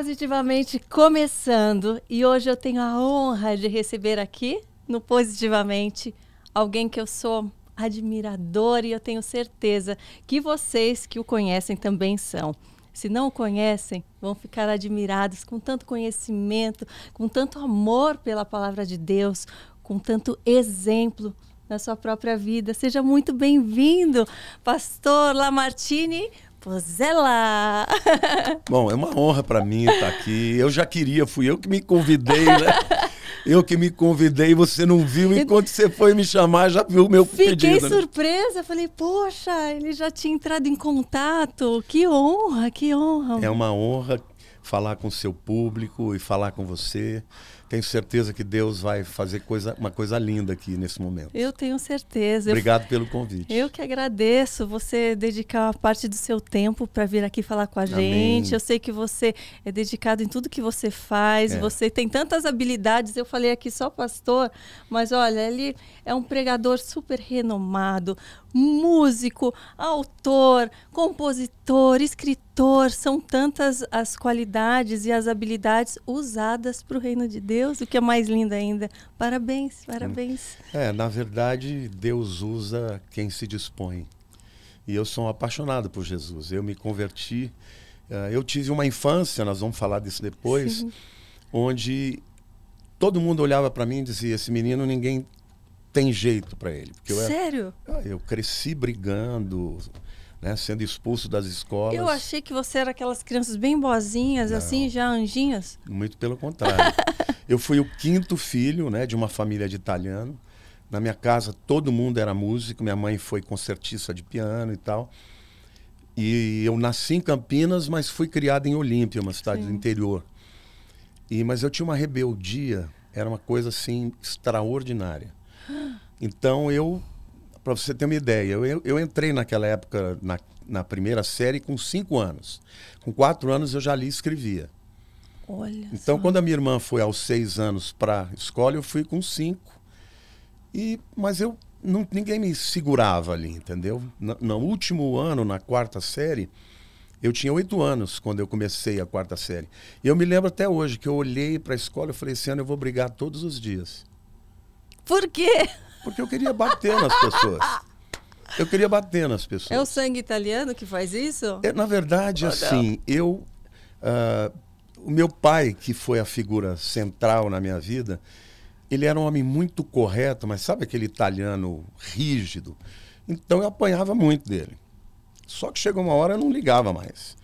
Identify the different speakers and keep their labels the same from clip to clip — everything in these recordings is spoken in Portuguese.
Speaker 1: Positivamente começando e hoje eu tenho a honra de receber aqui no Positivamente alguém que eu sou admirador e eu tenho certeza que vocês que o conhecem também são. Se não o conhecem, vão ficar admirados com tanto conhecimento, com tanto amor pela palavra de Deus, com tanto exemplo na sua própria vida. Seja muito bem-vindo, pastor Lamartine Pois é lá!
Speaker 2: Bom, é uma honra para mim estar aqui. Eu já queria, fui eu que me convidei, né? Eu que me convidei, você não viu, enquanto você foi me chamar, já viu o meu Fiquei pedido. Fiquei né?
Speaker 1: surpresa, falei, poxa, ele já tinha entrado em contato, que honra, que honra. É uma
Speaker 2: honra falar com o seu público e falar com você. Tenho certeza que Deus vai fazer coisa, uma coisa linda aqui nesse momento.
Speaker 1: Eu tenho certeza. Obrigado eu, pelo convite. Eu que agradeço você dedicar uma parte do seu tempo para vir aqui falar com a Amém. gente. Eu sei que você é dedicado em tudo que você faz. É. Você tem tantas habilidades. Eu falei aqui só pastor, mas olha, ele é um pregador super renomado, músico, autor, compositor, escritor pastor, são tantas as qualidades e as habilidades usadas para o reino de Deus, o que é mais lindo ainda. Parabéns, parabéns.
Speaker 2: É, na verdade, Deus usa quem se dispõe. E eu sou um apaixonado por Jesus. Eu me converti. Eh, eu tive uma infância, nós vamos falar disso depois, Sim. onde todo mundo olhava para mim e dizia: esse menino ninguém tem jeito para ele. Porque eu Sério? Era, ah, eu cresci brigando, né, sendo expulso das escolas. Eu achei
Speaker 1: que você era aquelas crianças bem boazinhas, Não, assim, já anjinhas.
Speaker 2: Muito pelo contrário. eu fui o quinto filho né, de uma família de italiano. Na minha casa todo mundo era músico, minha mãe foi concertista de piano e tal. E eu nasci em Campinas, mas fui criado em Olímpia, uma cidade Sim. do interior. E, mas eu tinha uma rebeldia, era uma coisa assim extraordinária. Então eu para você ter uma ideia, eu, eu entrei naquela época, na, na primeira série, com cinco anos. Com quatro anos eu já li e escrevia. Olha então, só. quando a minha irmã foi aos seis anos para a escola, eu fui com cinco. E, mas eu não, ninguém me segurava ali, entendeu? No, no último ano, na quarta série, eu tinha oito anos quando eu comecei a quarta série. E eu me lembro até hoje que eu olhei para a escola e falei: esse ano eu vou brigar todos os dias.
Speaker 1: Por quê?
Speaker 2: Porque eu queria bater nas pessoas. Eu queria bater nas pessoas. É
Speaker 1: o sangue italiano que faz isso?
Speaker 2: É, na verdade, oh, assim, não. eu. Uh, o meu pai, que foi a figura central na minha vida, ele era um homem muito correto, mas sabe aquele italiano rígido? Então eu apanhava muito dele. Só que chegou uma hora eu não ligava mais.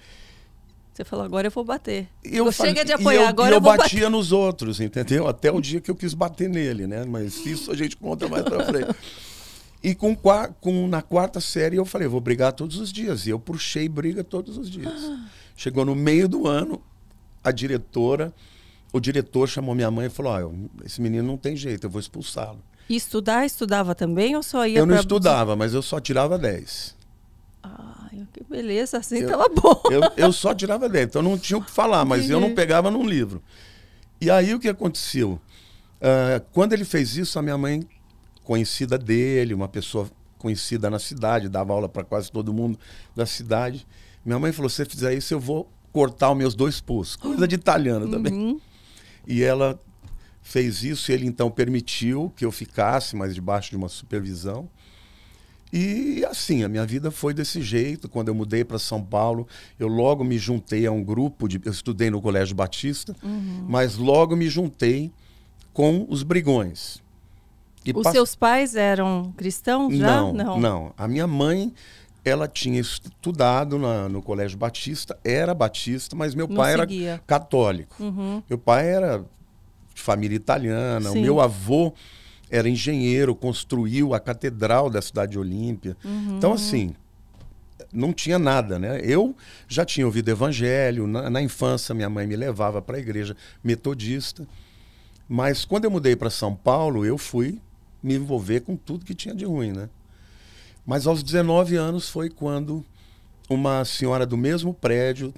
Speaker 1: Você falou, agora eu vou bater. eu chega de apoiar, eu, agora eu, eu vou batia bater.
Speaker 2: nos outros, entendeu? Até o dia que eu quis bater nele, né? Mas isso a gente conta mais pra frente. E com, com, na quarta série eu falei, vou brigar todos os dias. E eu puxei briga todos os dias. Chegou no meio do ano, a diretora, o diretor chamou minha mãe e falou: ah, esse menino não tem jeito, eu vou expulsá-lo.
Speaker 1: E estudar, estudava também ou só ia Eu não pra...
Speaker 2: estudava, mas eu só tirava 10
Speaker 1: que beleza, assim eu, tava bom.
Speaker 2: Eu, eu só tirava 10, então não tinha o que falar, mas eu não pegava num livro. E aí o que aconteceu? Uh, quando ele fez isso, a minha mãe, conhecida dele, uma pessoa conhecida na cidade, dava aula para quase todo mundo da cidade, minha mãe falou: se você fizer isso, eu vou cortar os meus dois pulsos. Coisa de italiano também. Uhum. E ela fez isso, e ele então permitiu que eu ficasse, mas debaixo de uma supervisão. E assim, a minha vida foi desse jeito. Quando eu mudei para São Paulo, eu logo me juntei a um grupo de. Eu estudei no Colégio Batista, uhum. mas logo me juntei com os brigões. E os seus
Speaker 1: pais eram cristãos já? Não, não,
Speaker 2: não. A minha mãe, ela tinha estudado na, no Colégio Batista, era batista, mas meu não pai seguia. era católico. Uhum. Meu pai era de família italiana, Sim. o meu avô era engenheiro, construiu a catedral da cidade olímpia. Uhum. Então, assim, não tinha nada, né? Eu já tinha ouvido evangelho, na, na infância minha mãe me levava para a igreja metodista. Mas quando eu mudei para São Paulo, eu fui me envolver com tudo que tinha de ruim, né? Mas aos 19 anos foi quando uma senhora do mesmo prédio,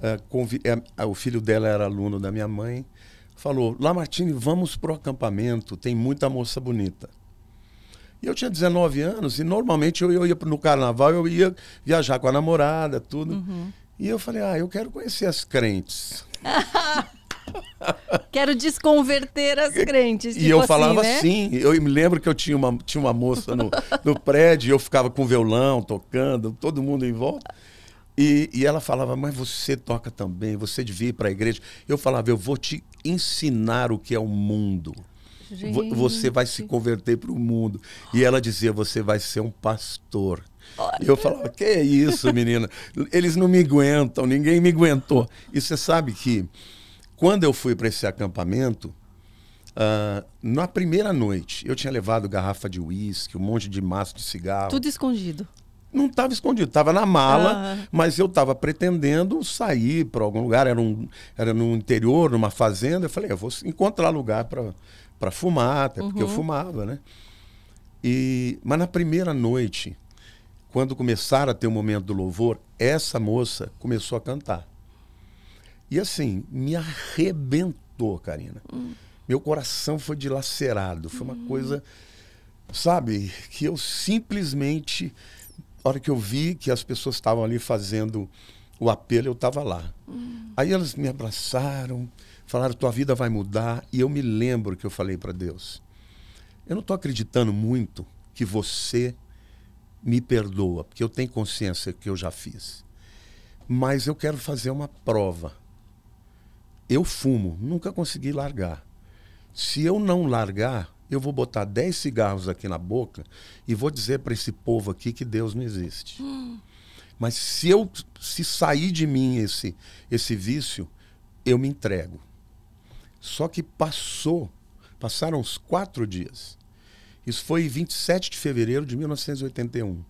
Speaker 2: uh, uh, o filho dela era aluno da minha mãe, falou: Lamartine, vamos pro acampamento, tem muita moça bonita. E eu tinha 19 anos e normalmente eu, ia no carnaval, eu ia viajar com a namorada, tudo. Uhum. E eu falei: ah, eu quero conhecer as crentes.
Speaker 1: Quero desconverter as crentes. Tipo e eu tipo assim, falava assim,
Speaker 2: né? assim, eu me lembro que eu tinha uma, tinha uma moça no, no prédio, eu ficava com violão, tocando, todo mundo em volta. E, e, ela falava, mas você toca também, você devia ir para a igreja. Eu falava, eu vou te ensinar o que é o mundo. Gente. Você vai se converter para o mundo. E ela dizia, você vai ser um pastor. E Eu falava, que é isso, menina? Eles não me aguentam, ninguém me aguentou. E você sabe que quando eu fui para esse acampamento, uh, na primeira noite, eu tinha levado garrafa de uísque, um monte de maço de cigarro. Tudo
Speaker 1: escondido.
Speaker 2: Não estava escondido, estava na mala, uhum. mas eu estava pretendendo sair para algum lugar, era, um, era no interior, numa fazenda. Eu falei, ah, eu vou encontrar lugar para fumar, até porque uhum. eu fumava, né? E, mas na primeira noite, quando começaram a ter o momento do louvor, essa moça começou a cantar. E assim, me arrebentou, Karina. Uhum. Meu coração foi dilacerado. Foi uma uhum. coisa, sabe, que eu simplesmente a hora que eu vi que as pessoas estavam ali fazendo o apelo, eu estava lá. Hum. Aí elas me abraçaram, falaram: tua vida vai mudar. E eu me lembro que eu falei para Deus: eu não estou acreditando muito que você me perdoa, porque eu tenho consciência que eu já fiz. Mas eu quero fazer uma prova. Eu fumo, nunca consegui largar. Se eu não largar, eu vou botar 10 cigarros aqui na boca e vou dizer para esse povo aqui que Deus não existe. Hum. Mas se eu se sair de mim esse esse vício, eu me entrego. Só que passou, passaram uns quatro dias. Isso foi 27 de fevereiro de 1981,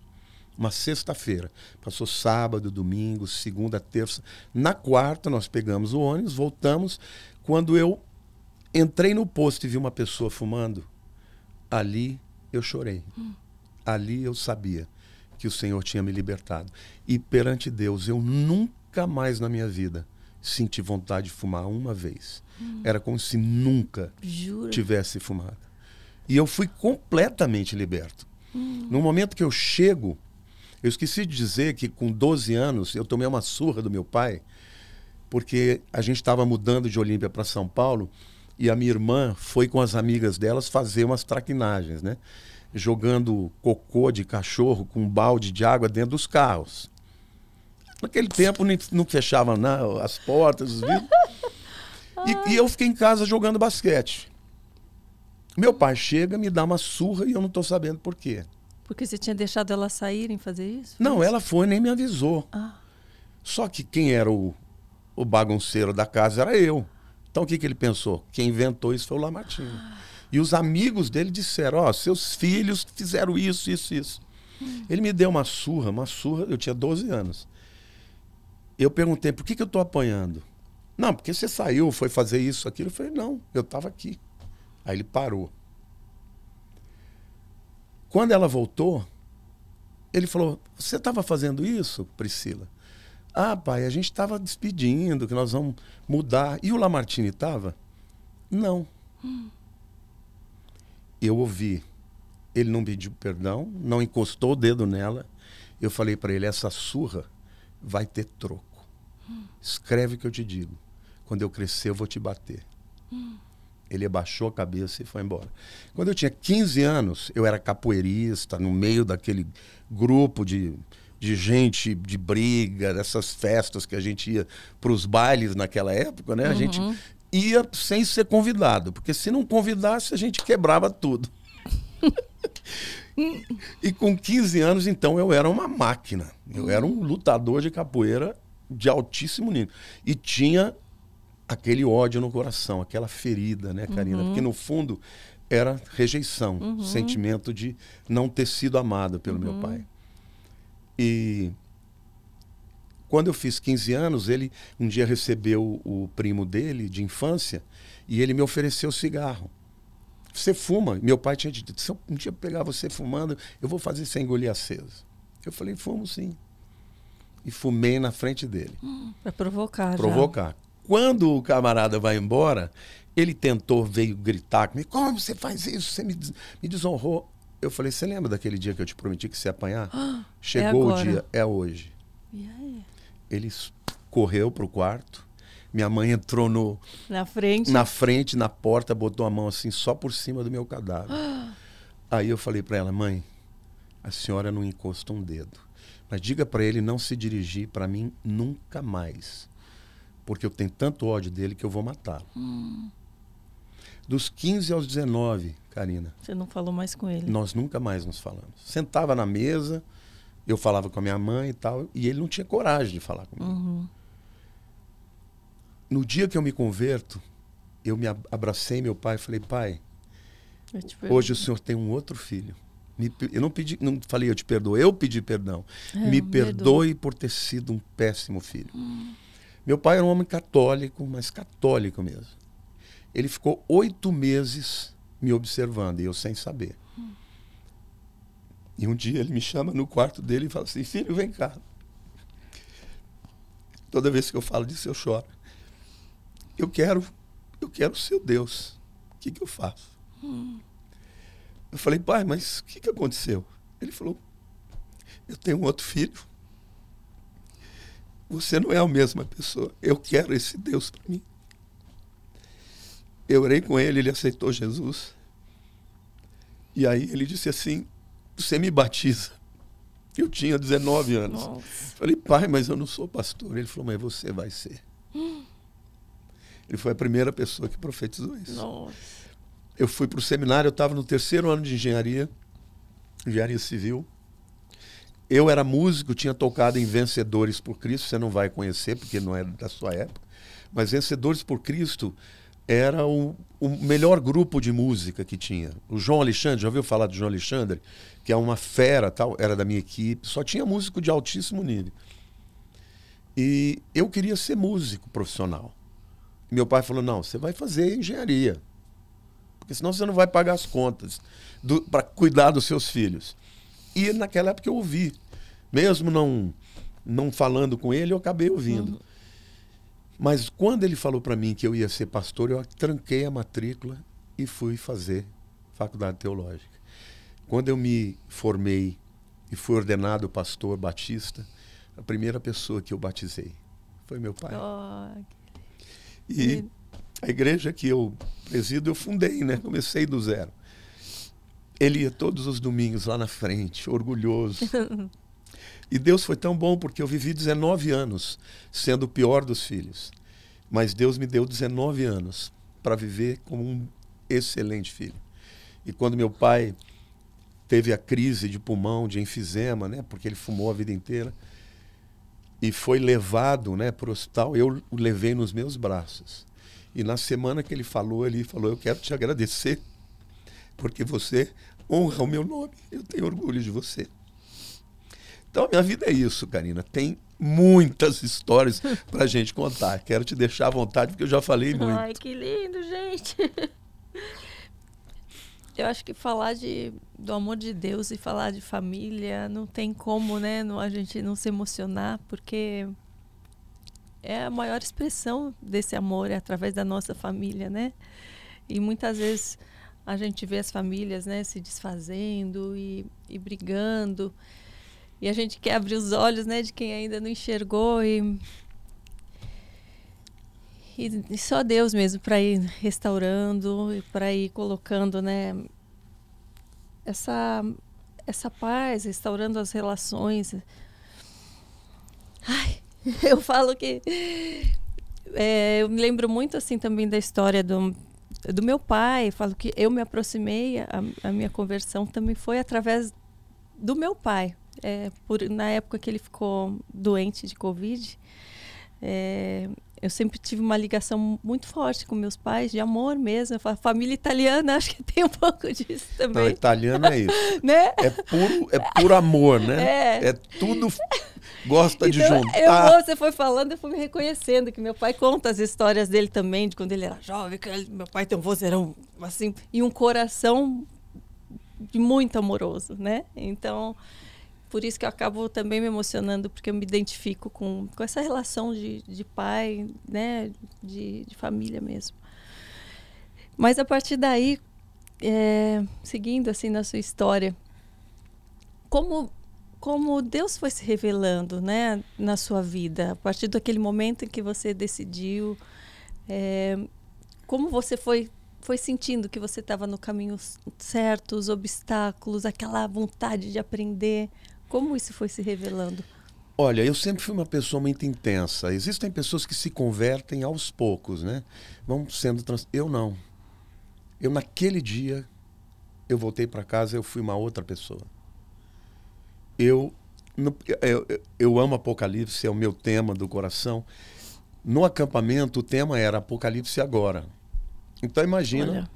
Speaker 2: uma sexta-feira. Passou sábado, domingo, segunda, terça. Na quarta, nós pegamos o ônibus, voltamos. Quando eu entrei no posto e vi uma pessoa fumando, Ali eu chorei. Hum. Ali eu sabia que o Senhor tinha me libertado. E perante Deus, eu nunca mais na minha vida senti vontade de fumar uma vez. Hum. Era como se nunca Jura? tivesse fumado. E eu fui completamente liberto. Hum. No momento que eu chego, eu esqueci de dizer que com 12 anos eu tomei uma surra do meu pai, porque a gente estava mudando de Olímpia para São Paulo e a minha irmã foi com as amigas delas fazer umas traquinagens, né? Jogando cocô de cachorro com um balde de água dentro dos carros. Naquele tempo não fechavam nada, as portas, os vidros. E, e, eu fiquei em casa jogando basquete. Meu pai chega, me dá uma surra e eu não estou sabendo por quê.
Speaker 1: Porque você tinha deixado ela saírem fazer isso?
Speaker 2: Não, isso? ela foi nem me avisou. Ah. Só que quem era o, o bagunceiro da casa era eu. Então o que, que ele pensou? Quem inventou isso foi o Lamartine. Ah. E os amigos dele disseram: Ó, oh, seus filhos fizeram isso, isso, isso. Hum. Ele me deu uma surra, uma surra, eu tinha 12 anos. Eu perguntei: por que, que eu estou apanhando? Não, porque você saiu, foi fazer isso, aquilo. Eu falei: não, eu estava aqui. Aí ele parou. Quando ela voltou, ele falou: Você estava fazendo isso, Priscila? Ah, pai, a gente estava despedindo, que nós vamos mudar. E o Lamartine estava? Não. Eu ouvi. Ele não pediu perdão, não encostou o dedo nela. Eu falei para ele: essa surra vai ter troco. Escreve o que eu te digo. Quando eu crescer, eu vou te bater. Ele abaixou a cabeça e foi embora. Quando eu tinha 15 anos, eu era capoeirista, no meio daquele grupo de de gente, de briga, dessas festas que a gente ia para os bailes naquela época, né? A uhum. gente ia sem ser convidado, porque se não convidasse, a gente quebrava tudo. e com 15 anos, então, eu era uma máquina. Eu era um lutador de capoeira de altíssimo nível. E tinha aquele ódio no coração, aquela ferida, né, Karina? Uhum. Porque no fundo era rejeição, uhum. sentimento de não ter sido amado pelo uhum. meu pai. E quando eu fiz 15 anos, ele um dia recebeu o primo dele de infância e ele me ofereceu cigarro. Você fuma? Meu pai tinha dito: se eu um dia pegar você fumando, eu vou fazer sem engolir aceso. Eu falei:
Speaker 1: fumo sim.
Speaker 2: E fumei na frente dele.
Speaker 1: Hum, para provocar. Provocar.
Speaker 2: Já. Quando o camarada vai embora, ele tentou, veio gritar comigo: como você faz isso? Você me, des me desonrou. Eu falei, você lembra daquele dia que eu te prometi que se apanhar? Ah, Chegou é o dia, é hoje. Yeah. Ele correu pro quarto. Minha mãe entrou no
Speaker 1: na frente, na
Speaker 2: frente, na porta, botou a mão assim só por cima do meu cadáver. Ah. Aí eu falei para ela, mãe, a senhora não encosta um dedo, mas diga para ele não se dirigir para mim nunca mais, porque eu tenho tanto ódio dele que eu vou matá-lo. Hum dos 15 aos 19, Karina.
Speaker 1: Você não falou mais com ele? Nós
Speaker 2: nunca mais nos falamos. Sentava na mesa, eu falava com a minha mãe e tal, e ele não tinha coragem de falar comigo. Uhum. No dia que eu me converto, eu me abracei meu pai e falei: "Pai, hoje o senhor tem um outro filho. Me, eu não pedi, não falei eu te perdoo, eu pedi perdão. É, me perdoe perdoe por ter sido um péssimo filho." Hum. Meu pai era um homem católico, mas católico mesmo. Ele ficou oito meses me observando e eu sem saber. E um dia ele me chama no quarto dele e fala assim: Filho, vem cá. Toda vez que eu falo disso, eu choro. Eu quero, eu quero seu Deus. O que, que eu faço? Hum. Eu falei, pai, mas o que, que aconteceu? Ele falou: Eu tenho um outro filho. Você não é a mesma pessoa. Eu quero esse Deus para mim. Eu orei com ele, ele aceitou Jesus. E aí ele disse assim: Você me batiza. Eu tinha 19 anos. Nossa. Falei, pai, mas eu não sou pastor. Ele falou, mas você vai ser. Ele foi a primeira pessoa que profetizou isso. Nossa. Eu fui para o seminário, eu estava no terceiro ano de engenharia, engenharia civil. Eu era músico, tinha tocado em Vencedores por Cristo, você não vai conhecer porque não é da sua época, mas Vencedores por Cristo era o, o, melhor grupo de música que tinha. O João Alexandre, já ouviu falar do João Alexandre? Que é uma fera, tal, era da minha equipe, só tinha músico de altíssimo nível. E eu queria ser músico profissional. Meu pai falou: não, você vai fazer engenharia. Porque senão você não vai pagar as contas para cuidar dos seus filhos. E naquela época eu ouvi. Mesmo não, não falando com ele, eu acabei ouvindo. Uhum. Mas quando ele falou para mim que eu ia ser pastor, eu tranquei a matrícula e fui fazer faculdade teológica. Quando eu me formei e fui ordenado pastor batista, a primeira pessoa que eu batizei foi meu pai. Oh, e a igreja que eu presido, eu fundei, né? Comecei do zero. Ele ia todos os domingos lá na frente, orgulhoso. E Deus foi tão bom porque eu vivi 19 anos sendo o pior dos filhos. Mas Deus me deu 19 anos para viver como um excelente filho. E quando meu pai teve a crise de pulmão, de enfisema, né, porque ele fumou a vida inteira, e foi levado né, para o hospital, eu o levei nos meus braços. E na semana que ele falou, ele falou: Eu quero te agradecer, porque você honra o meu nome, eu tenho orgulho de você. Então, a minha vida é isso, Karina. Tem muitas histórias para gente contar. Quero te deixar à vontade, porque eu já falei muito. Ai,
Speaker 1: que lindo, gente. Eu acho que falar de, do amor de Deus e falar de família não tem como, né? Não, a gente não se emocionar, porque é a maior expressão desse amor é através da nossa família, né? E muitas vezes a gente vê as famílias, né, se desfazendo e, e brigando. E a gente quer abrir os olhos, né, de quem ainda não enxergou e e só Deus mesmo para ir restaurando e para ir colocando, né, essa essa paz, restaurando as relações. Ai, eu falo que é, eu me lembro muito assim também da história do do meu pai, falo que eu me aproximei, a, a minha conversão também foi através do meu pai, é, por, na época que ele ficou doente de Covid, é, eu sempre tive uma ligação muito forte com meus pais, de amor mesmo. A família italiana, acho que tem um pouco disso também. Não,
Speaker 2: italiano é isso. né? É puro, é puro amor, né? É, é tudo gosta então, de juntar. Eu,
Speaker 1: você foi falando, eu fui me reconhecendo que meu pai conta as histórias dele também, de quando ele era jovem, que meu pai tem um vozeirão assim, e um coração de muito amoroso, né? Então, por isso que eu acabo também me emocionando, porque eu me identifico com, com essa relação de, de pai, né, de, de família mesmo. Mas a partir daí, é, seguindo assim na sua história, como como Deus foi se revelando, né, na sua vida a partir daquele momento em que você decidiu, é, como você foi foi sentindo que você estava no caminho certo, os obstáculos, aquela vontade de aprender, como isso foi se revelando?
Speaker 2: Olha, eu sempre fui uma pessoa muito intensa. Existem pessoas que se convertem aos poucos, né? Vão sendo trans... Eu não. Eu naquele dia eu voltei para casa, eu fui uma outra pessoa. Eu, eu, eu amo Apocalipse, é o meu tema do coração. No acampamento, o tema era Apocalipse agora. Então imagina Olha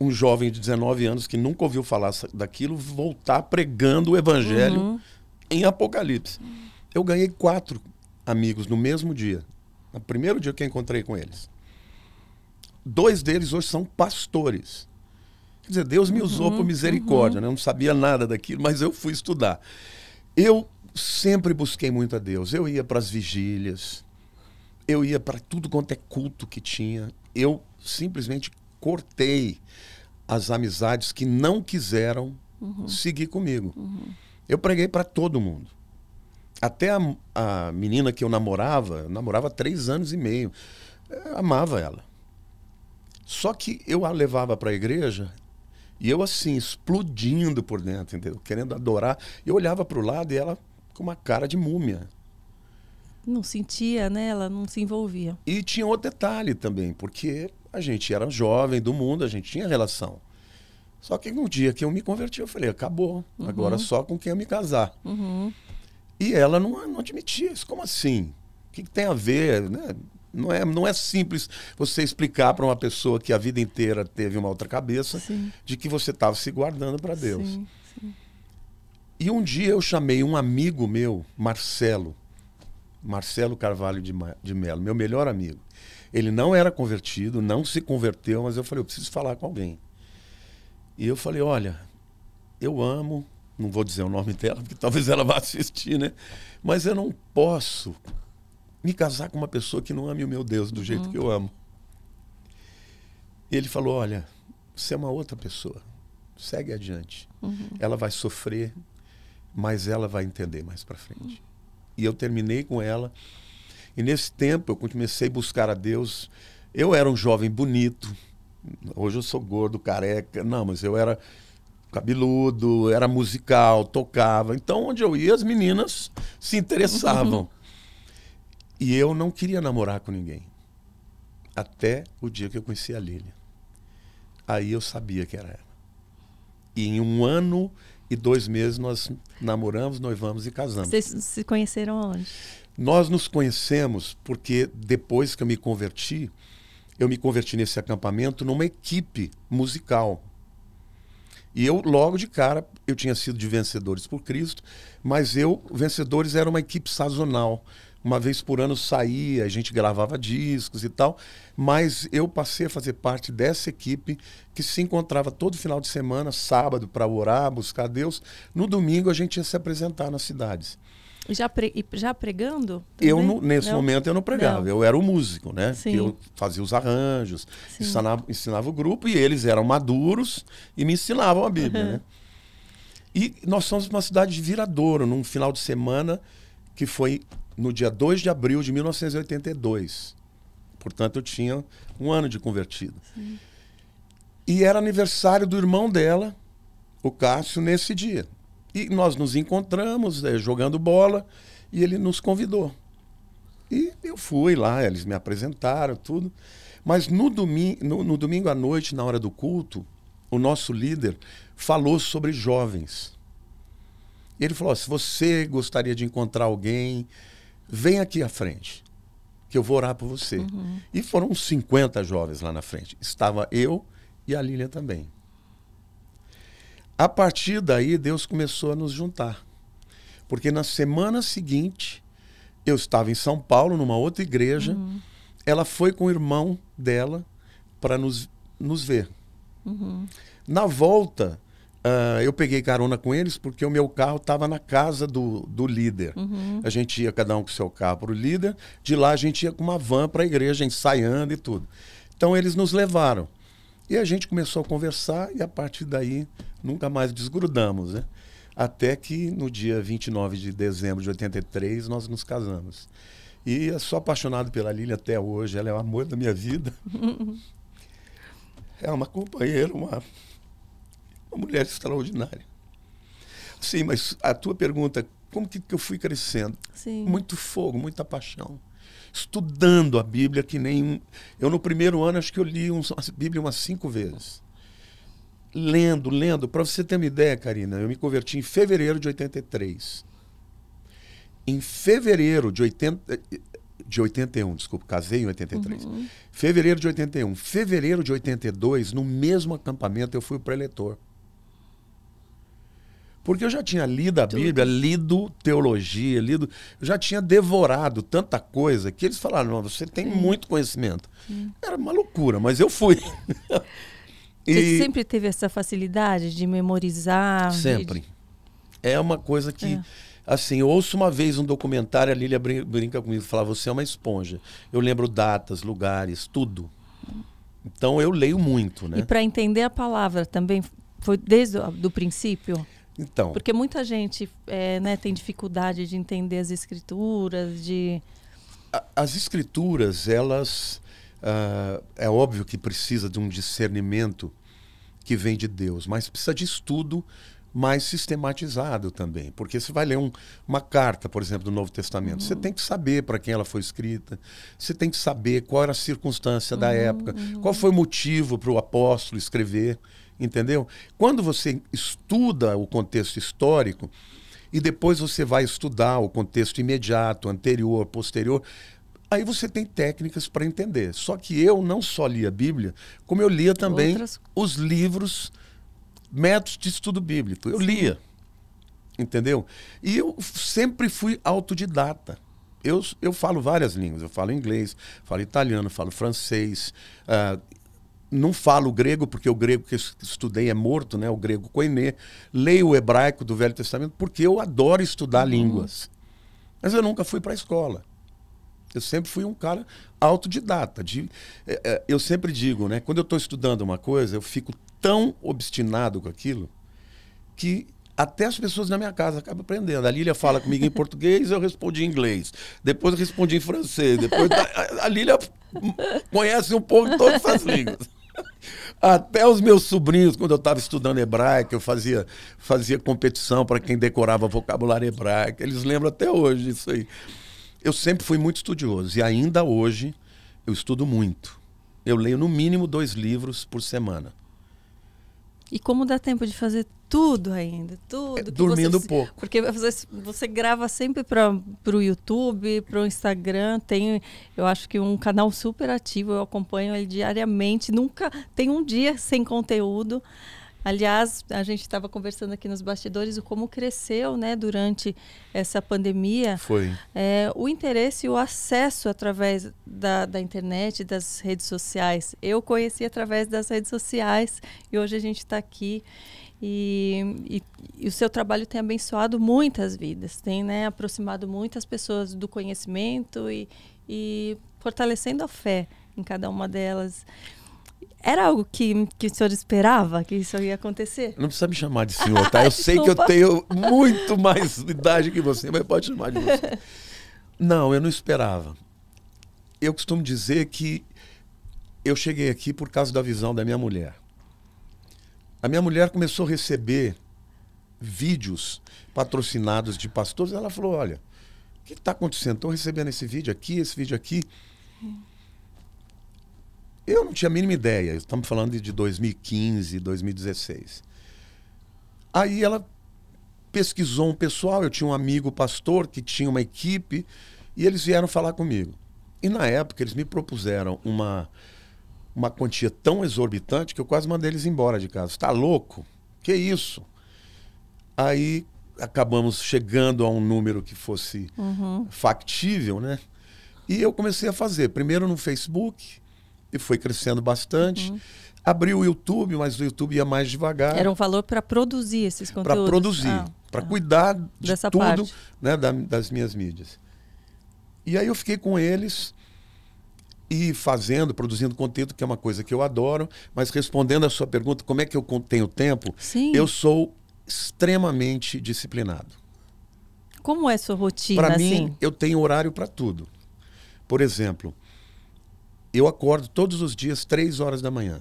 Speaker 2: um jovem de 19 anos que nunca ouviu falar daquilo voltar pregando o evangelho uhum. em Apocalipse. Eu ganhei quatro amigos no mesmo dia. No primeiro dia que eu encontrei com eles. Dois deles hoje são pastores. Quer dizer, Deus me usou uhum, por misericórdia, uhum. né? Eu não sabia nada daquilo, mas eu fui estudar. Eu sempre busquei muito a Deus. Eu ia para as vigílias, eu ia para tudo quanto é culto que tinha. Eu simplesmente cortei as amizades que não quiseram uhum. seguir comigo. Uhum. Eu preguei para todo mundo. Até a, a, menina que eu namorava, eu namorava três anos e meio. Eh, amava ela. Só que eu a levava para a igreja e eu assim, explodindo por dentro, entendeu? Querendo adorar. Eu olhava para o lado e ela com uma cara de múmia.
Speaker 1: Não sentia, né? Ela não se envolvia.
Speaker 2: E tinha outro detalhe também, porque a gente era jovem do mundo, a gente tinha relação. Só que no dia que eu me converti, eu falei, acabou. Uhum. Agora só com quem eu me casar. Uhum. E ela não, não admitia isso. Como assim? O que, que tem a ver? Né? Não, é, não é simples você explicar para uma pessoa que a vida inteira teve uma outra cabeça sim. de que você estava se guardando para Deus. Sim, sim. E um dia eu chamei um amigo meu, Marcelo. Marcelo Carvalho de, de Melo meu melhor amigo. Ele não era convertido, não se converteu, mas eu falei, eu preciso falar com alguém. E eu falei, olha, eu amo, não vou dizer o nome dela, porque talvez ela vá assistir, né? Mas eu não posso me casar com uma pessoa que não ame o meu Deus do jeito uhum. que eu amo. E ele falou, olha, você é uma outra pessoa, segue adiante. Uhum. Ela vai sofrer, mas ela vai entender mais para frente. Uhum. E eu terminei com ela e nesse tempo eu comecei a buscar a Deus. Eu era um jovem bonito. Hoje eu sou gordo, careca. Não, mas eu era cabeludo, era musical, tocava. Então, onde eu ia, as meninas se interessavam. Uhum. e eu não queria namorar com ninguém. Até o dia que eu conheci a Lilian. Aí eu sabia que era ela. E em um ano e dois meses nós namoramos, noivamos e casamos. Vocês
Speaker 1: se conheceram onde?
Speaker 2: Nós nos conhecemos porque depois que eu me converti, eu me converti nesse acampamento numa equipe musical. E eu, logo de cara, eu tinha sido de Vencedores por Cristo, mas eu, Vencedores era uma equipe sazonal. Uma vez por ano saía, a gente gravava discos e tal, mas eu passei a fazer parte dessa equipe que se encontrava todo final de semana, sábado, para orar, buscar Deus. No domingo, a gente ia se apresentar nas cidades.
Speaker 1: Já, pre... já pregando? Também? Eu, não, nesse não. momento, eu não pregava. Não.
Speaker 2: Eu era o músico, né? Eu fazia os arranjos, ensinava, ensinava, o grupo e eles eram maduros e me ensinavam a Bíblia, uhum. né? E nós somos uma cidade de Viradouro, num final de semana que foi no dia 2 de abril de 1982. Portanto, eu tinha um ano de convertido. Sim. E era aniversário do irmão dela, o Cássio, nesse dia. E nós nos encontramos é, jogando bola e ele nos convidou. E eu fui lá, eles me apresentaram, tudo. Mas no, domi no, no domingo à noite, na hora do culto, o nosso líder falou sobre jovens. Ele falou: se você gostaria de encontrar alguém, vem aqui à frente, que eu vou orar por você. Uhum. E foram 50 jovens lá na frente. Estava eu e a Lília também. A partir daí, Deus começou a nos juntar. Porque na semana seguinte, eu estava em São Paulo, numa outra igreja. Uhum. Ela foi com o irmão dela para nos, nos ver. Uhum. Na volta, uh, eu peguei carona com eles porque o meu carro estava na casa do, do líder. Uhum. A gente ia cada um com seu carro para o líder. De lá, a gente ia com uma van para a igreja, ensaiando e tudo. Então, eles nos levaram. E a gente começou a conversar e a partir daí nunca mais desgrudamos, né? Até que no dia 29 de dezembro de 83 nós nos casamos. E eu sou apaixonado pela Lilian até hoje, ela é o amor da minha vida. é uma companheira, uma, uma mulher extraordinária. Sim, mas a tua pergunta, como que, que eu fui crescendo? Sim. Muito fogo, muita paixão estudando a Bíblia que nem. Eu, no primeiro ano, acho que eu li um, a Bíblia umas cinco vezes. Lendo, lendo. Para você ter uma ideia, Karina, eu me converti em fevereiro de 83. Em fevereiro de 80. De 81, desculpa, casei em 83. Uhum. Fevereiro de 81. Fevereiro de 82, no mesmo acampamento, eu fui o preletor. Porque eu já tinha lido a Bíblia, lido teologia, lido. Eu já tinha devorado tanta coisa que eles falaram: não, você tem muito conhecimento. Era uma loucura, mas eu fui. e... Você sempre
Speaker 1: teve essa facilidade de memorizar? Sempre.
Speaker 2: De... É uma coisa que. É. Assim, eu ouço uma vez um documentário, a Lília brinca comigo, fala, você é uma esponja. Eu lembro datas, lugares, tudo. Então eu leio muito, né? E para
Speaker 1: entender a palavra também foi desde o do princípio? Então. Porque muita gente é, né, tem dificuldade de entender as escrituras, de.
Speaker 2: As escrituras, elas. Uh, é óbvio que precisa de um discernimento que vem de Deus, mas precisa de estudo mais sistematizado também. Porque você vai ler um, uma carta, por exemplo, do Novo Testamento, uhum. você tem que saber para quem ela foi escrita, você tem que saber qual era a circunstância uhum. da época, qual uhum. foi o motivo para o apóstolo escrever. Entendeu? Quando você estuda o contexto histórico e depois você vai estudar o contexto imediato, anterior, posterior, aí você tem técnicas para entender. Só que eu não só lia a Bíblia, como eu lia também Outras... os livros, métodos de estudo bíblico. Eu Sim. lia. Entendeu? E eu sempre fui autodidata. Eu, eu falo várias línguas. Eu falo inglês, falo italiano, falo francês, ah, não falo grego, porque o grego que eu estudei é morto, né? o grego koiné. Leio o hebraico do Velho Testamento, porque eu adoro estudar uhum. línguas. Mas eu nunca fui para a escola. Eu sempre fui um cara autodidata. De, é, é, eu sempre digo, né? quando eu estou estudando uma coisa, eu fico tão obstinado com aquilo que até as pessoas na minha casa acabam aprendendo. A Lília fala comigo em português, eu respondi em inglês. Depois eu respondi em francês. Depois a Lília conhece um pouco todas as línguas. Até os meus sobrinhos, quando eu estava estudando hebraico, eu fazia, fazia competição para quem decorava vocabulário hebraico. Eles lembram até hoje isso aí. Eu sempre fui muito estudioso e ainda hoje eu estudo muito. Eu leio no mínimo dois livros por semana.
Speaker 1: E como dá tempo de fazer tudo ainda, tudo. Dormindo você, pouco. Porque você, você grava sempre para o YouTube, para o Instagram. Tem, eu acho que um canal super ativo, eu acompanho ele diariamente. Nunca tem um dia sem conteúdo. Aliás, a gente estava conversando aqui nos bastidores o como cresceu, né, durante essa pandemia. Foi. É, o interesse e o acesso através da, da internet, das redes sociais. Eu conheci através das redes sociais e hoje a gente está aqui. E, e, e, o seu trabalho tem abençoado muitas vidas, tem né, aproximado muitas pessoas do conhecimento e, e, fortalecendo a fé em cada uma delas. Era algo que, que o senhor esperava que isso ia acontecer? Não precisa me chamar de senhor, tá? Eu sei que eu tenho
Speaker 2: muito mais idade que você, mas pode chamar de você. Não, eu não esperava. Eu costumo dizer que eu cheguei aqui por causa da visão da minha mulher a minha mulher começou a receber vídeos patrocinados de pastores. Ela falou: Olha, o que está acontecendo? Estou recebendo esse vídeo aqui, esse vídeo aqui. Eu não tinha a mínima ideia. Estamos falando de 2015, 2016. Aí ela pesquisou um pessoal. Eu tinha um amigo pastor que tinha uma equipe e eles vieram falar comigo. E na época eles me propuseram uma uma quantia tão exorbitante que eu quase mandei eles embora de casa. Está louco? Que isso? Aí acabamos chegando a um número que fosse uhum. factível, né? E eu comecei a fazer, primeiro no Facebook, e foi crescendo bastante. Uhum. Abri o YouTube, mas o YouTube ia mais devagar. Era um
Speaker 1: valor para produzir esses conteúdos. Para produzir, ah,
Speaker 2: para ah. Tá. cuidar de Dessa tudo parte. né, das minhas mídias. E aí eu fiquei com eles e fazendo, produzindo conteúdo, que é uma coisa que eu adoro, mas respondendo a sua pergunta, como é que eu tenho tempo? Sim. Eu sou extremamente disciplinado.
Speaker 1: Como é sua rotina? Para assim? mim,
Speaker 2: eu tenho horário para tudo. Por exemplo, eu acordo todos os dias três horas da manhã.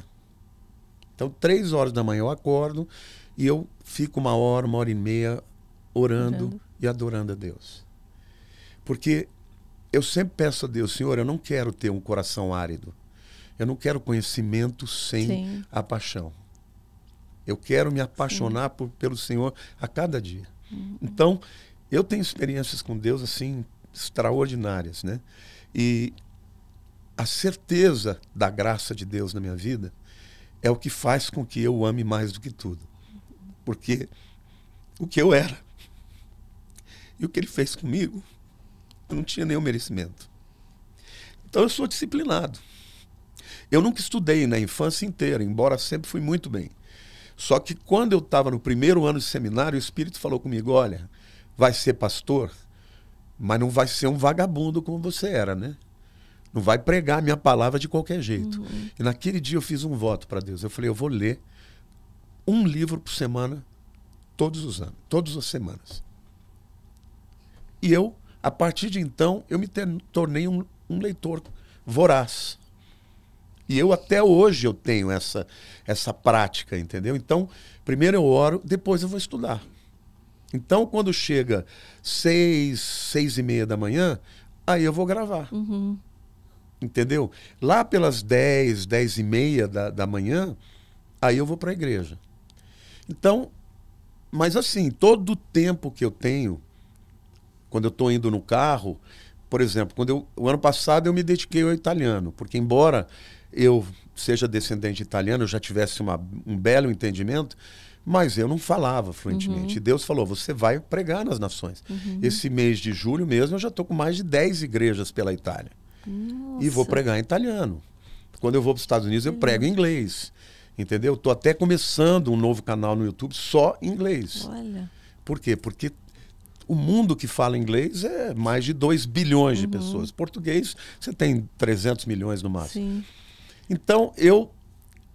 Speaker 2: Então, três horas da manhã eu acordo e eu fico uma hora, uma hora e meia orando, orando. e adorando a Deus. Porque eu sempre peço a Deus, Senhor, eu não quero ter um coração árido. Eu não quero conhecimento sem Sim. a paixão. Eu quero me apaixonar por, pelo Senhor a cada dia. Uhum. Então, eu tenho experiências com Deus assim extraordinárias, né? E a certeza da graça de Deus na minha vida é o que faz com que eu ame mais do que tudo. Porque o que eu era e o que ele fez comigo não tinha nenhum merecimento. Então eu sou disciplinado. Eu nunca estudei na infância inteira, embora sempre fui muito bem. Só que quando eu estava no primeiro ano de seminário, o Espírito falou comigo: olha, vai ser pastor, mas não vai ser um vagabundo como você era, né? Não vai pregar a minha palavra de qualquer jeito. Uhum. E naquele dia eu fiz um voto para Deus. Eu falei: eu vou ler um livro por semana, todos os anos, todas as semanas. E eu a partir de então, eu me ter, tornei um, um leitor voraz. E eu até hoje eu tenho essa essa prática, entendeu? Então, primeiro eu oro, depois eu vou estudar. Então, quando chega seis, seis e meia da manhã, aí eu vou gravar. Uhum. Entendeu? Lá pelas dez, dez e meia da, da manhã, aí eu vou para a igreja. Então, mas assim, todo o tempo que eu tenho quando eu estou indo no carro, por exemplo, quando eu, o ano passado eu me dediquei ao italiano, porque embora eu seja descendente italiano, eu já tivesse uma, um belo entendimento, mas eu não falava fluentemente. Uhum. Deus falou: você vai pregar nas nações. Uhum. Esse mês de julho mesmo, eu já estou com mais de 10 igrejas pela Itália. Nossa. E vou pregar em italiano. Quando eu vou para os Estados Unidos, eu prego em inglês. Entendeu? Estou até começando um novo canal no YouTube só em inglês. Olha. Por quê? Porque o mundo que fala inglês é mais de 2 bilhões de uhum. pessoas. Português, você tem 300 milhões no máximo. Sim. Então, eu,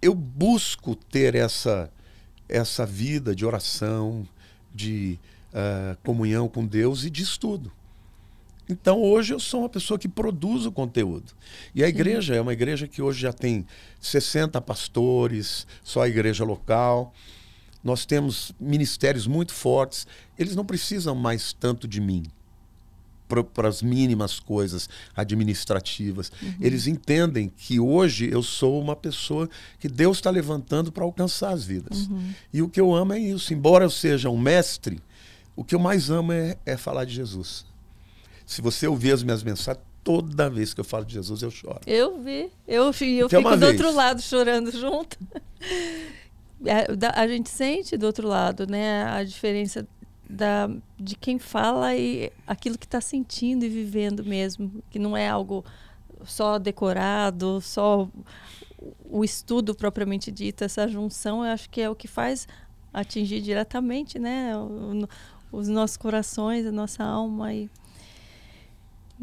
Speaker 2: eu busco ter essa, essa vida de oração, de uh, comunhão com Deus e de estudo. Então, hoje eu sou uma pessoa que produz o conteúdo. E a igreja é uma igreja que hoje já tem 60 pastores, só a igreja local. Nós temos ministérios muito fortes. Eles não precisam mais tanto de mim para as mínimas coisas administrativas. Uhum. Eles entendem que hoje eu sou uma pessoa que Deus está levantando para alcançar as vidas. Uhum. E o que eu amo é isso. Embora eu seja um mestre, o que eu mais amo é, é falar de Jesus. Se você ouvir as minhas mensagens, toda vez que eu falo de Jesus, eu choro.
Speaker 1: Eu vi. Eu, eu então, fico do outro lado chorando junto. É, a, gente sente do outro lado, né? A diferença da, de quem fala e aquilo que está sentindo e vivendo mesmo, que não é algo só decorado, só o estudo propriamente dito. Essa junção, eu acho que é o que faz atingir diretamente, né? O, os nossos corações, a nossa alma e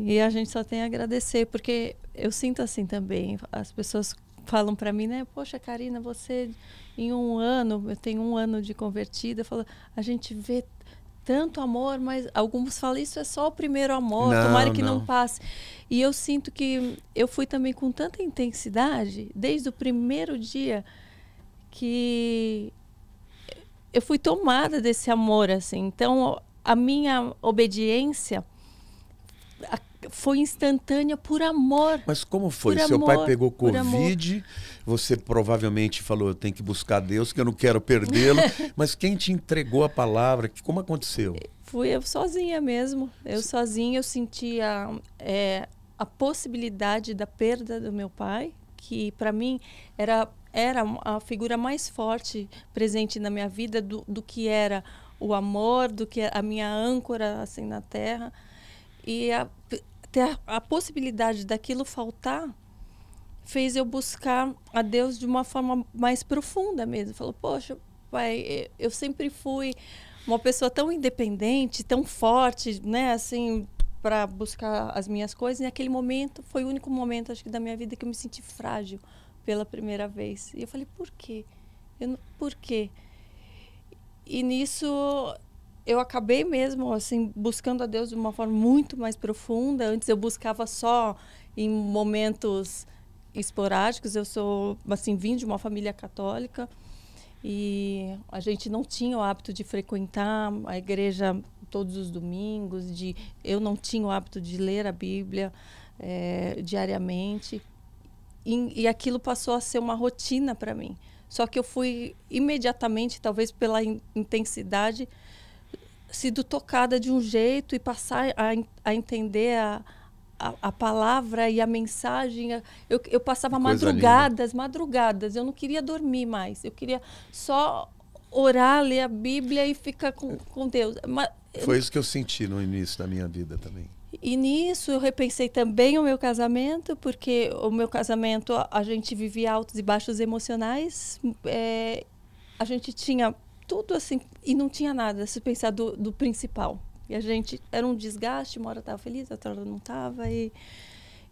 Speaker 1: e a gente só tem a agradecer, porque eu sinto assim também. As pessoas falam para mim, né? Poxa, Karina, você em um ano, eu tenho um ano de convertida, falo, a gente vê tanto amor, mas alguns falam isso é só o primeiro amor, não, tomara que não. não. passe. E eu sinto que eu fui também com tanta intensidade desde o primeiro dia que eu fui tomada desse amor assim. Então, a minha obediência foi instantânea por amor. Mas como foi? Por Seu amor, pai pegou Covid,
Speaker 2: você provavelmente falou, eu tenho que buscar Deus, que eu não quero perdê-lo. Mas quem te entregou a palavra? Como aconteceu?
Speaker 1: Fui eu sozinha mesmo. Eu sozinha, eu sentia é, a possibilidade da perda do meu pai, que para mim era, era a figura mais forte presente na minha vida do, do que era o amor, do que a minha âncora assim na terra. E a, ter a, a possibilidade daquilo faltar fez eu buscar a Deus de uma forma mais profunda mesmo. Falou, poxa, pai, eu sempre fui uma pessoa tão independente, tão forte, né, assim, para buscar as minhas coisas. E naquele momento foi o único momento, acho que, da minha vida que eu me senti frágil pela primeira vez. E eu falei, por quê? Eu, por quê? E nisso eu acabei mesmo assim buscando a Deus de uma forma muito mais profunda. Antes eu buscava só em momentos esporádicos. Eu sou assim vim de uma família católica e a gente não tinha o hábito de frequentar a igreja todos os domingos. De eu não tinha o hábito de ler a Bíblia é, diariamente e, e aquilo passou a ser uma rotina para mim. Só que eu fui imediatamente, talvez pela in intensidade, sido tocada de um jeito e passar a, a entender a, a, a, palavra e a mensagem. Eu, eu passava madrugadas, linda. madrugadas. Eu não queria dormir mais. Eu queria só orar, ler a Bíblia e ficar com, com Deus. Mas, Foi
Speaker 2: isso que eu senti no início da minha vida também.
Speaker 1: E nisso eu repensei também o meu casamento, porque o meu casamento a gente vivia altos e baixos emocionais. É, a gente tinha tudo assim, e não tinha nada, se pensar do, do principal. E a gente, era um desgaste, uma hora estava feliz, outra hora não estava, e...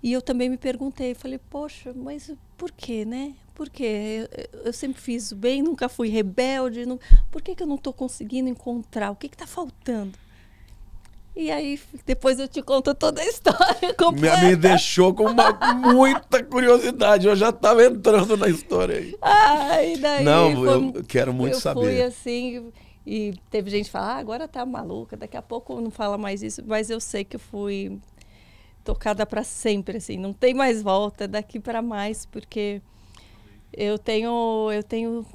Speaker 1: E eu também me perguntei, falei, poxa, mas por quê, né? Por quê? Eu, eu sempre fiz bem, nunca fui rebelde, não... por que, que eu não estou conseguindo encontrar? O que está faltando? E aí, depois eu te conto toda a história completa.
Speaker 2: Me, me deixou com uma, muita curiosidade. Eu já estava entrando na história aí.
Speaker 1: Ai, daí. Não, foi, eu quero muito eu saber. Fui assim, e teve gente falar, ah, agora tá maluca, daqui a pouco não fala mais isso. Mas eu sei que eu fui tocada para sempre, assim. Não tem mais volta daqui para mais, porque eu tenho, eu tenho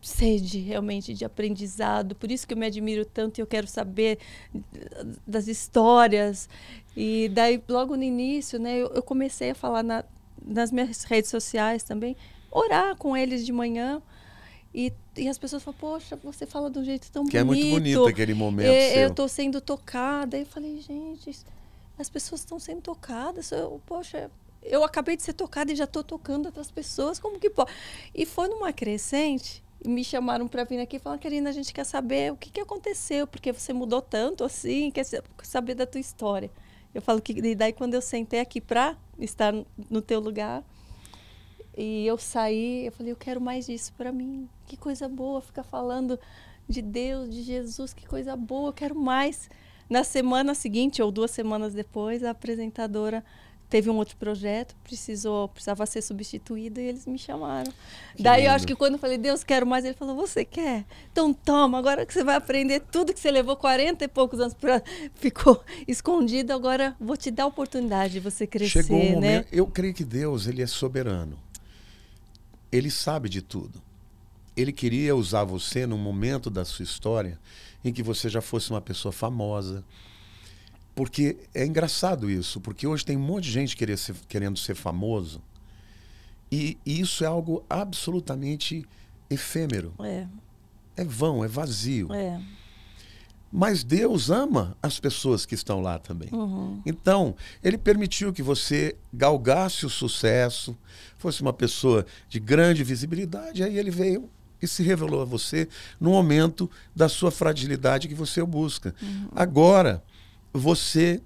Speaker 1: sede realmente de aprendizado. Por isso que eu me admiro tanto e eu quero saber das histórias. E daí, logo no início, né, eu, eu comecei a falar na, nas minhas redes sociais também, orar com eles de manhã. E, e as pessoas falam, poxa, você fala de um jeito tão que bonito. Que é muito bonito aquele momento. É, e, seu. Eu estou sendo tocada. E eu falei, gente, as pessoas estão sendo tocadas. Eu, poxa, eu acabei de ser tocada e já estou tocando outras pessoas. Como que pode? E foi numa crescente me chamaram para vir aqui e falaram, Karina, a gente quer saber o que, que aconteceu, porque você mudou tanto assim, quer saber da tua história. Eu falo que e daí quando eu sentei aqui para estar no teu lugar e eu saí, eu falei, eu quero mais disso para mim. Que coisa boa ficar falando de Deus, de Jesus, que coisa boa, eu quero mais. Na semana seguinte ou duas semanas depois, a apresentadora teve um outro projeto, precisou, precisava ser substituído e eles me chamaram. Que Daí lindo. eu acho que quando eu falei, Deus, quero mais, ele falou, você quer? Então toma, agora que você vai aprender tudo que você levou 40 e poucos anos para ficou escondido, agora vou te dar a oportunidade de você crescer, Chegou um né? Momento,
Speaker 2: eu creio que Deus, ele é soberano. Ele sabe de tudo. Ele queria usar você num momento da sua história em que você já fosse uma pessoa famosa, porque é engraçado isso, porque hoje tem um monte de gente querer ser, querendo ser famoso e, e, isso é algo absolutamente efêmero. É. É vão, é vazio. É. Mas Deus ama as pessoas que estão lá também. Uhum. Então, Ele permitiu que você galgasse o sucesso, fosse uma pessoa de grande visibilidade, aí Ele veio e se revelou a você no momento da sua fragilidade que você busca. Uhum. Agora, você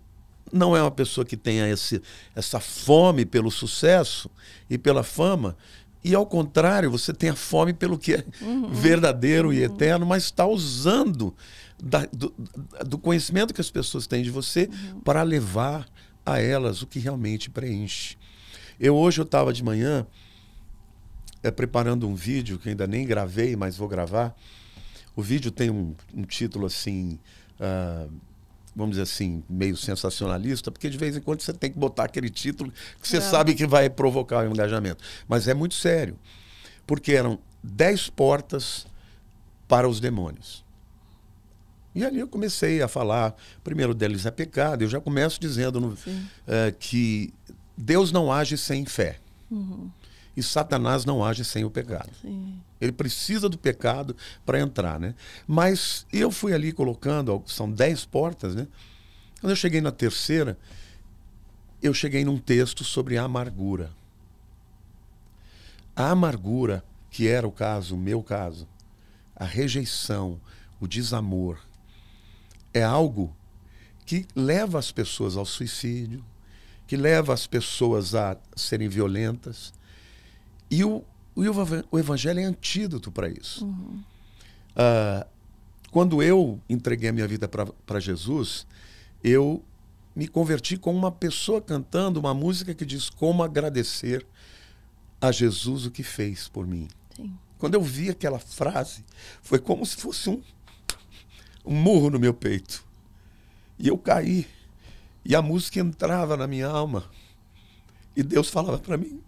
Speaker 2: não é uma pessoa que tenha esse, essa fome pelo sucesso e pela fama, e ao contrário, você tem a fome pelo que é uhum. verdadeiro uhum. e eterno, mas está usando da, do, do, conhecimento que as pessoas têm de você uhum. para levar a elas o que realmente preenche. Eu hoje eu estava de manhã é, preparando um vídeo que ainda nem gravei, mas vou gravar. O vídeo tem um, um título assim. Uh, vamos dizer assim, meio sensacionalista, porque de vez em quando você tem que botar aquele título que você é. sabe que vai provocar o engajamento. Mas é muito sério, porque eram dez portas para os demônios. E ali eu comecei a falar, primeiro deles é pecado, eu já começo dizendo no, uh, que Deus não age sem fé. Uhum. E Satanás não age sem o pecado. Sim. Ele precisa do pecado para entrar, né? Mas eu fui ali colocando, são dez portas, né? Quando eu cheguei na terceira, eu cheguei num texto sobre a amargura. A amargura, que era o caso, o meu caso, a rejeição, o desamor, é algo que leva as pessoas ao suicídio, que leva as pessoas a serem violentas. E o o evangelho é antídoto para isso. Uhum. Ah, quando eu entreguei a minha vida para Jesus, eu me converti com uma pessoa cantando uma música que diz como agradecer a Jesus o que fez por mim. Sim. Quando eu vi aquela frase, foi como se fosse um, um murro no meu peito. E eu caí. E a música entrava na minha alma. E Deus falava para mim: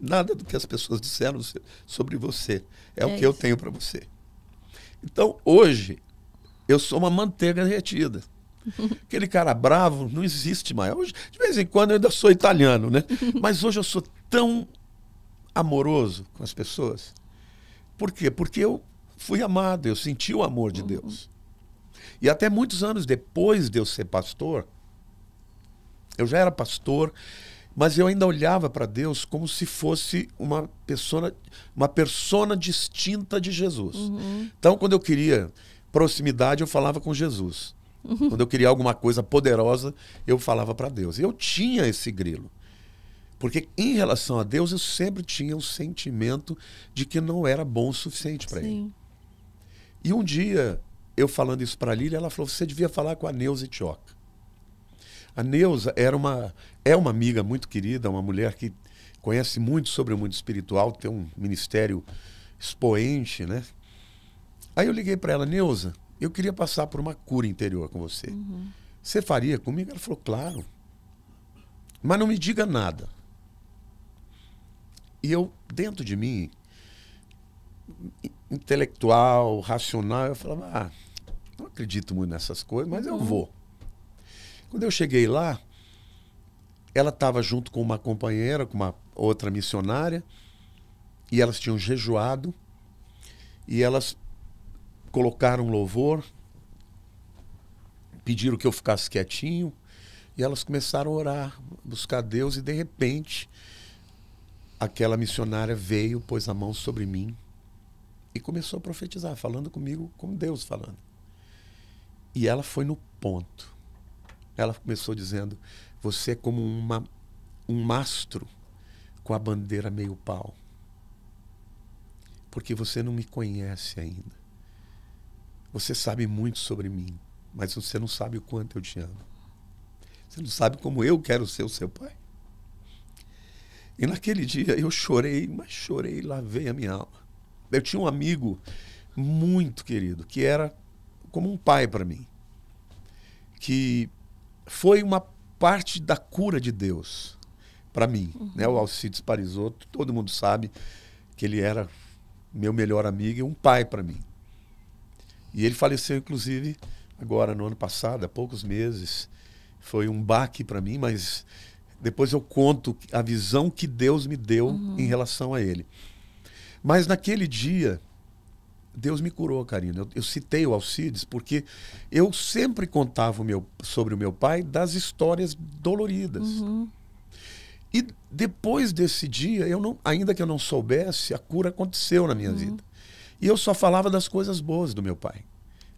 Speaker 2: nada do que as pessoas disseram sobre você. É, é o que isso. eu tenho para você. Então, hoje, eu sou uma manteiga derretida. Aquele cara bravo não existe mais. Hoje, de vez em quando eu ainda sou italiano, né? Mas hoje eu sou tão amoroso com as pessoas. Por quê? Porque eu fui amado, eu senti o amor de uhum. Deus. E até muitos anos depois de eu ser pastor, eu já era pastor, mas eu ainda olhava para Deus como se fosse uma pessoa, uma persona distinta de Jesus. Uhum. Então, quando eu queria proximidade, eu falava com Jesus. Uhum. Quando eu queria alguma coisa poderosa, eu falava para Deus. E eu tinha esse grilo. Porque em relação a Deus, eu sempre tinha um sentimento de que não era bom o suficiente para ele. E um dia, eu falando isso para a Lília, ela falou: você devia falar com a Neuza Tioca. A Neuza era uma, é uma amiga muito querida, uma mulher que conhece muito sobre o mundo espiritual, tem um ministério expoente, né? Aí eu liguei para ela, Neuza, eu queria passar por uma cura interior com você. Uhum. Você faria comigo? Ela falou, claro. Mas não me diga nada. E eu, dentro de mim, intelectual, racional, eu falava, ah, não acredito muito nessas coisas, mas eu uhum. vou. Quando eu cheguei lá, ela estava junto com uma companheira, com uma outra missionária, e elas tinham jejuado, e elas colocaram louvor, pediram que eu ficasse quietinho, e elas começaram a orar, buscar Deus, e de repente aquela missionária veio, pôs a mão sobre mim e começou a profetizar, falando comigo como Deus falando. E ela foi no ponto. Ela começou dizendo: Você é como uma, um mastro com a bandeira meio pau. Porque você não me conhece ainda. Você sabe muito sobre mim, mas você não sabe o quanto eu te amo. Você não sabe como eu quero ser o seu pai. E naquele dia eu chorei, mas chorei, lavei a minha alma. Eu tinha um amigo muito querido, que era como um pai para mim, que foi uma parte da cura de Deus para mim. Uhum. Né? O Alcides Parisotto, todo mundo sabe que ele era meu melhor amigo e um pai para mim. E ele faleceu, inclusive, agora no ano passado, há poucos meses. Foi um baque para mim, mas depois eu conto a visão que Deus me deu uhum. em relação a ele. Mas naquele dia, Deus me curou, Karina. Eu, eu, citei o Alcides porque eu sempre contava o meu, sobre o meu pai das histórias doloridas. Uhum. E depois desse dia, eu não, ainda que eu não soubesse, a cura aconteceu na minha uhum. vida. E eu só falava das coisas boas do meu pai.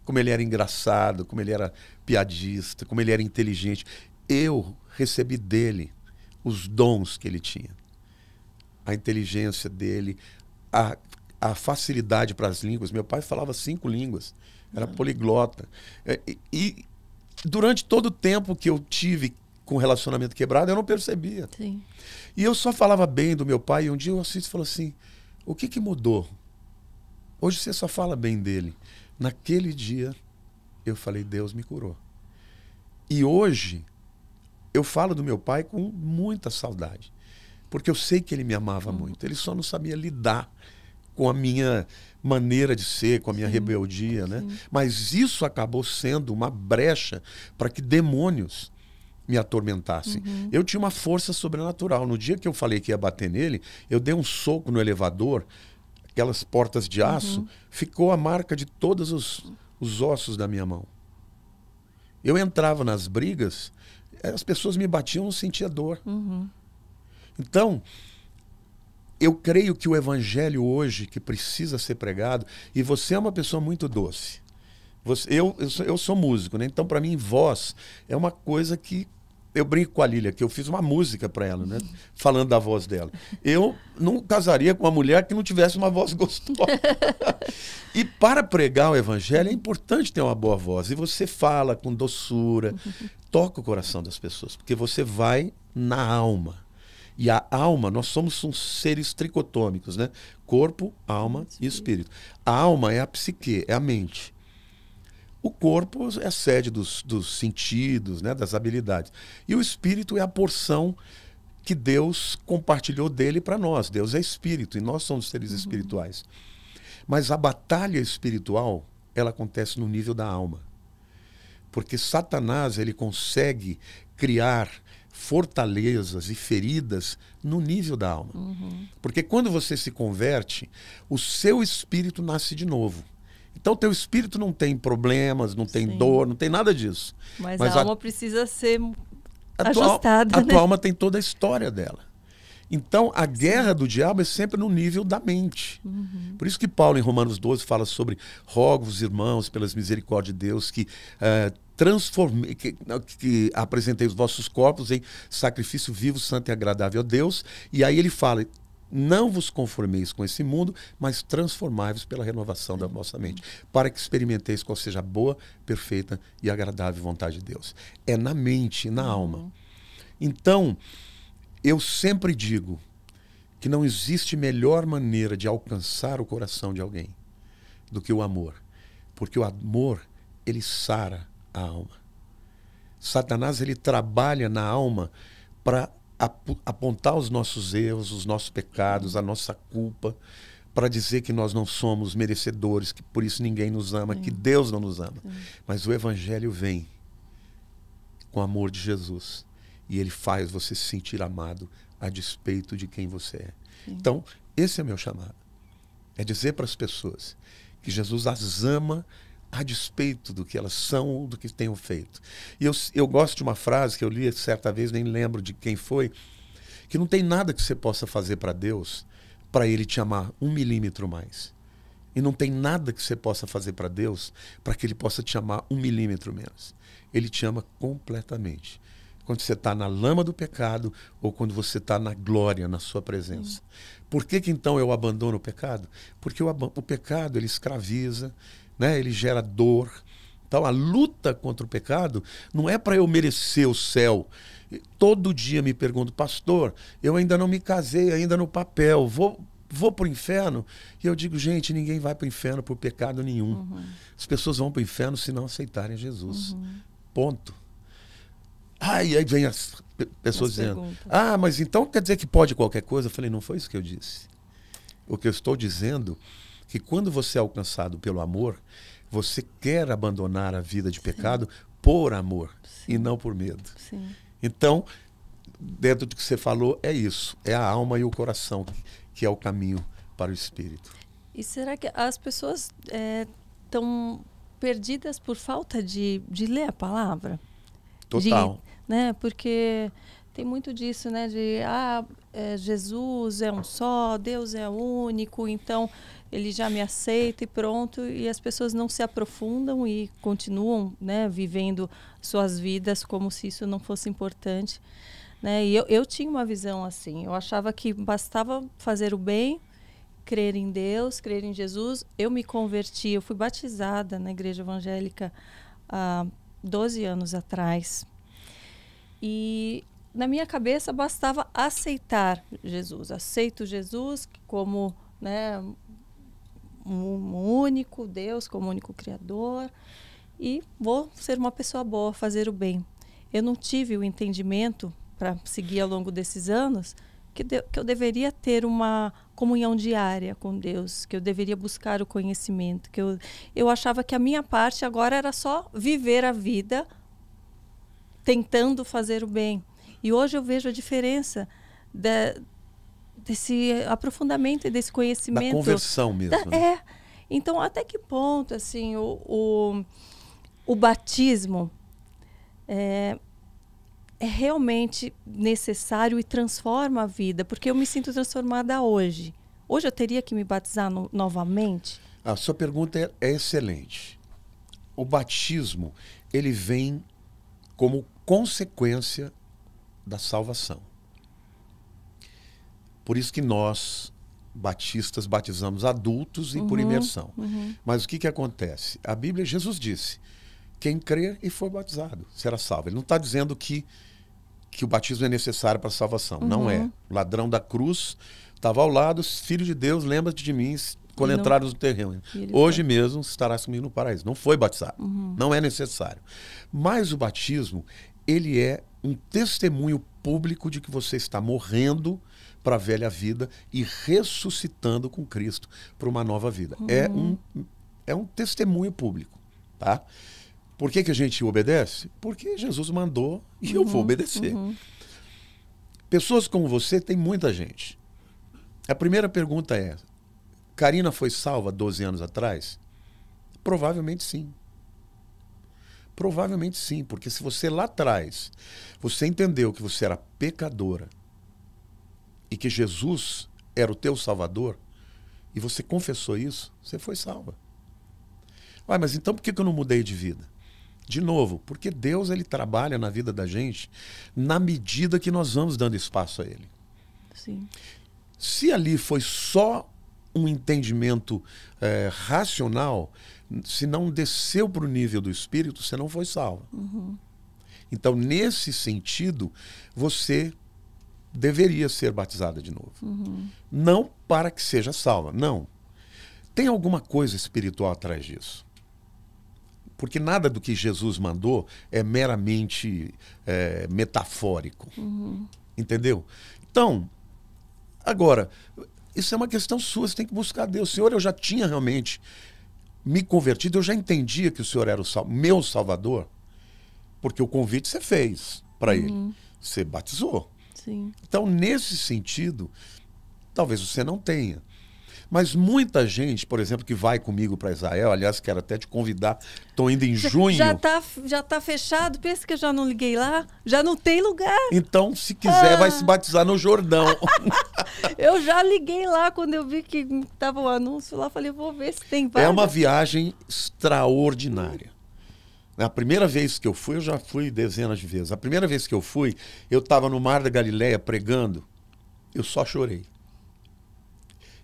Speaker 2: Como ele era engraçado, como ele era piadista, como ele era inteligente. Eu recebi dele os dons que ele tinha. A inteligência dele, a a facilidade para as línguas. Meu pai falava cinco línguas, era uhum. poliglota. É, e, e, durante todo o tempo que eu tive com relacionamento quebrado, eu não percebia. Sim. E eu só falava bem do meu pai. E um dia o Assis falou assim: O que, que mudou? Hoje você só fala bem dele. Naquele dia, eu falei: Deus me curou. E hoje, eu falo do meu pai com muita saudade. Porque eu sei que ele me amava uhum. muito. Ele só não sabia lidar com a minha maneira de ser, com a minha Sim. rebeldia, né? Mas isso acabou sendo uma brecha para que demônios me atormentassem. Uhum. Eu tinha uma força sobrenatural. No dia que eu falei que ia bater nele, eu dei um soco no elevador, aquelas portas de uhum. aço, uhum. ficou a marca de todos os, os ossos da minha mão. Eu entrava nas brigas, as pessoas me batiam, não sentia dor. Uhum. Então, eu creio que o evangelho hoje que precisa ser pregado, e você é uma pessoa muito doce. Você, eu, eu, sou, eu sou músico, né? Então, para mim, voz é uma coisa que. Eu brinco com a Lília, que eu fiz uma música para ela, né? Uhum. Falando da voz dela. Eu não casaria com uma mulher que não tivesse uma voz gostosa. e para pregar o evangelho é importante ter uma boa voz. E você fala com doçura, uhum. toca o coração das pessoas, porque você vai na alma. E a alma, nós somos seres tricotômicos, né? Corpo, alma e espírito. A alma é a psique, é a mente. O corpo é a sede dos, dos sentidos, né? das habilidades. E o espírito é a porção que Deus compartilhou dele para nós. Deus é espírito e nós somos seres uhum. espirituais. Mas a batalha espiritual, ela acontece no nível da alma. Porque Satanás, ele consegue criar fortalezas e feridas no nível da alma. Uhum. Porque quando você se converte, o seu espírito nasce de novo. Então, teu espírito não tem problemas, não tem Sim. dor, não tem nada disso. Mas, Mas a, a alma
Speaker 1: precisa ser a ajustada. Tua, né? A tua alma tem
Speaker 2: toda a história dela. Então, a guerra do diabo é sempre no nível da mente. Uhum. Por isso que Paulo, em Romanos 12, fala sobre rogos, irmãos, pelas misericórdias de Deus, que, uh, transforme, que, que apresentei os vossos corpos em sacrifício vivo, santo e agradável a Deus. E aí ele fala, não vos conformeis com esse mundo, mas transformai-vos pela renovação da vossa mente, para que experimenteis qual seja a boa, perfeita e agradável vontade de Deus. É na mente, na alma. Uhum. Então, eu sempre digo que não existe melhor maneira de alcançar o coração de alguém do que o amor, porque o amor ele sara a alma. Satanás ele trabalha na alma para ap apontar os nossos erros, os nossos pecados, a nossa culpa, para dizer que nós não somos merecedores, que por isso ninguém nos ama, Sim. que é. Deus não nos ama. Sim. Mas o evangelho vem com o amor de Jesus e ele faz você se sentir amado a despeito de quem você é. Sim. Então, esse é meu chamado. É dizer para as pessoas que Jesus as ama a despeito do que elas são ou do que tenham feito. E eu, eu gosto de uma frase que eu li certa vez, nem lembro de quem foi, que não tem nada que você possa fazer para Deus para ele te amar um milímetro mais. E não tem nada que você possa fazer para Deus para que ele possa te amar um milímetro menos. Ele te ama completamente quando você está na lama do pecado ou quando você está na glória, na sua presença. Hum. Por que, que então eu abandono o pecado? Porque o, o pecado ele escraviza, né? ele gera dor. Então a luta contra o pecado não é para eu merecer o céu. Todo dia me pergunto, pastor, eu ainda não me casei, ainda no papel, vou vou para o inferno? E eu digo, gente, ninguém vai para o inferno por pecado nenhum. Uhum. As pessoas vão para o inferno se não aceitarem Jesus. Uhum. Ponto. Ai, aí vem as pessoas as dizendo: perguntas. Ah, mas então quer dizer que pode qualquer coisa? Eu falei: Não foi isso que eu disse. O que eu estou dizendo é que quando você é alcançado pelo amor, você quer abandonar a vida de pecado Sim. por amor Sim. e não por medo. Sim. Então, dentro do que você falou, é isso: é a alma e o coração que é o caminho para o espírito.
Speaker 1: E será que as pessoas estão é, perdidas por falta de, de ler a palavra? Total né? Porque tem muito disso, né? De ah, é, Jesus é um só, Deus é único, então ele já me aceita e pronto. E as pessoas não se aprofundam e continuam, né? Vivendo suas vidas como se isso não fosse importante. Né? E eu, eu tinha uma visão assim. Eu achava que bastava fazer o bem, crer em Deus, crer em Jesus. Eu me converti, eu fui batizada na igreja evangélica há 12 anos atrás. E na minha cabeça bastava aceitar Jesus. Aceito Jesus como né, um único Deus, como único Criador, e vou ser uma pessoa boa, fazer o bem. Eu não tive o entendimento para seguir ao longo desses anos que, de, que eu deveria ter uma comunhão diária com Deus, que eu deveria buscar o conhecimento, que eu, eu achava que a minha parte agora era só viver a vida tentando fazer o bem. E hoje eu vejo a diferença da, desse aprofundamento e desse conhecimento. Da conversão mesmo. Da, né? É. Então, até que ponto, assim, o, o, o batismo é, é, realmente necessário e transforma a vida? Porque eu me sinto transformada hoje. Hoje eu teria que me batizar no, novamente?
Speaker 2: A sua pergunta é, é excelente. O batismo, ele vem como consequência da salvação. Por isso que nós, batistas, batizamos adultos e uhum, por imersão. Uhum. Mas o que, que acontece? A Bíblia, Jesus disse: quem crer e for batizado será salvo. Ele não está dizendo que, que o batismo é necessário para a salvação. Uhum. Não é. Uhum. O ladrão da cruz estava ao lado, filho de Deus, lembra-te de mim, quando não... entraram no terreno. Hoje mesmo estarás comigo no paraíso. Não foi batizado. Uhum. Não é necessário. Mas o batismo, ele é um testemunho público de que você está morrendo para a velha vida e ressuscitando com Cristo para uma nova vida. Uhum. É, um, é um testemunho público, tá? Por que, que a gente obedece? Porque Jesus mandou e uhum. eu vou uhum. obedecer. Uhum. Pessoas como você tem muita gente. A primeira pergunta é: Karina foi salva 12 anos atrás? Provavelmente sim. Provavelmente sim, porque se você lá atrás você entendeu que você era pecadora e que Jesus era o teu salvador e você confessou isso, você foi salva. Ué, mas então por que eu não mudei de vida? De novo, porque Deus ele trabalha na vida da gente na medida que nós vamos dando espaço a ele. Sim. Se ali foi só um entendimento é, racional, se não desceu para o nível do espírito, você não foi salvo. Uhum. Então, nesse sentido, você deveria ser batizada de novo. Uhum. Não para que seja salva, não. Tem alguma coisa espiritual atrás disso. Porque nada do que Jesus mandou é meramente é, metafórico. Uhum. Entendeu? Então, agora, isso é uma questão sua, você tem que buscar Deus. Senhor, eu já tinha realmente me convertido, eu já entendia que o Senhor era o sal meu Salvador, porque o convite você fez para ele. Uhum. Você batizou. Sim. Então, nesse sentido, talvez você não tenha. Mas muita gente, por exemplo, que vai comigo para Israel, aliás, quero até te convidar, estou indo em junho. Já
Speaker 1: está já tá fechado, pensa que eu já não liguei lá, já não tem lugar.
Speaker 2: Então, se quiser, ah. vai se batizar no Jordão.
Speaker 1: eu já liguei lá quando eu vi que estava o um anúncio lá, falei, vou ver se tem é vaga. É uma
Speaker 2: viagem extraordinária. A primeira vez que eu fui, eu já fui dezenas de vezes. A primeira vez que eu fui, eu estava no Mar da Galileia pregando, eu só chorei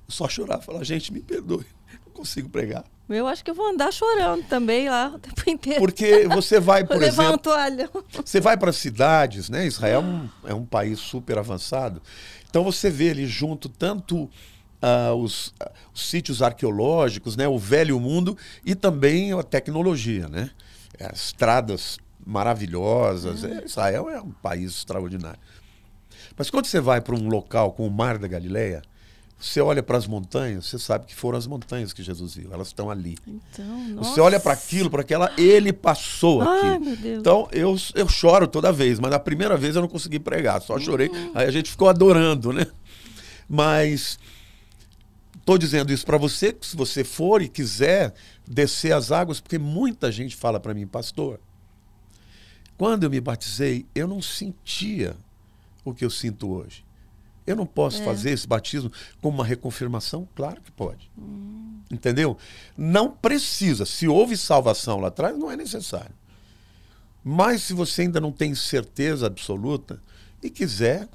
Speaker 2: só chorar, falar, gente, me perdoe, não consigo pregar.
Speaker 1: Eu acho que eu vou andar chorando também lá o tempo inteiro. Porque você vai, por exemplo. Toalha.
Speaker 2: Você vai para cidades, né? Israel é um, é um, país super avançado. Então você vê ali junto tanto uh, os, uh, os, sítios arqueológicos, né? O velho mundo e também a tecnologia, né? É, as estradas maravilhosas. Uhum. É, Israel é um país extraordinário. Mas quando você vai para um local como o Mar da Galileia, você olha para as montanhas, você sabe que foram as montanhas que Jesus viu, elas estão ali. Então, Você olha para aquilo, para aquela, ele passou aqui. Ai, meu Deus. Então eu, eu choro toda vez, mas na primeira vez eu não consegui pregar, só chorei. Uhum. Aí a gente ficou adorando, né? Mas estou dizendo isso para você, que se você for e quiser descer as águas, porque muita gente fala para mim, pastor, quando eu me batizei, eu não sentia o que eu sinto hoje. Eu não posso é. fazer esse batismo como uma reconfirmação? Claro que pode. Hum. Entendeu? Não precisa. Se houve salvação lá atrás, não é necessário. Mas se você ainda não tem certeza absoluta e quiser,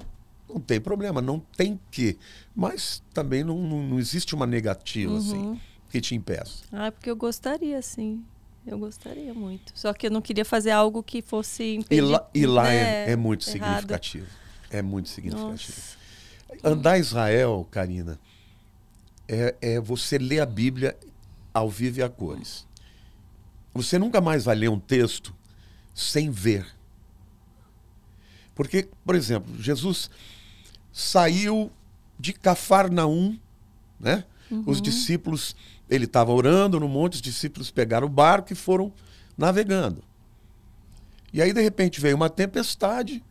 Speaker 2: não tem problema, não tem que. Mas também não, não, não existe uma negativa, assim, uhum. assim, que te impeça.
Speaker 1: Ah, é porque eu gostaria, sim. Eu gostaria muito. Só que eu não queria fazer algo que fosse impedir. E lá, e lá né? é, é, muito é, errado. significativo.
Speaker 2: É muito significativo. Nossa. Andar Israel, Karina, é, é você ler a Bíblia ao vivo e a cores. Você nunca mais vai ler um texto sem ver. Porque, por exemplo, Jesus saiu de Cafarnaum, né? Uhum. Os discípulos, ele estava orando no monte, os discípulos pegaram o barco e foram navegando. E aí, de repente, veio uma tempestade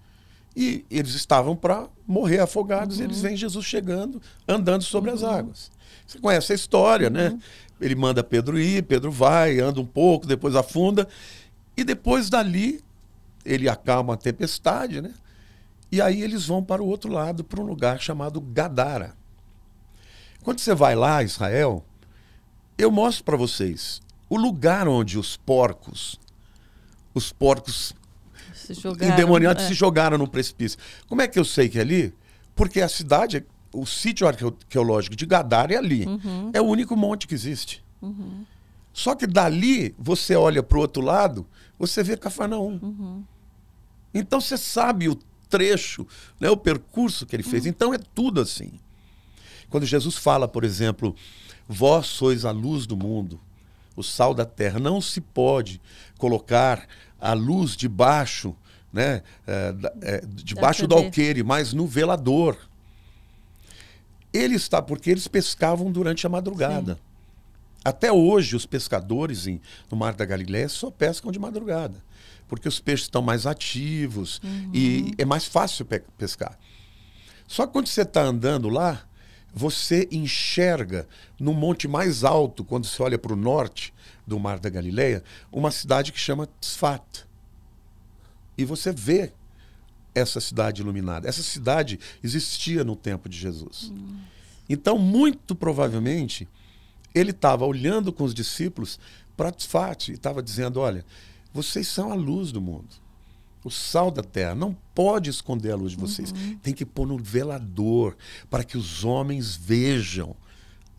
Speaker 2: e eles estavam para morrer afogados, uhum. eles veem Jesus chegando, andando sobre uhum. as águas. Você conhece a história, né? uhum. né? Ele manda Pedro ir, Pedro vai, anda um pouco, depois afunda. E depois dali, ele acalma a tempestade, né? E aí eles vão para o outro lado, para um lugar chamado Gadara. Quando você vai lá, Israel, eu mostro para vocês o lugar onde os porcos, os porcos
Speaker 1: se jogaram, endemoniados é. se
Speaker 2: jogaram no precipício. Como é que eu sei que é ali? Porque a cidade, o sítio arqueológico de Gadara é ali. Uhum. É o único monte que existe. Uhum. Só que dali, você olha para o outro lado, você vê Cafarnaum. Uhum. Então você sabe o trecho, né, o percurso que ele fez. Uhum. Então é tudo assim. Quando Jesus fala, por exemplo, vós sois a luz do mundo, o sal da terra, não se pode colocar a luz de baixo, né? É, é, debaixo do alqueire, mas no velador. Ele está porque eles pescavam durante a madrugada. Sim. Até hoje, os pescadores em, no Mar da Galileia só pescam de madrugada, porque os peixes estão mais ativos uhum. e é mais fácil pe pescar. Só que quando você está andando lá, você enxerga no monte mais alto, quando você olha para o norte, do Mar da Galileia, uma cidade que chama Tzfat. E você vê essa cidade iluminada. Essa cidade existia no tempo de Jesus. Nossa. Então, muito provavelmente, ele estava olhando com os discípulos para Tzfat e estava dizendo: Olha, vocês são a luz do mundo. O sal da terra não pode esconder a luz de vocês. Uhum. Tem que pôr no velador para que os homens vejam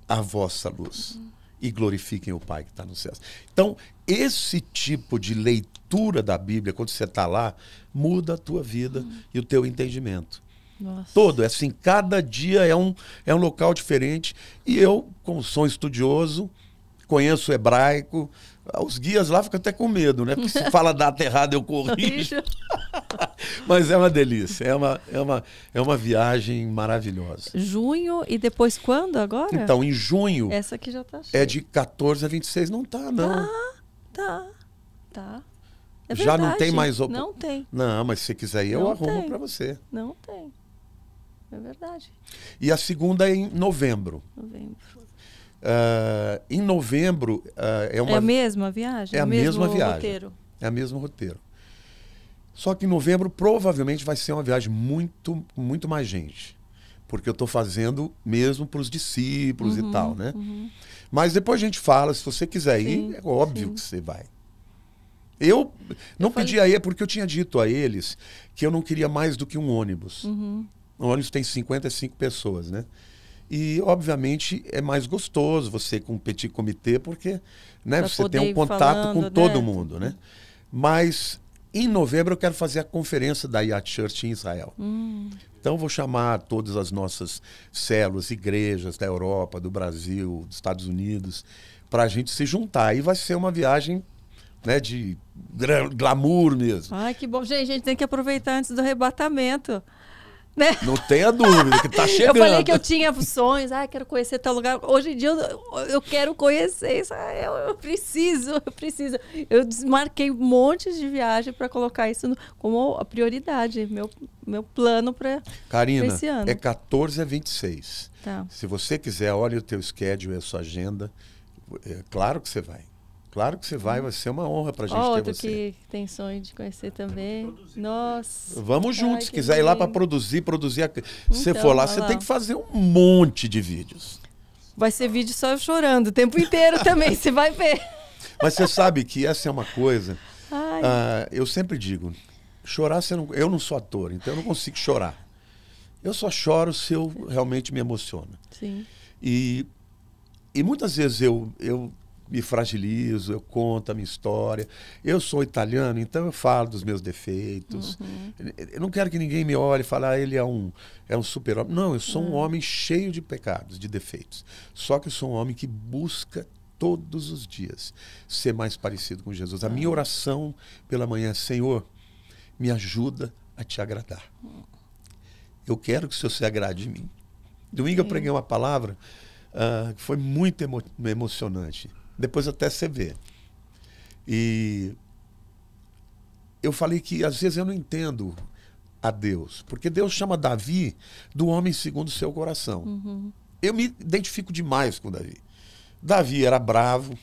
Speaker 2: a vossa luz. Uhum e glorifiquem o Pai que está no céu. Então, esse tipo de leitura da Bíblia, quando você está lá, muda a tua vida e o teu entendimento. Nossa. Todo, é assim, cada dia é um, é um local diferente. E eu, como sou estudioso, conheço o hebraico, os guias lá ficam até com medo, né? Porque se fala data errada, eu corrijo. Mas é uma delícia, é uma, é, uma, é uma viagem maravilhosa.
Speaker 1: Junho e depois quando agora? Então,
Speaker 2: em junho.
Speaker 1: Essa aqui já tá é cheia. É
Speaker 2: de 14 a 26, não tá, não.
Speaker 1: Tá, tá, tá. É já não tem mais op... Não tem.
Speaker 2: Não, mas se você quiser ir, eu não arrumo para você.
Speaker 1: Não tem. É verdade.
Speaker 2: E a segunda é em novembro. Novembro. Uh, em novembro uh, é uma. É a mesma viagem? É a mesma viagem. Roteiro. É o mesmo roteiro. Só que em novembro provavelmente vai ser uma viagem muito, muito mais gente. Porque eu estou fazendo mesmo para os discípulos uhum, e tal, né? Uhum. Mas depois a gente fala, se você quiser sim, ir, é óbvio sim. que você vai. Eu não eu pedi falei... a ele, porque eu tinha dito a eles que eu não queria mais do que um ônibus. Uhum. Um ônibus tem 55 pessoas, né? E, obviamente, é mais gostoso você competir comitê, porque né, você tem um contato falando, com todo né? mundo. Né? Mas, em novembro, eu quero fazer a conferência da Yacht Church em Israel. Hum. Então, vou chamar todas as nossas células, igrejas da Europa, do Brasil, dos Estados Unidos, para a gente se juntar. E vai ser uma viagem né, de glamour mesmo.
Speaker 1: Ai, que bom. Gente, a gente tem que aproveitar antes do arrebatamento. Né?
Speaker 2: Não tenha dúvida, que tá chegando. eu falei que eu
Speaker 1: tinha sonhos, ah, quero conhecer tal lugar. Hoje em dia eu, eu quero conhecer isso, ah, eu, eu, preciso, eu preciso. Eu desmarquei um monte de viagem para colocar isso no, como a prioridade, meu, meu plano para
Speaker 2: esse ano. é 14 a 26. Tá. Se você quiser, olha o teu schedule, a sua agenda. É claro que você vai. Claro que você vai, vai ser uma honra pra gente Outro ter você.
Speaker 1: que tem sonho de conhecer também. Nossa. Vamos juntos, se quiser ir lá para
Speaker 2: produzir, produzir. A... você então, for lá, você lá. tem que fazer um monte de vídeos.
Speaker 1: Vai ser vídeo só chorando o tempo inteiro também, você vai ver.
Speaker 2: Mas você sabe que essa é uma coisa.
Speaker 1: Uh,
Speaker 2: eu sempre digo, chorar você não, eu não sou ator, então eu não consigo chorar. Eu só choro se eu realmente me emociono. Sim. E e muitas vezes eu, eu me fragilizo, eu conto a minha história. Eu sou italiano, então eu falo dos meus defeitos. Uhum. Eu não quero que ninguém me olhe e fale, ah, ele é um, é um super-homem. Não, eu sou uhum. um homem cheio de pecados, de defeitos. Só que eu sou um homem que busca todos os dias ser mais parecido com Jesus. A minha uhum. oração pela manhã é, Senhor, me ajuda a te agradar. Eu quero que o Senhor se agrade em mim. Domingo Sim. eu preguei uma palavra uh, que foi muito emo emocionante. Depois até você vê. E eu falei que às vezes eu não entendo a Deus, porque Deus chama Davi do homem segundo o seu coração. Uhum. Eu me identifico demais com Davi. Davi era bravo,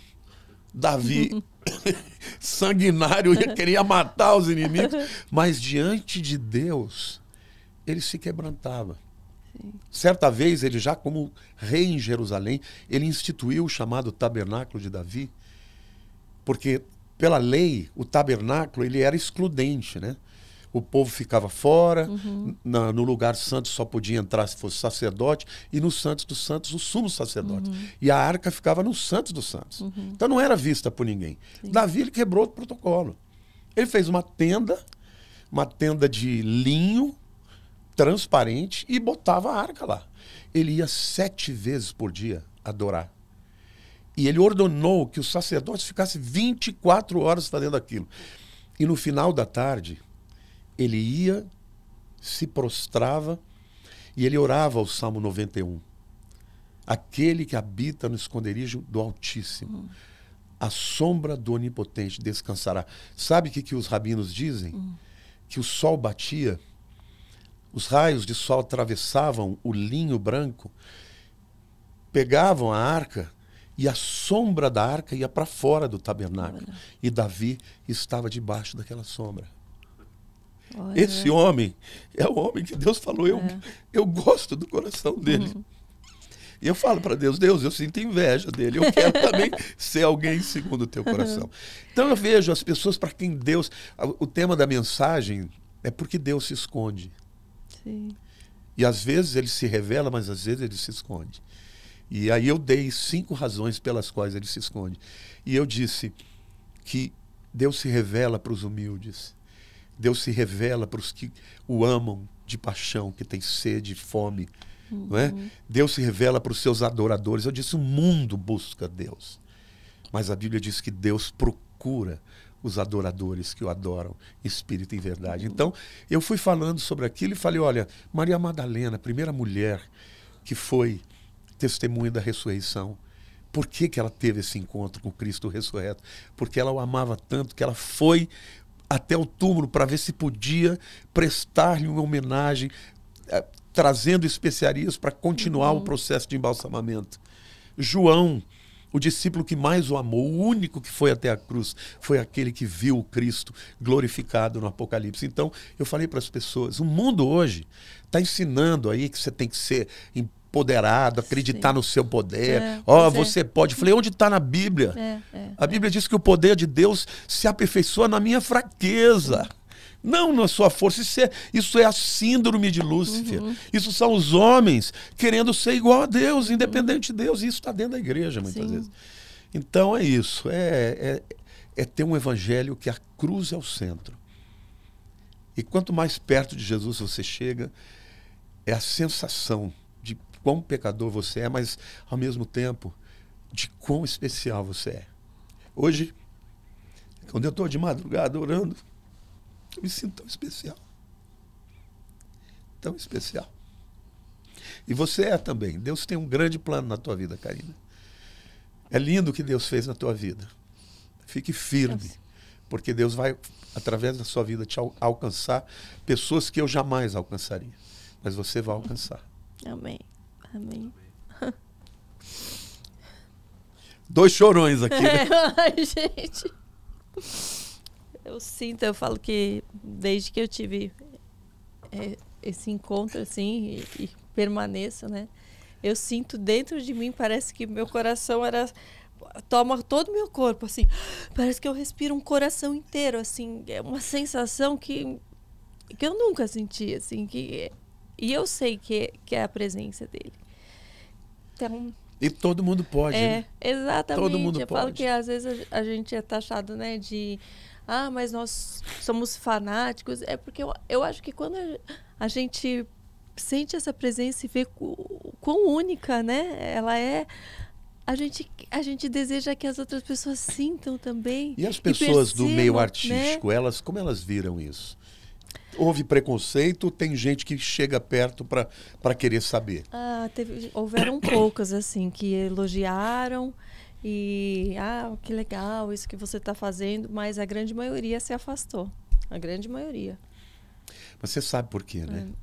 Speaker 2: Davi sanguinário, queria matar os inimigos, mas diante de Deus ele se quebrantava. Certa vez, ele já como rei em Jerusalém, ele instituiu o chamado tabernáculo de Davi, porque pela lei, o tabernáculo ele era excludente, né? O povo ficava fora, uhum. na, no lugar santo só podia entrar se fosse sacerdote, e no Santos dos Santos, o sumo sacerdote. Uhum. E a arca ficava no Santos dos Santos. Uhum. Então não era vista por ninguém. Sim. Davi ele quebrou o protocolo. Ele fez uma tenda, uma tenda de linho, transparente e botava a arca lá. Ele ia sete vezes por dia adorar. E ele ordenou que os sacerdotes ficasse 24 horas fazendo aquilo. E no final da tarde, ele ia, se prostrava e ele orava o Salmo 91. Aquele que habita no esconderijo do Altíssimo. Hum. A sombra do Onipotente descansará. Sabe o que, que os rabinos dizem? Hum. Que o sol batia os raios de sol atravessavam o linho branco, pegavam a arca e a sombra da arca ia para fora do tabernáculo. Olha. E Davi estava debaixo daquela sombra.
Speaker 3: Olha. Esse homem
Speaker 2: é o homem que Deus falou, eu, é. eu gosto do coração dele. Uhum. E eu falo para Deus, Deus, eu sinto inveja dele. Eu quero também ser alguém segundo o teu coração. Uhum. Então eu vejo as pessoas para quem Deus. O tema da mensagem é porque Deus se esconde. Sim. E às vezes ele se revela, mas às vezes ele se esconde. E aí eu dei cinco razões pelas quais ele se esconde. E eu disse que Deus se revela para os humildes. Deus se revela para os que o amam de paixão, que tem sede e fome. Uhum. Não é? Uhum. Deus se revela para os seus adoradores. Eu disse: o mundo busca Deus. Mas a Bíblia diz que Deus procura os adoradores que o adoram, espírito em verdade. Então, eu fui falando sobre aquilo e falei: olha, Maria Madalena, a primeira mulher que foi testemunha da ressurreição, por que, que ela teve esse encontro com Cristo ressurreto? Porque ela o amava tanto que ela foi até o túmulo para ver se podia prestar-lhe uma homenagem, eh, trazendo especiarias para continuar uhum. o processo de embalsamamento. João o discípulo que mais o amou, o único que foi até a cruz, foi aquele que viu o Cristo glorificado no Apocalipse. Então, eu falei para as pessoas: o mundo hoje está ensinando aí que você tem que ser empoderado, acreditar Sim. no seu poder. É, Ó, é, oh, você é. pode. falei, onde está na Bíblia? É, é a Bíblia é. diz que o poder de Deus se aperfeiçoa na minha fraqueza. Não na sua força. Isso é, isso é a síndrome de Lúcifer. Uhum. Isso são os homens querendo ser igual a Deus, independente de Deus. E isso está dentro da igreja, muitas Sim. vezes. Então é isso. É, é, é ter um evangelho que a cruz é o centro. E quanto mais perto de Jesus você chega, é a sensação de quão pecador você é, mas ao mesmo tempo de quão especial você é. Hoje, quando eu estou de madrugada orando, eu me sinto tão especial. Tão especial. E você é também. Deus tem um grande plano na tua vida, Karina. É lindo o que Deus fez na tua vida. Fique firme, porque Deus vai, através da sua vida, te al alcançar pessoas que eu jamais alcançaria. Mas você vai alcançar.
Speaker 1: Amém. Amém.
Speaker 2: Dois chorões aqui. Né? É,
Speaker 1: ai, gente. Eu sinto, eu falo que desde que eu tive é, esse encontro, assim, e, e permaneço, né? Eu sinto dentro de mim, parece que meu coração era toma todo o meu corpo, assim. Parece que eu respiro um coração inteiro, assim. É uma sensação que, que eu nunca senti, assim. Que, e eu sei que, que é a presença dele. Então...
Speaker 2: E todo mundo pode. É, né? exatamente. Todo mundo eu pode. falo que
Speaker 1: às vezes a gente é taxado, né, de ah, mas nós somos fanáticos. É porque eu, eu acho que quando a gente sente essa presença e vê quão única, né? Ela é. A gente, a gente deseja que as outras pessoas sintam também. E as pessoas e percebam, do meio artístico, né?
Speaker 2: elas como elas viram isso? Houve preconceito? Tem gente que chega perto
Speaker 1: para querer saber? Ah, teve, houveram poucas assim que elogiaram. E, ah, que legal isso que você está fazendo, mas a grande maioria se afastou. A grande maioria.
Speaker 2: Mas você sabe por quê, né? É.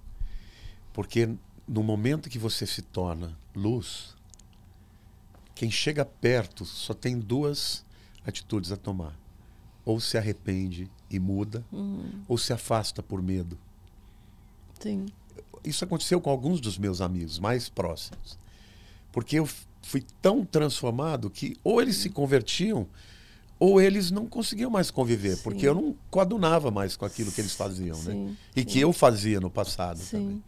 Speaker 2: Porque no momento que você se torna luz, quem chega perto só tem duas atitudes a tomar: ou se arrepende e muda, uhum. ou se afasta por medo. Sim. Isso aconteceu com alguns dos meus amigos mais próximos. Porque eu fui tão transformado que ou eles se hum. convertiam ou eles não conseguiam mais conviver, sim. porque eu não coadunava mais com aquilo que eles faziam, né? sim, né? E que eu fazia no passado também.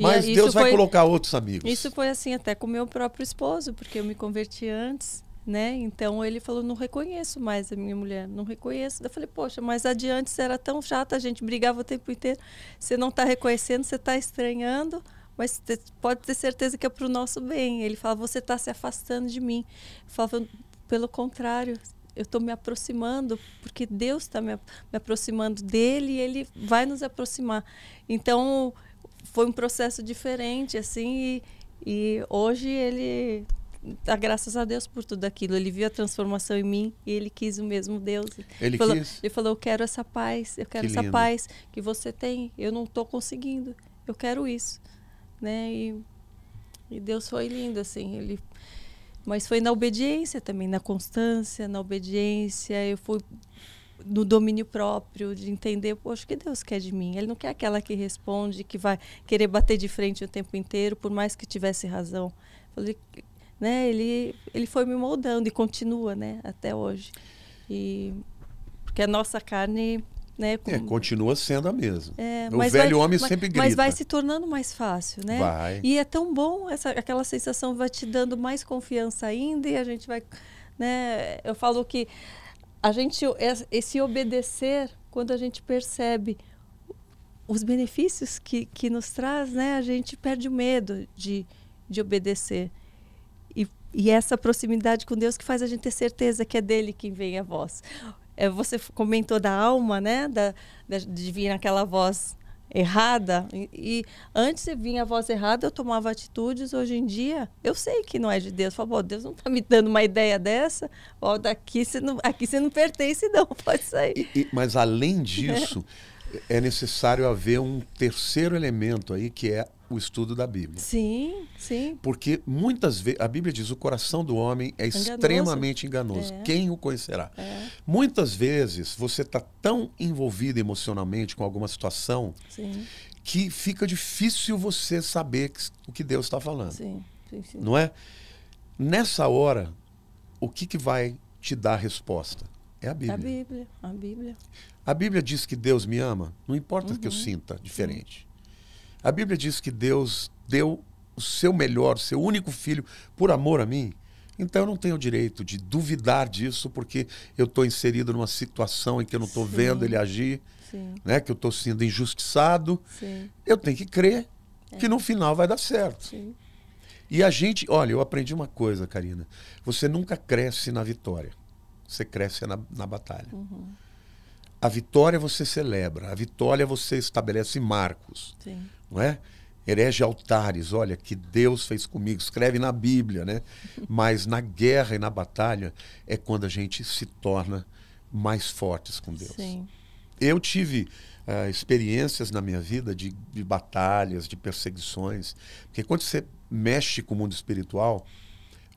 Speaker 1: Mas e, Deus vai foi, colocar outros amigos. Isso foi assim até com meu próprio esposo, porque eu me converti antes, né? Então ele falou: "Não reconheço mais a minha mulher, não reconheço". Eu falei: "Poxa, mas adiante era tão chata, a gente brigava o tempo inteiro. Você não está reconhecendo, você está estranhando" mas pode ter certeza que é para o nosso bem. Ele fala, você está se afastando de mim. Eu falava, pelo contrário, eu estou me aproximando, porque Deus está me, me aproximando dele e ele vai nos aproximar. Então, foi um processo diferente, assim, e, e hoje ele dá graças a Deus por tudo aquilo. Ele viu a transformação em mim e ele quis o mesmo Deus. Ele falou, quis? Ele falou, eu quero essa paz, eu quero que essa lindo. paz que você tem. Eu não estou conseguindo, eu quero isso né? E, e Deus foi lindo, assim. Ele, mas foi na obediência também, na constância, na obediência. Eu fui no domínio próprio, de entender, poxa, o que Deus quer de mim? Ele não quer aquela que responde, que vai querer bater de frente o tempo inteiro, por mais que tivesse razão. Falei, né, ele, ele foi me moldando e continua, né, até hoje. E porque a nossa carne né, é, com... é,
Speaker 2: continua sendo a mesma. É, o velho vai, homem mas, sempre grita. Mas vai
Speaker 1: se tornando mais fácil, né? Vai. E é tão bom, essa, aquela sensação vai te dando mais confiança ainda e a gente vai... Né? Eu falo que a gente, esse obedecer, quando a gente percebe os benefícios que, que nos traz, né? a gente perde o medo de, de obedecer. E, e essa proximidade com Deus que faz a gente ter certeza que é dele quem vem a voz. É, você comentou da alma, né? Da, de vir naquela voz errada. E, e antes de vir a voz errada, eu tomava atitudes. Hoje em dia, eu sei que não é de Deus. Falo, Deus não está me dando uma ideia dessa. Ó, daqui você não, aqui você não pertence, não. Pode sair.
Speaker 2: E, e, mas além disso, é necessário haver um terceiro elemento aí, que é o estudo da Bíblia.
Speaker 1: Sim, sim.
Speaker 2: Porque muitas vezes, a Bíblia diz, o coração do homem é enganoso. extremamente enganoso. É. Quem o conhecerá? É. Muitas vezes você está tão envolvido emocionalmente com alguma situação sim. que fica difícil você saber o que Deus está falando. Sim, sim, sim. Não é? Nessa hora, o que, que vai te dar a resposta? É a Bíblia. A
Speaker 1: Bíblia, a Bíblia.
Speaker 2: A Bíblia diz que Deus me ama, não importa o uhum. que eu uhum. sinta diferente. A Bíblia diz que Deus deu o seu melhor, o seu único filho, por amor a mim. Então eu não tenho o direito de duvidar disso porque eu estou inserido numa situação em que eu não estou vendo ele agir, né? que eu estou sendo injustiçado. Sim. Eu tenho que crer é. que no final vai dar certo. Sim. E a gente, olha, eu aprendi uma coisa, Karina. Você nunca cresce na vitória. Você cresce na, na batalha. Uhum. A vitória você celebra, a vitória você estabelece marcos. Sim não é? Herege altares, olha que Deus fez comigo, escreve na Bíblia, né? Mas na guerra e na batalha é quando a gente se torna mais fortes com Deus. Sim. Eu tive uh, experiências na minha vida de, de batalhas, de perseguições, porque quando você mexe com o mundo espiritual,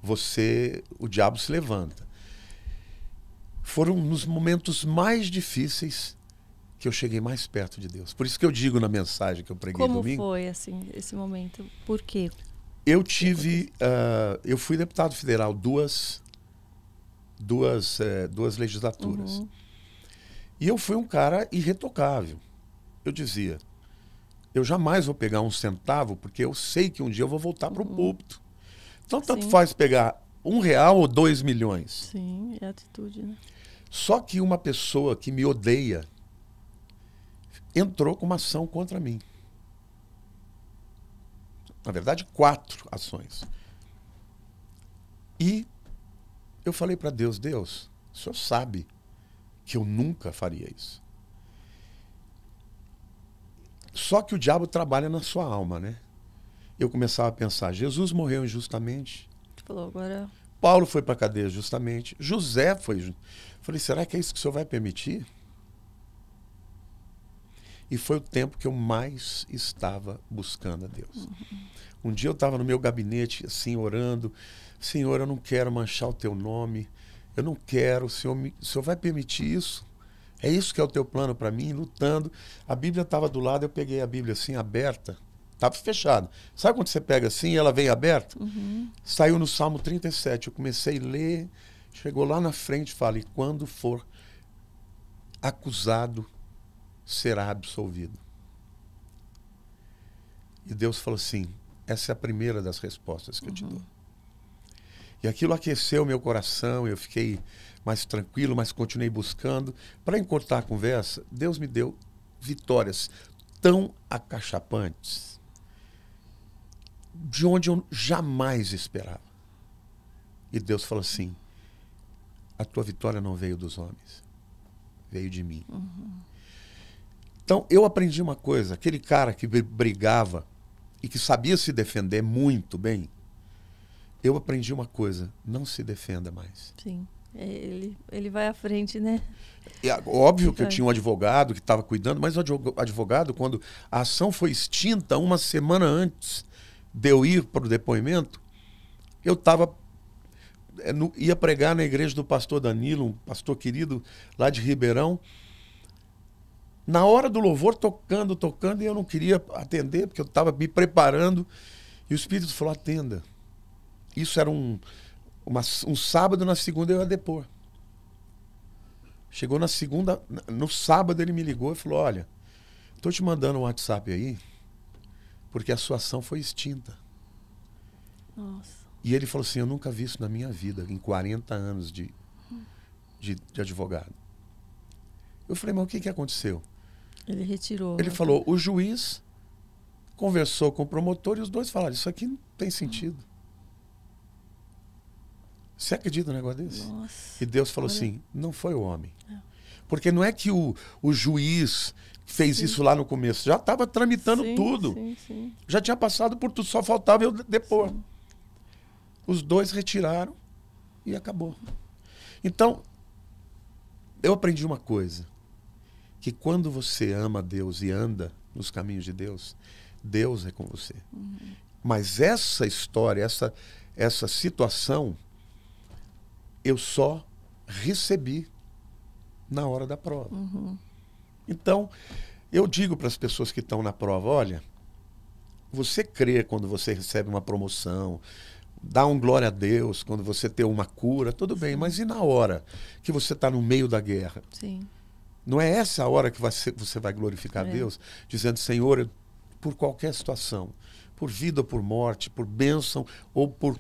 Speaker 2: você, o diabo se levanta. Foram nos momentos mais difíceis que eu cheguei mais perto de Deus. Por isso que eu digo na mensagem que eu preguei Como domingo. Como
Speaker 1: foi assim esse momento? Por quê?
Speaker 2: Eu tive, uh, eu fui deputado federal duas, duas, uh, duas legislaturas. Uhum. E eu fui um cara irretocável. Eu dizia, eu jamais vou pegar um centavo porque eu sei que um dia eu vou voltar para o uhum. púlpito.
Speaker 1: Então tanto Sim. faz
Speaker 2: pegar um real ou dois milhões.
Speaker 1: Sim, é atitude. Né?
Speaker 2: Só que uma pessoa que me odeia entrou com uma ação contra mim. Na verdade, quatro ações. E eu falei para Deus: Deus, o senhor sabe que eu nunca faria isso. Só que o diabo trabalha na sua alma, né? Eu começava a pensar: Jesus morreu injustamente.
Speaker 1: Falou agora.
Speaker 2: Paulo foi para a cadeia justamente. José foi. Falei: será que é isso que o senhor vai permitir? E foi o tempo que eu mais estava buscando a Deus. Uhum. Um dia eu estava no meu gabinete, assim, orando: Senhor, eu não quero manchar o teu nome, eu não quero, o Senhor, me, o senhor vai permitir isso? É isso que é o teu plano para mim, lutando. A Bíblia estava do lado, eu peguei a Bíblia assim, aberta. Estava fechada. Sabe quando você pega assim e ela vem aberta? Uhum. Saiu no Salmo 37. Eu comecei a ler, chegou lá na frente, falei: quando for acusado será absolvido. E Deus falou assim: essa é a primeira das respostas que uhum. eu te uhum. dou. E aquilo aqueceu meu coração, eu fiquei mais tranquilo, mas continuei buscando. Para encurtar a conversa, Deus me deu vitórias tão acachapantes, de onde eu jamais esperava. E Deus falou assim: a tua vitória não veio dos homens, veio de mim. Uhum. Então, eu aprendi uma coisa: aquele cara que brigava e que sabia se defender muito bem, eu aprendi uma coisa: não se defenda mais.
Speaker 1: Sim. É, ele, ele vai à frente, né?
Speaker 2: É, óbvio que eu tinha um advogado que estava cuidando, mas o advogado, quando a ação foi extinta uma semana antes de eu ir para o depoimento, eu estava. É, ia pregar na igreja do pastor Danilo, um pastor querido lá de Ribeirão, na hora do louvor, tocando, tocando, e eu não queria atender, porque eu estava me preparando. E o Espírito falou: atenda. Isso era um, uma, um sábado, na segunda eu ia depor. Chegou na segunda, no sábado ele me ligou e falou: Olha, estou te mandando um WhatsApp aí, porque a sua ação foi extinta. Nossa. E ele falou assim: Eu nunca vi isso na minha vida, em 40 anos de, de, de advogado. Eu falei: Mas o que, que aconteceu?
Speaker 1: Ele retirou. Ele né? falou:
Speaker 2: o juiz conversou com o promotor e os dois falaram: Isso aqui não tem sentido. Você acredita no negócio desse? Nossa, e Deus falou olha. assim: Não foi o homem. É. Porque não é que o, o juiz fez sim. isso lá no começo, já estava tramitando sim, tudo. Sim, já tinha passado por tudo, só faltava eu depor. Os dois retiraram e acabou. Então, eu aprendi uma coisa que quando você ama Deus e anda nos caminhos de Deus, Deus é com você. Uhum. Mas essa história, essa, essa situação, eu só recebi na hora da prova. Uhum. Então, eu digo para as pessoas que estão na prova: olha, você crê quando você recebe uma promoção, dá um glória a Deus quando você tem uma cura, tudo bem, mas e na hora que você está no meio da guerra? Sim não é essa a hora que você vai glorificar é. Deus, dizendo, Senhor, por qualquer situação, por vida, por morte, por bênção ou por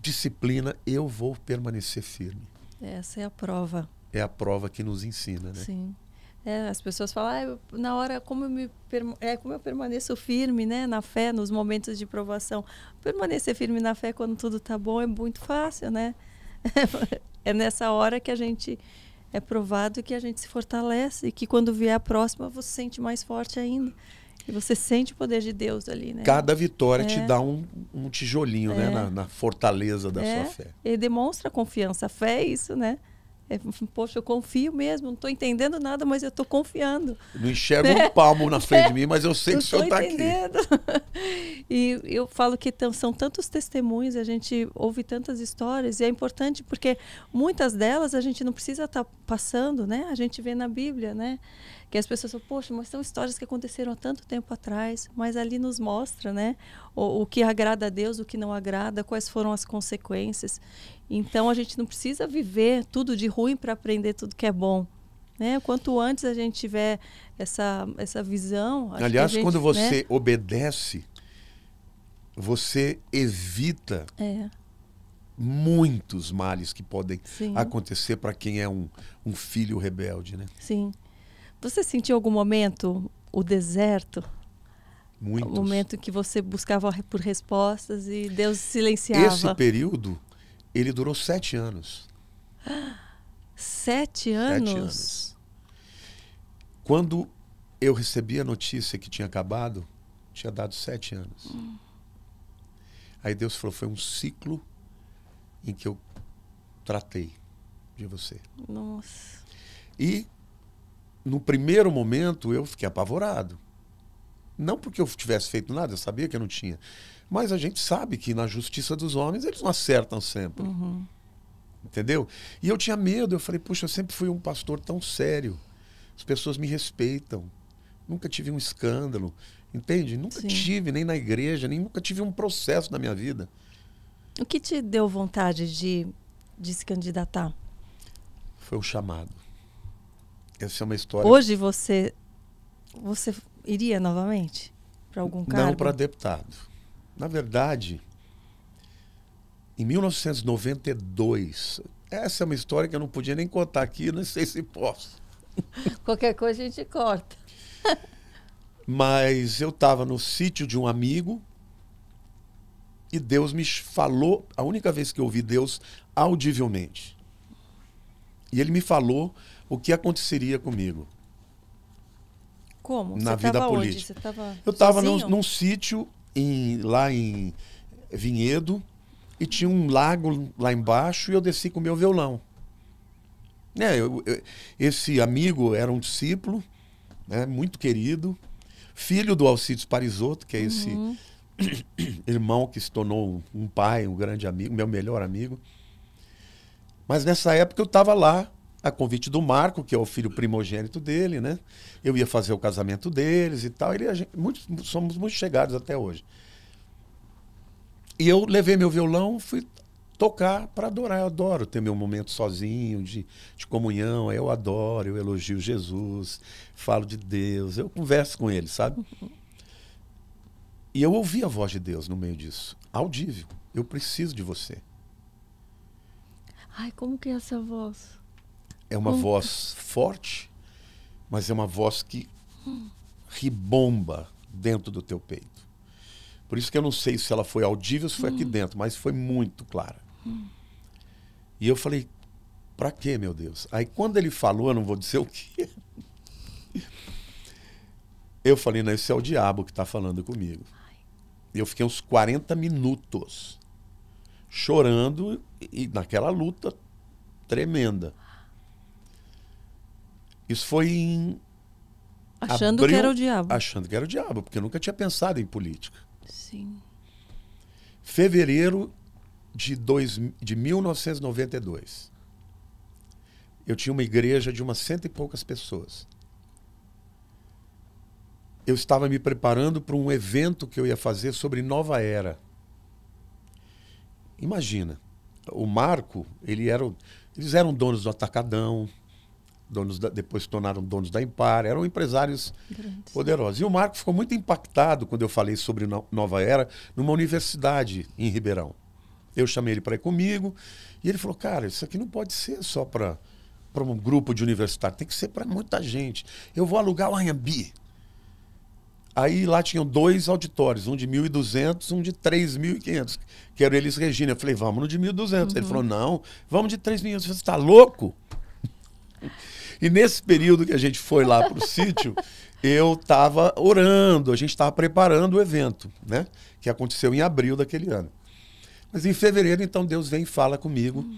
Speaker 2: disciplina, eu vou permanecer firme.
Speaker 1: Essa é a prova.
Speaker 2: É a prova que nos ensina, né?
Speaker 1: Sim. É, as pessoas falam, ah, na hora, como eu, me, é, como eu permaneço firme né, na fé, nos momentos de provação. Permanecer firme na fé quando tudo está bom é muito fácil, né? é nessa hora que a gente é provado que a gente se fortalece e que quando vier a próxima você se sente mais forte ainda. E você sente o poder de Deus ali, né? Cada vitória é. te dá
Speaker 2: um, um tijolinho, né? é. né? Na, na, fortaleza da é. sua fé.
Speaker 1: Ele demonstra confiança. A fé é isso, né? É, poxa, eu confio mesmo, não estou entendendo nada, mas eu estou confiando. Não enxergo né? um palmo na frente é, de mim, mas eu sei que o senhor está aqui. e eu falo que são tantos testemunhos, a gente ouve tantas histórias, e é importante porque muitas delas a gente não precisa estar tá passando, né? A gente vê na Bíblia, né? que as pessoas falam, poxa, mas são histórias que aconteceram há tanto tempo atrás, mas ali nos mostra, né, o, o que agrada a Deus, o que não agrada, quais foram as consequências. Então a gente não precisa viver tudo de ruim para aprender tudo que é bom. Né? Quanto antes a gente tiver essa, essa visão. Aliás, gente, quando né? você né?
Speaker 2: obedece, você evita é. muitos males que podem Sim. acontecer para quem é um, um filho rebelde. Né?
Speaker 1: Sim. Você sentiu algum momento o deserto? Muitos. O momento que você buscava por respostas e Deus silenciava. Esse
Speaker 2: período, ele durou sete anos.
Speaker 1: Sete anos? Sete anos.
Speaker 2: Quando eu recebi a notícia que tinha acabado, tinha dado sete anos. Hum. Aí Deus falou: foi um ciclo em que eu tratei de você.
Speaker 3: Nossa.
Speaker 2: E no primeiro momento eu fiquei apavorado. Não porque eu tivesse feito nada, eu sabia que eu não tinha. Mas a gente sabe que na justiça dos homens eles não acertam sempre. Uhum. Entendeu? E eu tinha medo, eu falei, puxa, eu sempre fui um pastor tão sério. As pessoas me respeitam. Nunca tive um escândalo. Entende? Nunca Sim. tive, nem na igreja, nem nunca tive um processo na minha vida.
Speaker 1: O que te deu vontade de, de se candidatar?
Speaker 2: Foi o chamado. Essa é uma história.
Speaker 1: Hoje você você iria novamente para algum cargo? Não para
Speaker 2: deputado. Na verdade, em 1992, essa é uma história que eu não podia nem contar aqui, não sei se posso.
Speaker 1: Qualquer coisa a gente corta.
Speaker 2: Mas eu estava no sítio de um amigo e Deus me falou, a única vez que eu ouvi Deus audivelmente. E ele me falou o que aconteceria comigo.
Speaker 1: Como? Na Você vida política. Tava eu estava num, num
Speaker 2: sítio em, lá em Vinhedo e tinha um lago lá embaixo e eu desci com meu violão. É, eu, eu, esse amigo era um discípulo, né, muito querido, filho do Alcides Parisoto, que é esse uhum. irmão que se tornou um pai, um grande amigo, meu melhor amigo. Mas nessa época eu estava lá a convite do Marco, que é o filho primogênito dele, né? Eu ia fazer o casamento deles e tal. Ele, a gente, muito, somos muito chegados até hoje. E eu levei meu violão, fui tocar para adorar. Eu adoro ter meu momento sozinho, de, de comunhão. Eu adoro, eu elogio Jesus, falo de Deus, eu converso com ele, sabe? E eu ouvi a voz de Deus no meio disso, audível. Eu preciso de você.
Speaker 1: Ai, como que é essa voz?
Speaker 2: É uma hum. voz forte, mas é uma voz que ribomba dentro do teu peito. Por isso que eu não sei se ela foi audível ou se foi hum. aqui dentro, mas foi muito clara. Hum. E eu falei, pra quê, meu Deus? Aí quando ele falou, eu não vou dizer o quê. Eu falei, não, esse é o diabo que está falando comigo. E eu fiquei uns 40 minutos chorando e naquela luta tremenda. Isso foi em.
Speaker 1: Achando abril, que era o diabo.
Speaker 2: Achando que era o diabo, porque eu nunca tinha pensado em política. Sim. Fevereiro de, dois, de 1992. Eu tinha uma igreja de umas cento e poucas pessoas. Eu estava me preparando para um evento que eu ia fazer sobre nova era. Imagina, o Marco, ele era, eles eram donos do Atacadão, donos da, depois se tornaram donos da Impar, eram empresários poderosos. E o Marco ficou muito impactado quando eu falei sobre Nova Era numa universidade em Ribeirão. Eu chamei ele para ir comigo e ele falou: Cara, isso aqui não pode ser só para um grupo de universitários, tem que ser para muita gente. Eu vou alugar o Anhambi. Aí lá tinham dois auditórios, um de 1.200, um de 3.500, que era eles e Regina. Eu falei, vamos no de 1.200. Uhum. Ele falou, não, vamos de 3.500. Você está louco? E nesse período que a gente foi lá para o sítio, eu estava orando, a gente estava preparando o evento, né? Que aconteceu em abril daquele ano. Mas em fevereiro, então, Deus vem e fala comigo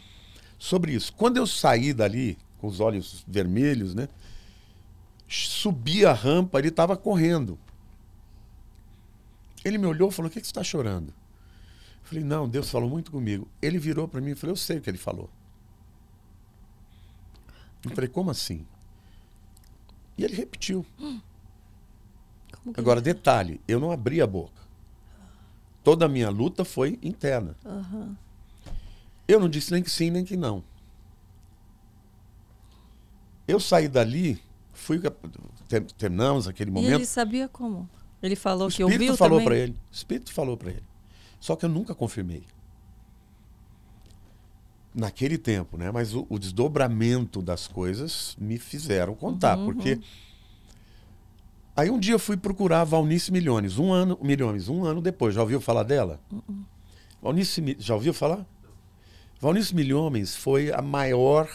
Speaker 2: sobre isso. Quando eu saí dali, com os olhos vermelhos, né? Subi a rampa, ele estava correndo. Ele me olhou e falou: O que, que você está chorando? Eu falei: Não, Deus falou muito comigo. Ele virou para mim e falou: Eu sei o que ele falou. Eu falei, como assim? E ele repetiu. Hum. Agora, detalhe, eu não abri a boca. Toda a minha luta foi interna. Uhum. Eu não disse nem que sim, nem que não. Eu saí dali, fui terminamos aquele momento. E ele
Speaker 1: sabia como? Ele falou o que ouviu falou para ele.
Speaker 2: O espírito falou para ele. Só que eu nunca confirmei naquele tempo, né? Mas o, o, desdobramento das coisas me fizeram contar, uhum. porque aí um dia eu fui procurar Valnice Milhões, um ano, milhões, um ano depois. Já ouviu falar dela? Uhum. Valnice, já ouviu falar? Valnice Milhões foi a maior.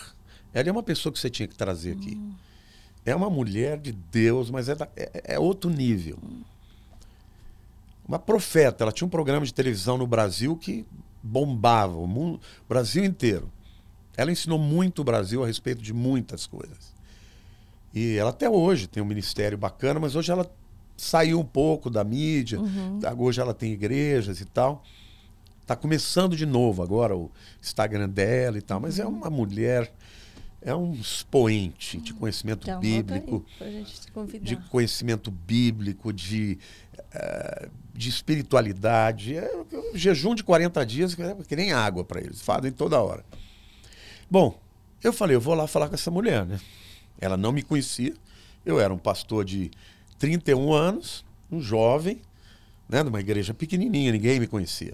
Speaker 2: Ela é uma pessoa que você tinha que trazer aqui. Uhum. É uma mulher de Deus, mas é, da, é, é outro nível. Hum. Uma profeta, ela tinha um programa de televisão no Brasil que bombava, o, mundo, o Brasil inteiro. Ela ensinou muito o Brasil a respeito de muitas coisas. E ela até hoje tem um ministério bacana, mas hoje ela saiu um pouco da mídia, uhum. Tá, hoje ela tem igrejas e tal. Está começando de novo agora o Instagram dela e tal, mas é uhum. é uma mulher, é um expoente de uhum. conhecimento então, bíblico, aí, de conhecimento bíblico, de uh, de espiritualidade. É um jejum de 40 dias é que, nem água para eles, fazem toda hora. Bom, eu falei, eu vou lá falar com essa mulher, né? Ela não me conhecia. Eu era um pastor de 31 anos, um jovem, né, numa igreja pequenininha, ninguém me conhecia.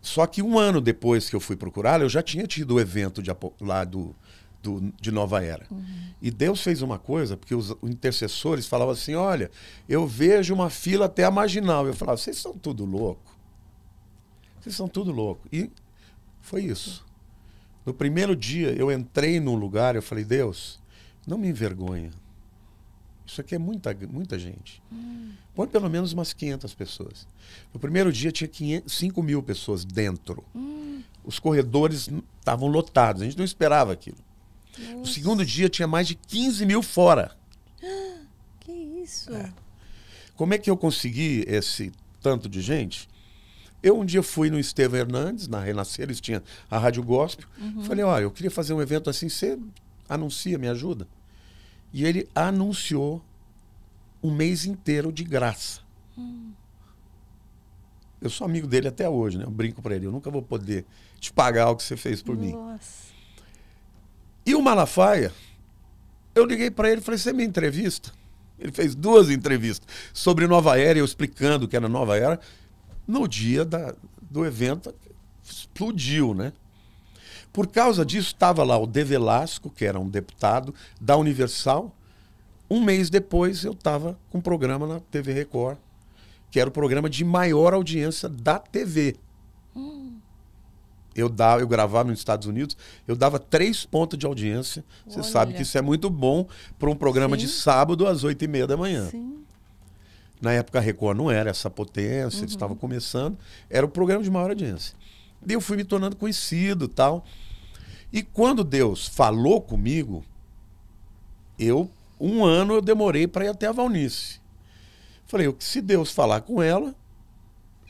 Speaker 2: Só que um ano depois que eu fui procurá-la, eu já tinha tido o evento de, lá do, do, de Nova Era. Uhum. E Deus fez uma coisa, porque os intercessores falavam assim: olha, eu vejo uma fila até a marginal. Eu falava, vocês são tudo louco. Vocês são tudo louco. E foi isso. No primeiro dia, eu entrei num lugar, eu falei, Deus, não me envergonha. Isso aqui é muita, muita gente. Hum. Põe pelo menos umas 500 pessoas. No primeiro dia tinha 500, 5 mil pessoas dentro. Hum. Os corredores estavam lotados. A gente não esperava aquilo. Nossa. No segundo dia tinha mais de 15 mil fora.
Speaker 3: Que isso? É.
Speaker 2: Como é que eu consegui esse tanto de gente? Eu um dia fui no Estevam Hernandes, na Renascer, eles tinham a Rádio Gospel. Uhum. Falei, ó, eu queria fazer um evento assim, você anuncia, me ajuda? E ele anunciou um mês inteiro de graça. Hum. Eu sou amigo dele até hoje, né? Eu brinco para ele, eu nunca vou poder te pagar o que você fez por Nossa. mim. E o Malafaia, eu liguei para ele e falei: você me entrevista? Ele fez duas entrevistas sobre Nova Era, eu explicando que era Nova Era. No dia da, do evento, explodiu, né? Por causa disso, estava lá o De Velasco, que era um deputado da Universal. Um mês depois, eu estava com um programa na TV Record, que era o programa de maior audiência da TV. Hum. Eu, dava, eu gravava nos Estados Unidos, eu dava três pontos de audiência. Você sabe que isso é muito bom para um programa Sim. de sábado às oito e meia da manhã. Sim. Na época a Record não era essa potência, uhum. estava começando. Era o programa de maior audiência. E eu fui me tornando conhecido tal. E quando Deus falou comigo, eu, um ano eu demorei para ir até a Valnice. Falei, se Deus falar com ela,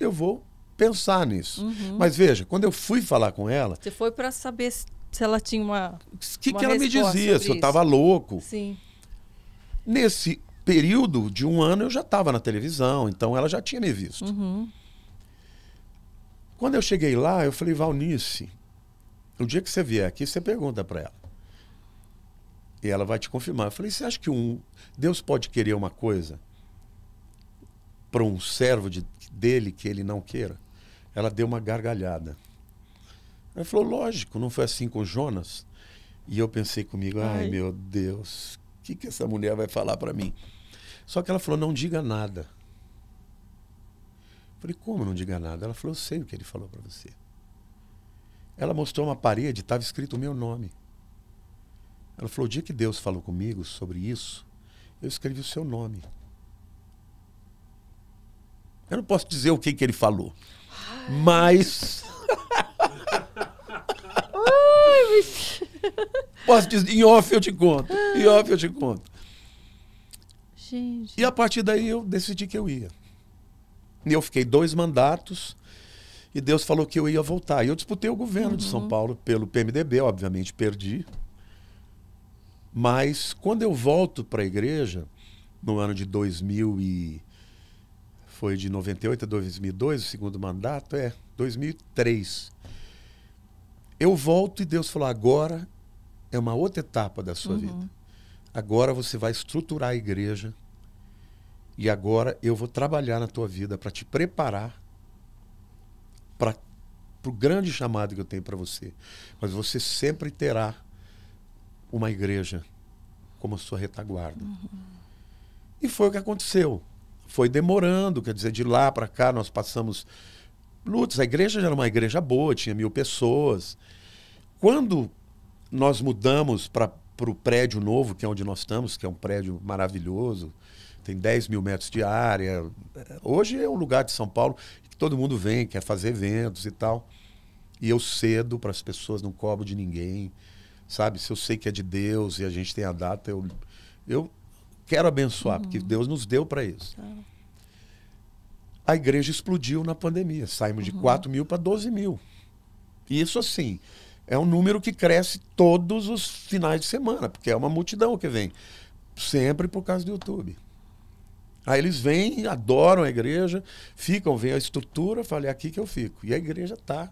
Speaker 2: eu vou pensar nisso. Uhum. Mas veja, quando eu fui falar com ela.
Speaker 1: Você foi para saber se ela tinha uma. O que, que ela me dizia? Se eu estava louco. Sim.
Speaker 2: Nesse período de um ano eu já estava na televisão, então ela já tinha me visto. Uhum. Quando eu cheguei lá, eu falei, Valnice, o dia que você vier aqui, você pergunta para ela. E ela vai te confirmar. Eu falei, você acha que um Deus pode querer uma coisa para um servo de, dele que ele não queira? Ela deu uma gargalhada. Ela falou, lógico, não foi assim com o Jonas? E eu pensei comigo, ai, ai meu Deus, o que, que essa mulher vai falar para mim? Só que ela falou, não diga nada. Eu falei, como não diga nada? Ela falou, eu sei o que ele falou para você. Ela mostrou uma parede, estava escrito o meu nome. Ela falou, o dia que Deus falou comigo sobre isso, eu escrevi o seu nome. Eu não posso dizer o que, que ele falou. Mas. Posso dizer, em off eu te conto. Em off eu te conto. Gente. E a partir daí eu decidi que eu ia. E eu fiquei dois mandatos e Deus falou que eu ia voltar. E eu disputei o governo uhum. de São uhum. Paulo pelo PMDB, obviamente perdi. Mas quando eu volto para a igreja, no ano de 2000 e foi de 98 a 2002, o segundo mandato, é 2003. Eu volto e Deus falou: agora é uma outra etapa da sua uhum. vida. Agora você vai estruturar a igreja e agora eu vou trabalhar na tua vida para te preparar para o grande chamado que eu tenho para você. Mas você sempre terá uma igreja como a sua retaguarda. Uhum. E foi o que aconteceu foi demorando, quer dizer, de lá para cá nós passamos lutas. A igreja já era uma igreja boa, tinha mil pessoas. Quando nós mudamos para o prédio novo, que é onde nós estamos, que é um prédio maravilhoso, tem 10 mil metros de área. Hoje é um lugar de São Paulo que todo mundo vem, quer fazer eventos e tal. E eu cedo para as pessoas, não cobro de ninguém, sabe? Se eu sei que é de Deus e a gente tem a data, eu, eu quero abençoar, uhum. porque hum. Deus nos deu para isso. Tá. A igreja explodiu na pandemia. Saímos de 4 uhum. mil para 12 mil. isso, assim, é um número que cresce todos os finais de semana, porque é uma multidão que vem. Sempre por causa do YouTube. Aí eles vêm, adoram a igreja, ficam, vêm a estrutura, falei, é aqui que eu fico. E a igreja está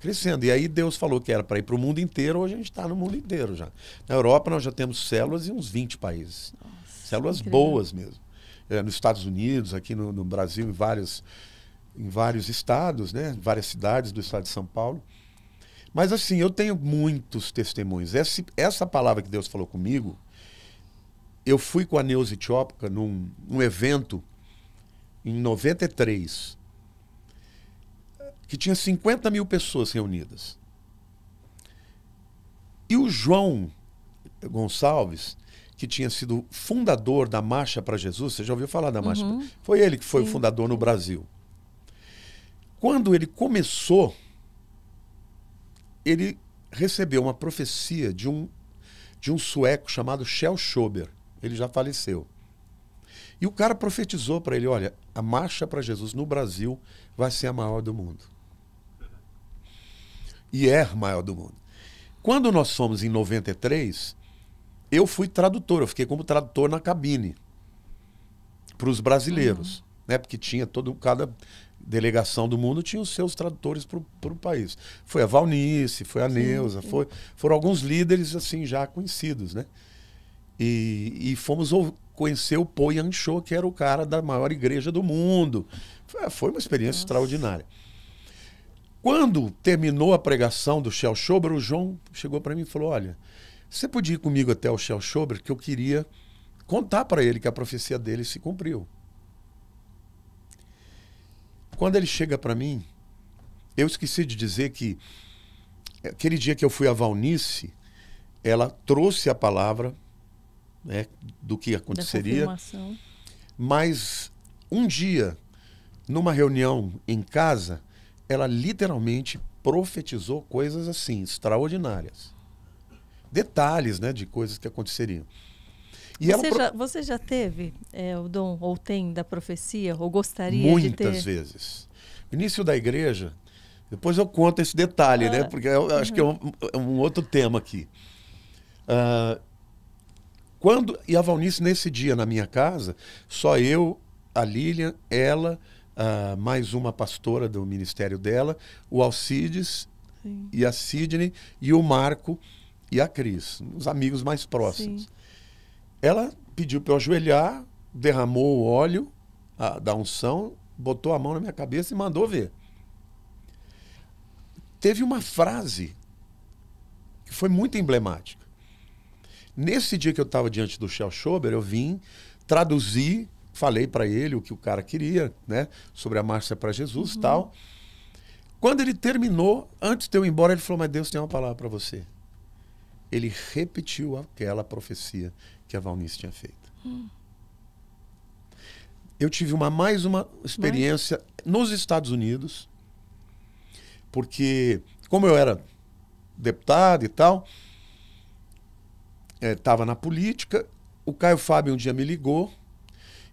Speaker 2: crescendo. E aí Deus falou que era para ir para o mundo inteiro, hoje a gente está no mundo inteiro já. Na Europa nós já temos células em uns 20 países. Nossa. Células Incrível. boas mesmo. É, nos Estados Unidos, aqui no, no, Brasil, em vários, em vários estados, né? várias cidades do estado de São Paulo. Mas assim, eu tenho muitos testemunhos. Essa, essa palavra que Deus falou comigo, eu fui com a Neuza Etiópica num, num evento em 93 que tinha 50 mil pessoas reunidas. E o João Gonçalves que tinha sido fundador da Marcha para Jesus, você já ouviu falar da Marcha? Uhum. Pra... Foi ele que foi Sim. o fundador no Brasil. Quando ele começou, ele recebeu uma profecia de um, de um sueco chamado Shell Schober. Ele já faleceu. E o cara profetizou para ele: olha, a marcha para Jesus no Brasil vai ser a maior do mundo. E é a maior do mundo. Quando nós fomos em 93, eu fui tradutor, eu fiquei como tradutor na cabine para os brasileiros, uhum. né? Porque tinha todo cada delegação do mundo tinha os seus tradutores para o país. Foi a Valnice, foi a sim, Neuza, sim. Foi, foram alguns líderes assim já conhecidos, né? E, e fomos conhecer o Po Yang que era o cara da maior igreja do mundo. Foi uma experiência Nossa. extraordinária. Quando terminou a pregação do Shell Shober, o João chegou para mim e falou: Olha, você podia ir comigo até o Shell Schober, que eu queria contar para ele que a profecia dele se cumpriu. Quando ele chega para mim, eu esqueci de dizer que eh, aquele dia que eu fui a Valnice, ela trouxe a palavra né, do que aconteceria. Mas um dia, numa reunião em casa, ela literalmente profetizou coisas assim, extraordinárias detalhes né, de coisas que aconteceriam. E você, já,
Speaker 1: você já teve é, o dom, ou tem, da profecia, ou gostaria Muitas de ter? Muitas
Speaker 2: vezes. início da igreja, depois eu conto esse detalhe, né, ah. né? Porque é, eu, acho que é um, é um, outro tema aqui. Uh, quando, e a Valnice, nesse dia, na minha casa, só eu, a Lilian, ela, uh, mais uma pastora do ministério dela, o Alcides Sim. e a Sidney e o Marco, e a Cris, os amigos mais próximos. Sim. Ela pediu para eu ajoelhar, derramou o óleo a, da unção, botou a mão na minha cabeça e mandou ver. Teve uma frase que foi muito emblemática. Nesse dia que eu estava diante do Shell Schober, eu vim traduzir, falei para ele o que o cara queria, né, sobre a marcha para Jesus e uhum. tal. Quando ele terminou, antes de eu ir embora, ele falou: Mas Deus tem uma palavra para você ele repetiu aquela profecia que a Valnice tinha feito. Hum. Eu tive uma mais uma experiência nos Estados Unidos, porque como eu era deputado e tal, estava eh, é, na política. O Caio Fábio um dia me ligou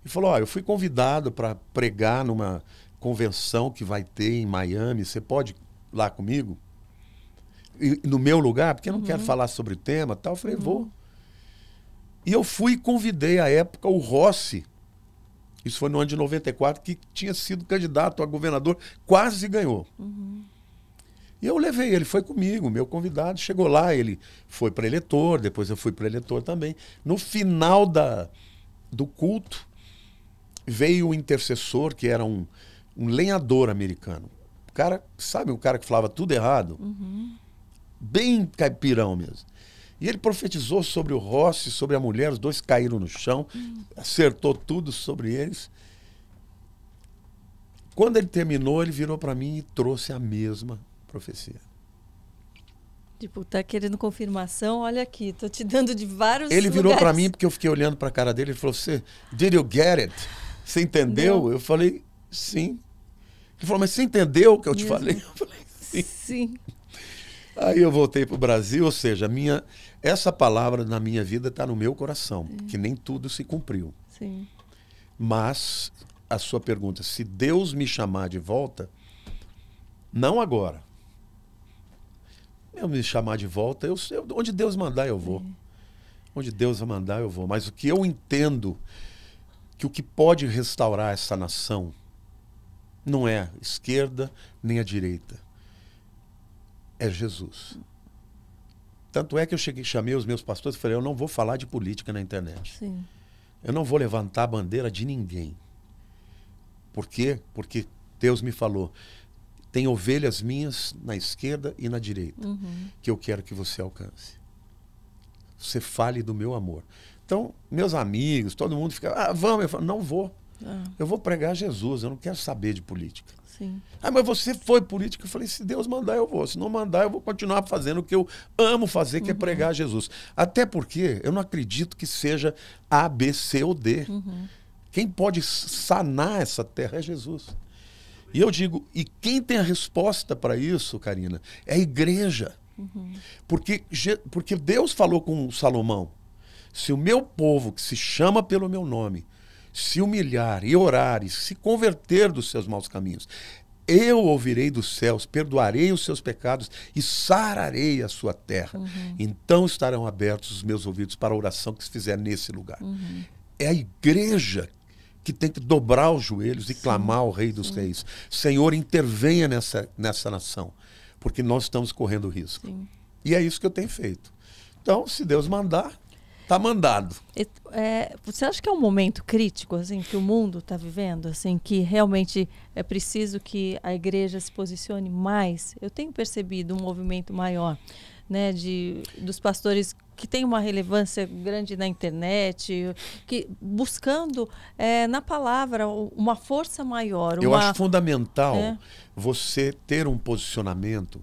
Speaker 2: e falou: Ó, oh, eu fui convidado para pregar numa convenção que vai ter em Miami, você pode ir lá comigo? no meu lugar, porque eu não uhum. quero falar sobre o tema tal. Eu falei, uhum. vou. E eu fui e convidei à época o Rossi, isso foi no ano de 94, que tinha sido candidato a governador, quase ganhou. Uhum. E eu levei, ele foi comigo, meu convidado. Chegou lá, ele foi para eleitor, depois eu fui para eleitor também. No final da, do culto, veio o intercessor, que era um, um lenhador americano. O cara, sabe, o cara que falava tudo errado. Uhum bem caipirão mesmo. E ele profetizou sobre o Rossi, sobre a mulher, os dois caíram no chão, hum. acertou tudo sobre eles. Quando ele terminou, ele virou para mim e trouxe a mesma profecia.
Speaker 1: Tipo, tá querendo confirmação? Olha aqui, tô te dando de vários Ele virou para mim
Speaker 2: porque eu fiquei olhando para a cara dele e falou: "Você did you get it? Você entendeu?" Não. Eu falei: "Sim". Ele falou: "Mas você entendeu o que eu te falei?" Eu falei: "Sim". Sim. Aí eu voltei para o Brasil, ou seja, minha, essa palavra na minha vida está no meu coração, é. que nem tudo se cumpriu. Sim. Mas a sua pergunta, se Deus me chamar de volta, não agora. Eu me chamar de volta, eu, eu onde Deus mandar eu vou. É. Onde Deus mandar eu vou. Mas o que eu entendo que o que pode restaurar essa nação não é a esquerda nem a direita é Jesus. Tanto é que eu cheguei, chamei os meus pastores e falei: eu não vou falar de política na internet. Sim. Eu não vou levantar a bandeira de ninguém. Por quê? Porque Deus me falou: tem ovelhas minhas na esquerda e na direita, uhum. que eu quero que você alcance. Você fale do meu amor. Então, meus amigos, todo mundo fica: ah, vamos. Eu falo: não vou. Ah. Eu vou pregar Jesus, eu não quero saber de política. Sim. Ah, mas você foi político? Eu falei, se Deus mandar, eu vou. Se não mandar, eu vou continuar fazendo o que eu amo fazer, que é uhum. é pregar Jesus. Até porque eu não acredito que seja A, B, C ou D. Uhum. Quem pode sanar essa terra é Jesus. E eu digo, e quem tem a resposta para isso, Karina, é a igreja. Uhum. Porque, porque Deus falou com Salomão: se o meu povo, que se chama pelo meu nome, se humilhar e orares, se converter dos seus maus caminhos, eu ouvirei dos céus, perdoarei os seus pecados e sararei a sua terra. Uhum. Então estarão abertos os meus ouvidos para a oração que se fizer nesse lugar. Uhum. É a igreja que tem que dobrar os joelhos e Sim. clamar ao Rei dos Sim. Reis: Senhor, intervenha nessa, nessa nação, porque nós estamos correndo risco. Sim. E é isso que eu tenho feito. Então, se Deus mandar, Tá mandado.
Speaker 1: É, você acha que é um momento crítico assim que o mundo está vivendo, assim que realmente é preciso que a igreja se posicione mais? Eu tenho percebido um movimento maior, né, de dos pastores que tem uma relevância grande na internet, que buscando é, na palavra uma força maior. Uma... Eu acho
Speaker 2: fundamental é. você ter um posicionamento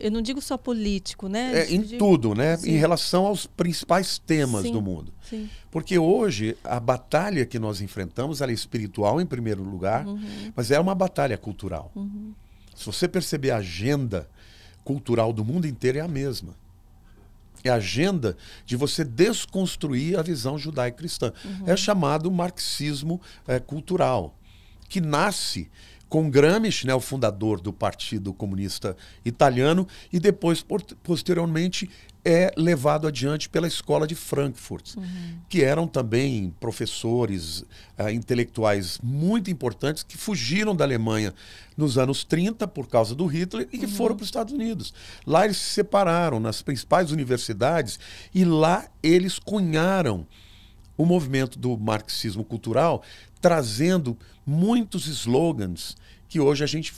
Speaker 1: eu não digo só político, né? É, em digo... tudo, né? Sim. Em
Speaker 2: relação aos principais temas Sim. do mundo. Sim. Porque hoje a batalha que nós enfrentamos é espiritual em primeiro lugar, uhum. mas é uma batalha cultural. Uhum. Se você perceber a agenda cultural do mundo inteiro é a mesma. É a agenda de você desconstruir a visão judaico-cristã. É uhum. É chamado marxismo é, cultural, que nasce com Gramsci, né, o fundador do Partido Comunista Italiano, e depois, posteriormente, é levado adiante pela Escola de Frankfurt, uhum. que eram também professores uh, intelectuais muito importantes que fugiram da Alemanha nos anos 30 por causa do Hitler e que uhum. foram para os Estados Unidos. Lá eles se separaram nas principais universidades e lá eles cunharam o movimento do marxismo cultural trazendo muitos slogans que hoje a gente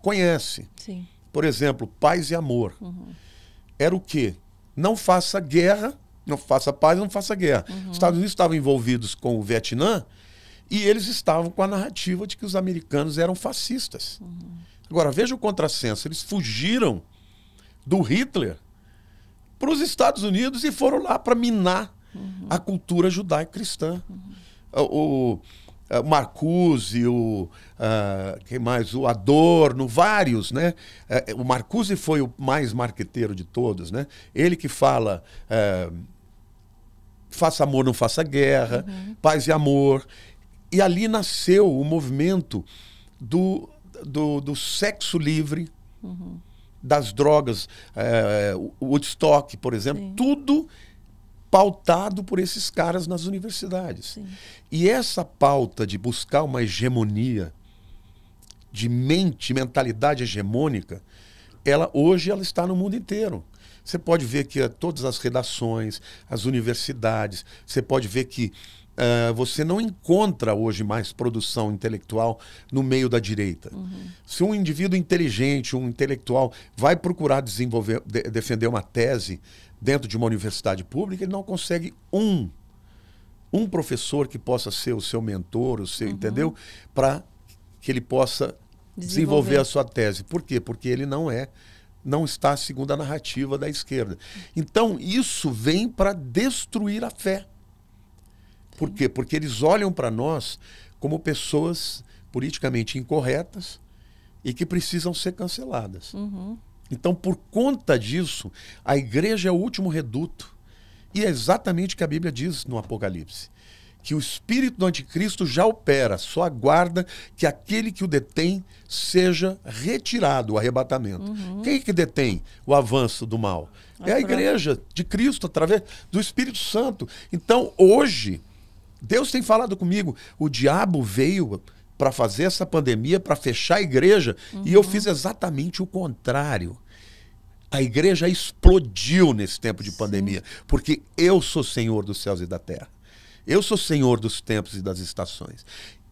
Speaker 2: conhece. Sim. Por exemplo, paz e amor. Uhum. Era o quê? Não faça guerra, não faça paz, não faça guerra. Uhum. Os Estados Unidos estavam envolvidos com o Vietnã e eles estavam com a narrativa de que os americanos eram fascistas. Uhum. Agora, veja o contrassenso. Eles fugiram do Hitler para os Estados Unidos e foram lá para minar uhum. a cultura judaico-cristã. Uhum. O, uh, Marcuse, o uh, quem mais, o Adorno, vários, né? Uh, o Marcuse foi o mais marqueteiro de todos, né? Ele que fala uh, faça amor, não faça guerra, uhum. paz e amor. E ali nasceu o movimento do, do, do sexo livre, uhum. das drogas, eh, o Woodstock, por exemplo, Sim. tudo pautado por esses caras nas universidades. Sim. E essa pauta de buscar uma hegemonia de mente, mentalidade hegemônica, ela hoje ela está no mundo inteiro. Você pode ver que é todas as redações, as universidades, você pode ver que Uh, você não encontra hoje mais produção intelectual no meio da direita. Uhum. Se um indivíduo inteligente, um intelectual, vai procurar desenvolver, de, defender uma tese dentro de uma universidade pública, ele não consegue um, um professor que possa ser o seu mentor, o seu, uhum. entendeu? Para que ele possa desenvolver. desenvolver a sua tese. Por quê? Porque ele não é não está segundo a narrativa da esquerda. Então, isso vem para destruir a fé. Por quê? Porque eles olham para nós como pessoas politicamente incorretas e que precisam ser canceladas. Uhum. Então, por conta disso, a igreja é o último reduto. E é exatamente o que a Bíblia diz no Apocalipse que o espírito do anticristo já opera, só aguarda que aquele que o detém seja retirado, o arrebatamento. Uhum. Quem é que detém o avanço do mal? é a igreja de Cristo através do Espírito Santo. Então, hoje, Deus tem falado comigo. O diabo veio para fazer essa pandemia, para fechar a igreja. Uhum. E eu uhum. fiz exatamente o contrário. A igreja explodiu nesse tempo de Sim. pandemia, porque eu sou senhor dos céus e da terra. Eu sou senhor dos tempos e das estações.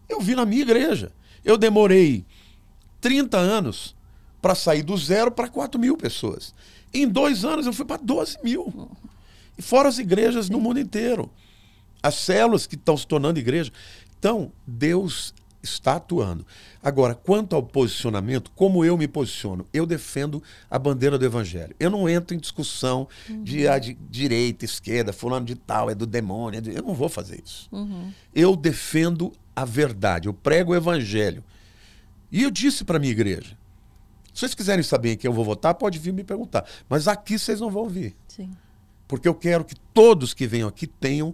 Speaker 2: Eu vi na minha igreja. Eu demorei 30 anos para sair do zero para 4 mil pessoas. Em dois anos eu fui para 12 mil. Uhum. E fora as igrejas no mundo inteiro as células que estão se tornando igreja. Então, Deus está atuando. Agora, quanto ao posicionamento, como eu me posiciono? Eu defendo a bandeira do evangelho. Eu não entro em discussão uhum. de, ah, de, direita, esquerda, fulano de tal, é do demônio. É Eu não vou fazer isso. Uhum. Eu defendo a verdade, eu prego o evangelho. E eu disse para minha igreja: se vocês quiserem saber quem eu vou votar, pode vir me perguntar. Mas aqui vocês não vão ouvir. Sim. Porque eu quero que todos que venham aqui tenham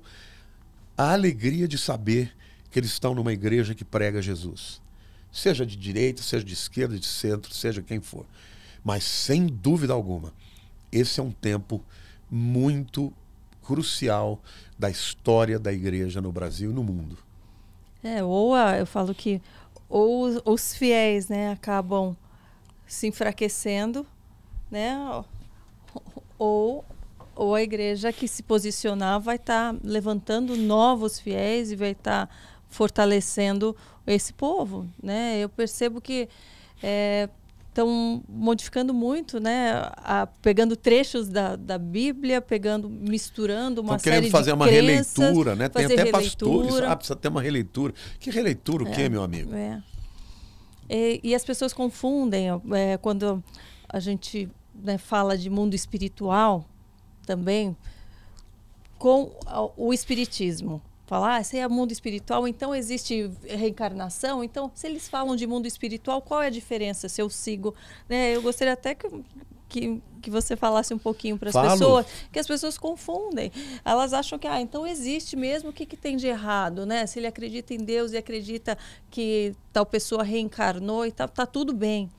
Speaker 2: a alegria de saber que eles estão numa igreja que prega Jesus. Seja de direita, seja de esquerda, de centro, seja quem for. Mas, sem dúvida alguma, esse é um tempo muito crucial da história da igreja no Brasil e no mundo.
Speaker 1: É, ou a, eu falo que ou os fiéis né, acabam se enfraquecendo, né? Ou ou a igreja que se posicionar vai estar tá levantando novos fiéis e vai estar tá fortalecendo esse povo, né? Eu percebo que estão é, modificando muito, né? A, pegando trechos da, da Bíblia, pegando, misturando uma série de fazer uma crenças, releitura, né? Tem até releitura. pastores, ah, precisa ter uma releitura.
Speaker 2: Que releitura o é, meu amigo?
Speaker 1: É. E, e, as pessoas confundem é, quando a gente né, fala de mundo espiritual, também com o espiritismo. Falar, ah, se é mundo espiritual, então existe reencarnação. Então, se eles falam de mundo espiritual, qual é a diferença? Se eu sigo, né? Eu gostaria até que que, que você falasse um pouquinho para as pessoas, que as pessoas confundem. Elas acham que, ah, então existe mesmo, o que, que tem de errado, né? Se ele acredita em Deus e acredita que tal pessoa reencarnou e tal, tá, tá tudo bem.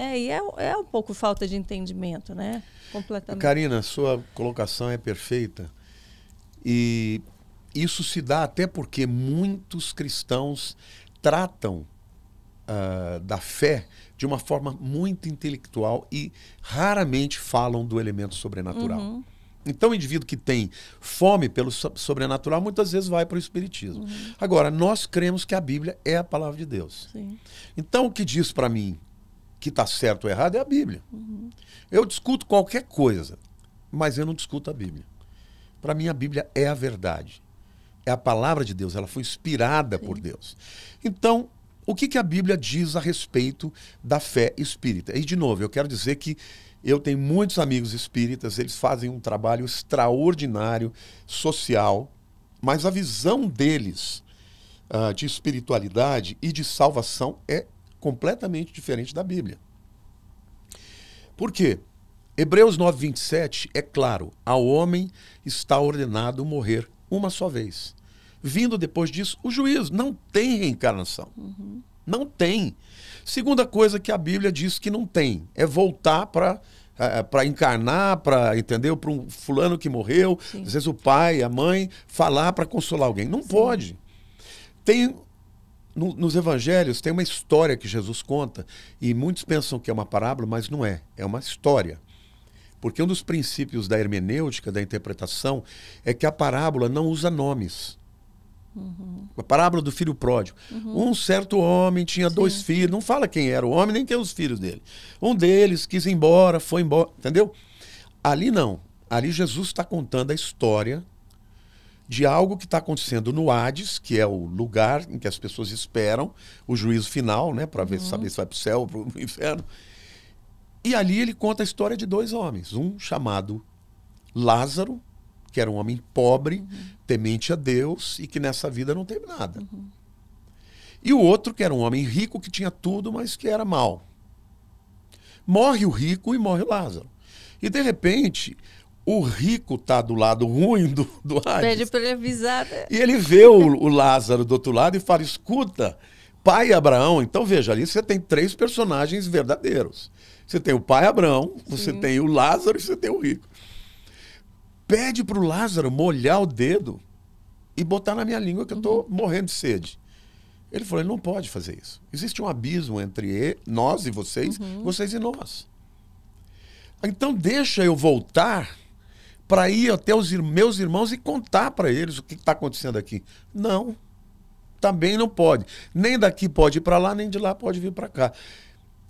Speaker 1: É, e é, é um pouco falta de entendimento, né? Completamente.
Speaker 2: Karina, sua colocação é perfeita. E isso se dá até porque muitos cristãos tratam uh, da fé de uma forma muito intelectual e raramente falam do elemento sobrenatural. Uhum. Então, o indivíduo que tem fome pelo sobrenatural muitas vezes vai para o Espiritismo. Uhum. Agora, nós cremos que a Bíblia é a palavra de Deus. Sim. Então, o que diz para mim que está certo ou errado é a Bíblia. Uhum. Eu discuto qualquer coisa, mas eu não discuto a Bíblia. Para mim, a Bíblia é a verdade. É a palavra de Deus, ela foi inspirada Sim. por Deus. Então, o que, que a Bíblia diz a respeito da fé espírita? E, de novo, eu quero dizer que eu tenho muitos amigos espíritas, eles fazem um trabalho extraordinário, social, mas a visão deles uh, de espiritualidade e de salvação é completamente diferente da Bíblia. Por quê? Hebreus 9, 27, é claro, ao homem está ordenado morrer uma só vez. Vindo depois disso o juízo. Não tem reencarnação. Uhum. Não tem. Segunda coisa que a Bíblia diz que não tem é voltar para é, é, para encarnar, para entendeu, para um fulano que morreu, Sim. às vezes o pai, a mãe falar para consolar alguém. Não Sim. pode. Tem no, nos evangelhos tem uma história que Jesus conta, e muitos pensam que é uma parábola, mas não é. É uma história. Porque um dos princípios da hermenêutica, da interpretação, é que a parábola não usa nomes. Uhum. A parábola do filho pródigo. Uhum. Um certo homem tinha Sim. dois filhos, não fala quem era o homem nem quem os filhos dele. Um deles quis ir embora, foi embora, entendeu? Ali não. Ali Jesus está contando a história de algo que está acontecendo no Hades, que é o lugar em que as pessoas esperam o juízo final, né, para uhum. saber se vai para o céu ou para o inferno. E ali ele conta a história de dois homens, um chamado Lázaro, que era um homem pobre, uhum. temente a Deus e que nessa vida não teve nada. Uhum. E o outro, que era um homem rico que tinha tudo, mas que era mal. Morre o rico e morre o Lázaro. E de repente, o rico tá do lado ruim do, do Hades. Pede para
Speaker 1: ele avisar. Né?
Speaker 2: E ele vê o, o Lázaro do outro lado e fala: escuta, pai Abraão. Então veja, ali você tem três personagens verdadeiros. Você tem o pai Abraão, Sim. você tem o Lázaro e você tem o rico. Pede para o Lázaro molhar o dedo e botar na minha língua que eu estou uhum. morrendo de sede. Ele falou: ele não pode fazer isso. Existe um abismo entre nós e vocês, uhum. vocês e nós. Então deixa eu voltar para ir até os meus irmãos e contar para eles o que está acontecendo aqui. Não, também não pode. Nem daqui pode ir para lá, nem de lá pode vir para cá.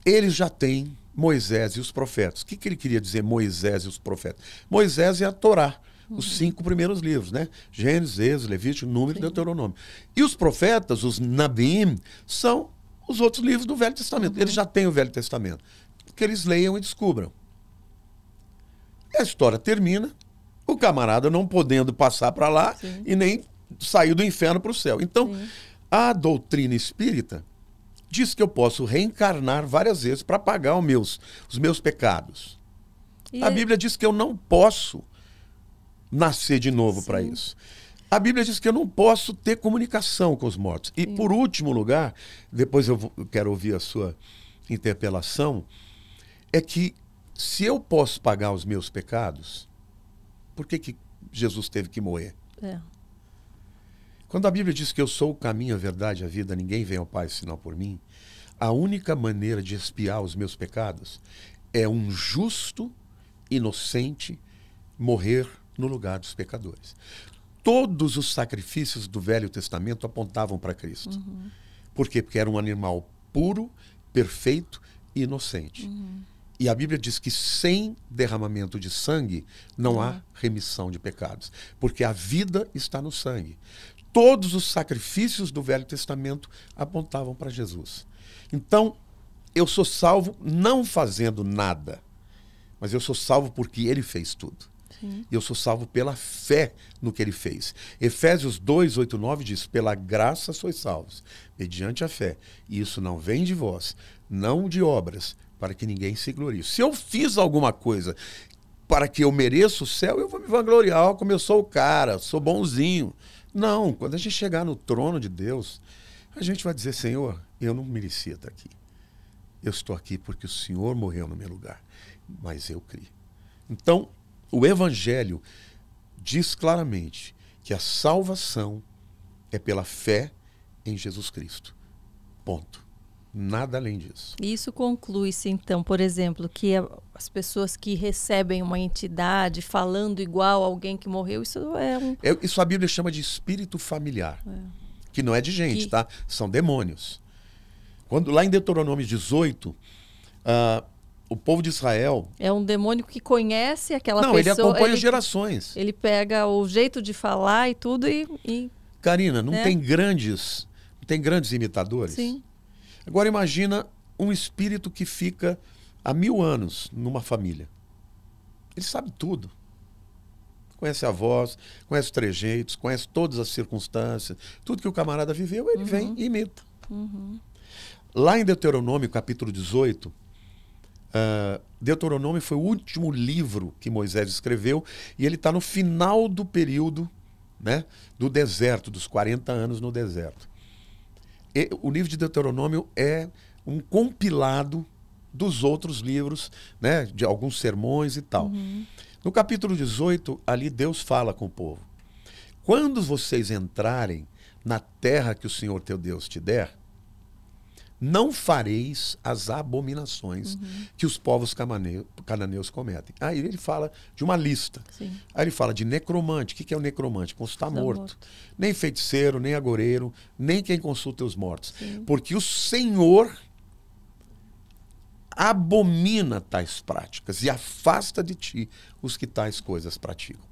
Speaker 2: Ele já tem Moisés e os profetas. O que, que ele queria dizer Moisés e os profetas? Moisés é a Torá, uhum. os cinco primeiros livros, né? Gênesis, Êxodo, Levítico, Número e Deuteronômio. E os profetas, os Nabim, são os outros livros do Velho Testamento. Uhum. Eles já têm o Velho Testamento. Que eles leiam e descubram. E a história termina o camarada não podendo passar para lá Sim. e nem sair do inferno para o céu. Então, Sim. a doutrina espírita diz que eu posso reencarnar várias vezes para pagar os meus, os meus pecados. E... A Bíblia diz que eu não posso nascer de novo para isso. A Bíblia diz que eu não posso ter comunicação com os mortos. E, Sim. por último lugar, depois eu quero ouvir a sua interpelação, é que se eu posso pagar os meus pecados, por que, que Jesus teve que morrer? É. Quando a Bíblia diz que eu sou o caminho, a verdade, a vida, ninguém vem ao Pai senão por mim, a única maneira de espiar os meus pecados é um justo, inocente morrer no lugar dos pecadores. Todos os sacrifícios do Velho Testamento apontavam para Cristo. Uhum. Por quê? Porque era um animal puro, perfeito e inocente. Uhum. E a Bíblia diz que sem derramamento de sangue não há hum. remissão de pecados, porque a vida está no sangue. Todos os sacrifícios do Velho Testamento apontavam para Jesus. Então, eu sou salvo não fazendo nada, mas eu sou salvo porque ele fez tudo. E Eu sou salvo pela fé no que ele fez. Efésios 2, 8, 9 diz: Pela graça sois salvos, mediante a fé. E isso não vem de vós, não de obras, para que ninguém se glorie. Se eu fiz alguma coisa para que eu mereça o céu, eu vou me vangloriar, como eu sou o cara, sou bonzinho. Não, quando a gente chegar no trono de Deus, a gente vai dizer, Senhor, eu não merecia estar aqui. Eu estou aqui porque o Senhor morreu no meu lugar, mas eu criei. Então, o Evangelho diz claramente que a salvação é pela fé em Jesus Cristo. Ponto.
Speaker 1: Nada além disso. Isso conclui-se, então, por exemplo, que é as pessoas que recebem uma entidade falando igual alguém que morreu, isso é um.
Speaker 2: É, isso a Bíblia chama de espírito familiar. É. Que não é de gente, que... tá? São demônios. Quando lá em Deuteronômio 18, uh, ah, o povo de Israel.
Speaker 1: É um demônio que conhece aquela não, pessoa. Não, ele acompanha ele,
Speaker 2: gerações.
Speaker 1: Ele pega o jeito de falar e tudo e. e
Speaker 2: Karina, não né? tem grandes. Não tem grandes imitadores? Sim. Agora imagina um espírito que fica há mil anos numa família. Ele sabe tudo. Conhece a voz, conhece os trejeitos, conhece todas as circunstâncias. Tudo que o camarada viveu, ele uhum. vem e imita. Uhum. Lá em Deuteronômio, capítulo 18, uh, ah, Deuteronômio foi o último livro que Moisés escreveu e ele está no final do período né, do deserto, dos 40 anos no deserto o livro de Deuteronômio é um compilado dos outros livros, né, de alguns sermões e tal. Uhum. No capítulo 18, ali Deus fala com o povo: Quando vocês entrarem na terra que o Senhor teu Deus te der, não fareis as abominações uhum. que os povos cananeus cometem. Aí ele fala de uma lista. Sim. Aí ele fala de necromante. O que é o necromante? Consultar tá tá morto. morto. Nem feiticeiro, nem agoreiro, nem quem consulta os mortos. Sim. Porque o Senhor abomina tais práticas e afasta de ti os que tais coisas praticam.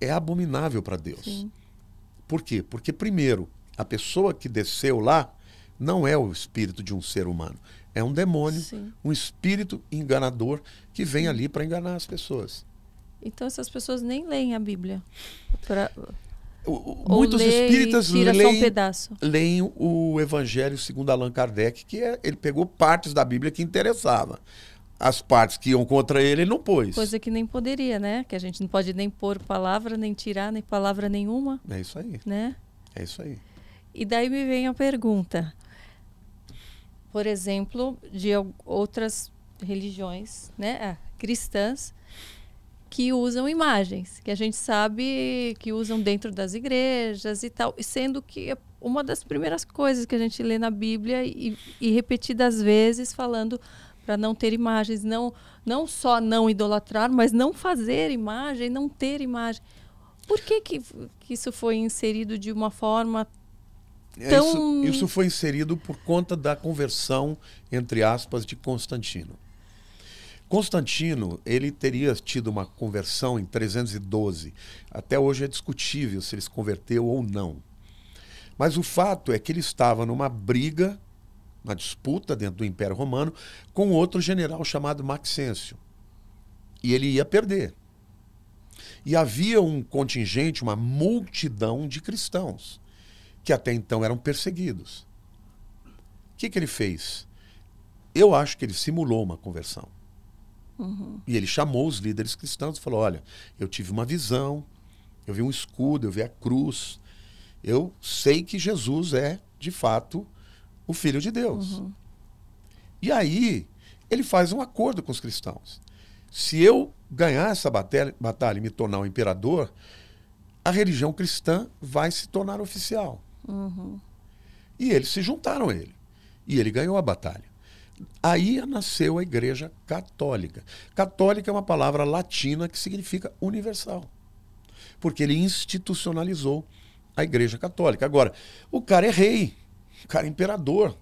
Speaker 2: É abominável para Deus. Sim. Por quê? Porque, primeiro, a pessoa que desceu lá não é o espírito de um ser humano. É um demônio, Sim. um espírito enganador que vem ali para enganar as pessoas.
Speaker 1: Então essas pessoas nem leem a Bíblia. Pra... O, muitos lê espíritas leem, um
Speaker 2: leem, o Evangelho segundo Allan Kardec, que é, ele pegou partes da Bíblia que interessava. As partes que iam contra ele, ele não pôs.
Speaker 1: Coisa que nem poderia, né? Que a gente não pode nem pôr palavra, nem tirar, nem palavra nenhuma. É isso aí. Né? É isso aí. E daí me vem a pergunta por exemplo, de outras religiões né, ah, cristãs que usam imagens, que a gente sabe que usam dentro das igrejas e tal, sendo que é uma das primeiras coisas que a gente lê na Bíblia e, e repetidas vezes falando para não ter imagens, não não só não idolatrar, mas não fazer imagem, não ter imagem. Por que, que, que isso foi inserido de uma forma
Speaker 2: é, isso, isso, foi inserido por conta da conversão, entre aspas, de Constantino. Constantino, ele teria tido uma conversão em 312. Até hoje é discutível se ele se converteu ou não. Mas o fato é que ele estava numa briga, uma disputa dentro do Império Romano, com outro general chamado Maxêncio. E ele ia perder. E havia um contingente, uma multidão de cristãos que até então eram perseguidos. O que, que ele fez? Eu acho que ele simulou uma conversão. Uhum. E ele chamou os líderes cristãos e falou: Olha, eu tive uma visão, eu vi um escudo, eu vi a cruz, eu sei que Jesus é, de fato, o Filho de Deus. Uhum. E aí, ele faz um acordo com os cristãos. Se eu ganhar essa batalha, batalha e me tornar um imperador, a religião cristã vai se tornar oficial. Uhum. E eles se juntaram a ele. E ele ganhou a batalha. Aí nasceu a Igreja Católica. Católica é uma palavra latina que significa universal. Porque ele institucionalizou a Igreja Católica. Agora, o cara é rei, o cara é imperador.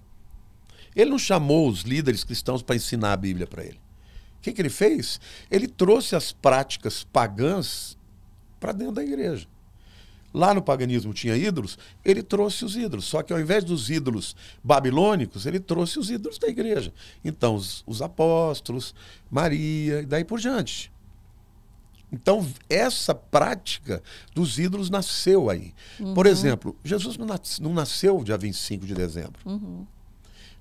Speaker 2: Ele não chamou os líderes cristãos para ensinar a Bíblia para ele. O que, que ele fez? Ele trouxe as práticas pagãs para dentro da igreja lá no paganismo tinha ídolos, ele trouxe os ídolos. Só que ao invés dos ídolos babilônicos, ele trouxe os ídolos da igreja. Então, os, os apóstolos, Maria e daí por diante. Então, essa prática dos ídolos nasceu aí. Uhum. Por exemplo, Jesus não nasceu dia 25 de dezembro. Uhum.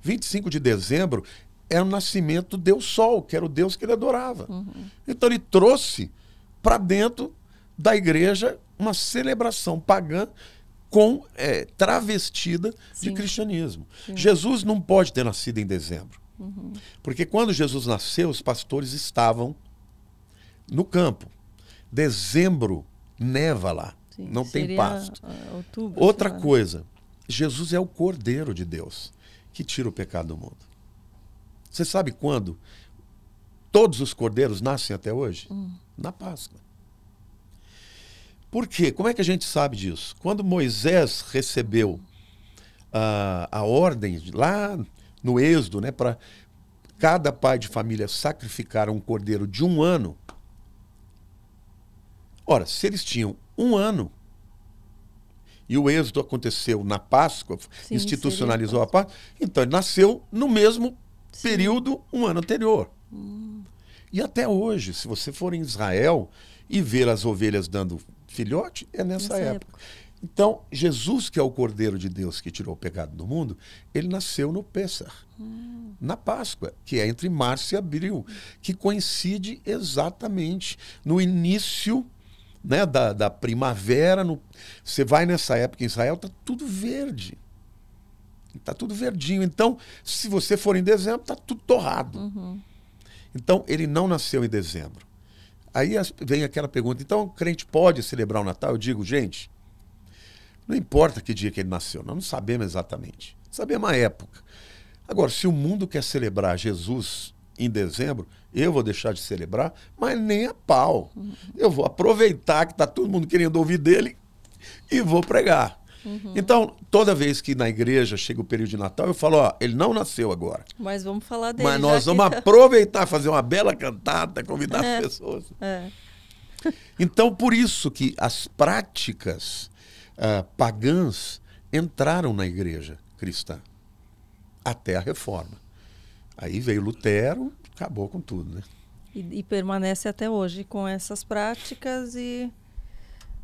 Speaker 2: 25 de dezembro era é o nascimento do Deus Sol, que era o Deus que ele adorava. Uhum. Então, ele trouxe para dentro da igreja uma celebração pagã com é, travestida Sim. de cristianismo. Sim. Jesus não pode ter nascido em dezembro. Uhum. Porque quando Jesus nasceu, os pastores estavam no campo. Dezembro neva lá. Sim, não tem pasto.
Speaker 1: Ah, outubro, Outra né? coisa,
Speaker 2: Jesus é o Cordeiro de Deus que tira o pecado do mundo. Você sabe quando todos os cordeiros nascem até hoje? Hum. Na Páscoa. Por quê? Como é que a gente sabe disso? Quando Moisés recebeu uh, a ordem lá no Êxodo, né, para cada pai de família sacrificar um cordeiro de um ano. Ora, se eles tinham um ano, e o êxodo aconteceu na Páscoa, Sim, institucionalizou a Páscoa. Então, ele nasceu no mesmo Sim. período um ano anterior. Hum. E até hoje, se você for em Israel e ver as ovelhas dando filhote é nessa, nessa época. época. Então, Jesus, que é o Cordeiro de Deus que tirou o pecado do mundo, ele nasceu no Pêssar, hum. na Páscoa, que é entre março e abril, que coincide exatamente no início né, da, da primavera. No... Você vai nessa época em Israel, está tudo verde. Está tudo verdinho. Então, se você for em dezembro, está tudo torrado. Uhum. Então, ele não nasceu em dezembro. Aí vem aquela pergunta: então o crente pode celebrar o Natal? Eu digo, gente, não importa que dia que ele nasceu, nós não sabemos exatamente. Sabemos a época. Agora, se o mundo quer celebrar Jesus em dezembro, eu vou deixar de celebrar, mas nem a pau. Eu vou aproveitar que está todo mundo querendo ouvir dele e vou pregar. Uhum. Então, toda vez que na igreja chega o período de Natal, eu falo, ó, ele não nasceu agora.
Speaker 1: Mas vamos falar dele. Mas nós vamos
Speaker 2: aproveitar, fazer uma bela cantada convidar é. as pessoas. É. então, por isso que as práticas uh, pagãs entraram na igreja cristã. Até a reforma. Aí veio Lutero, acabou com tudo, né?
Speaker 1: E, e permanece até hoje com essas práticas e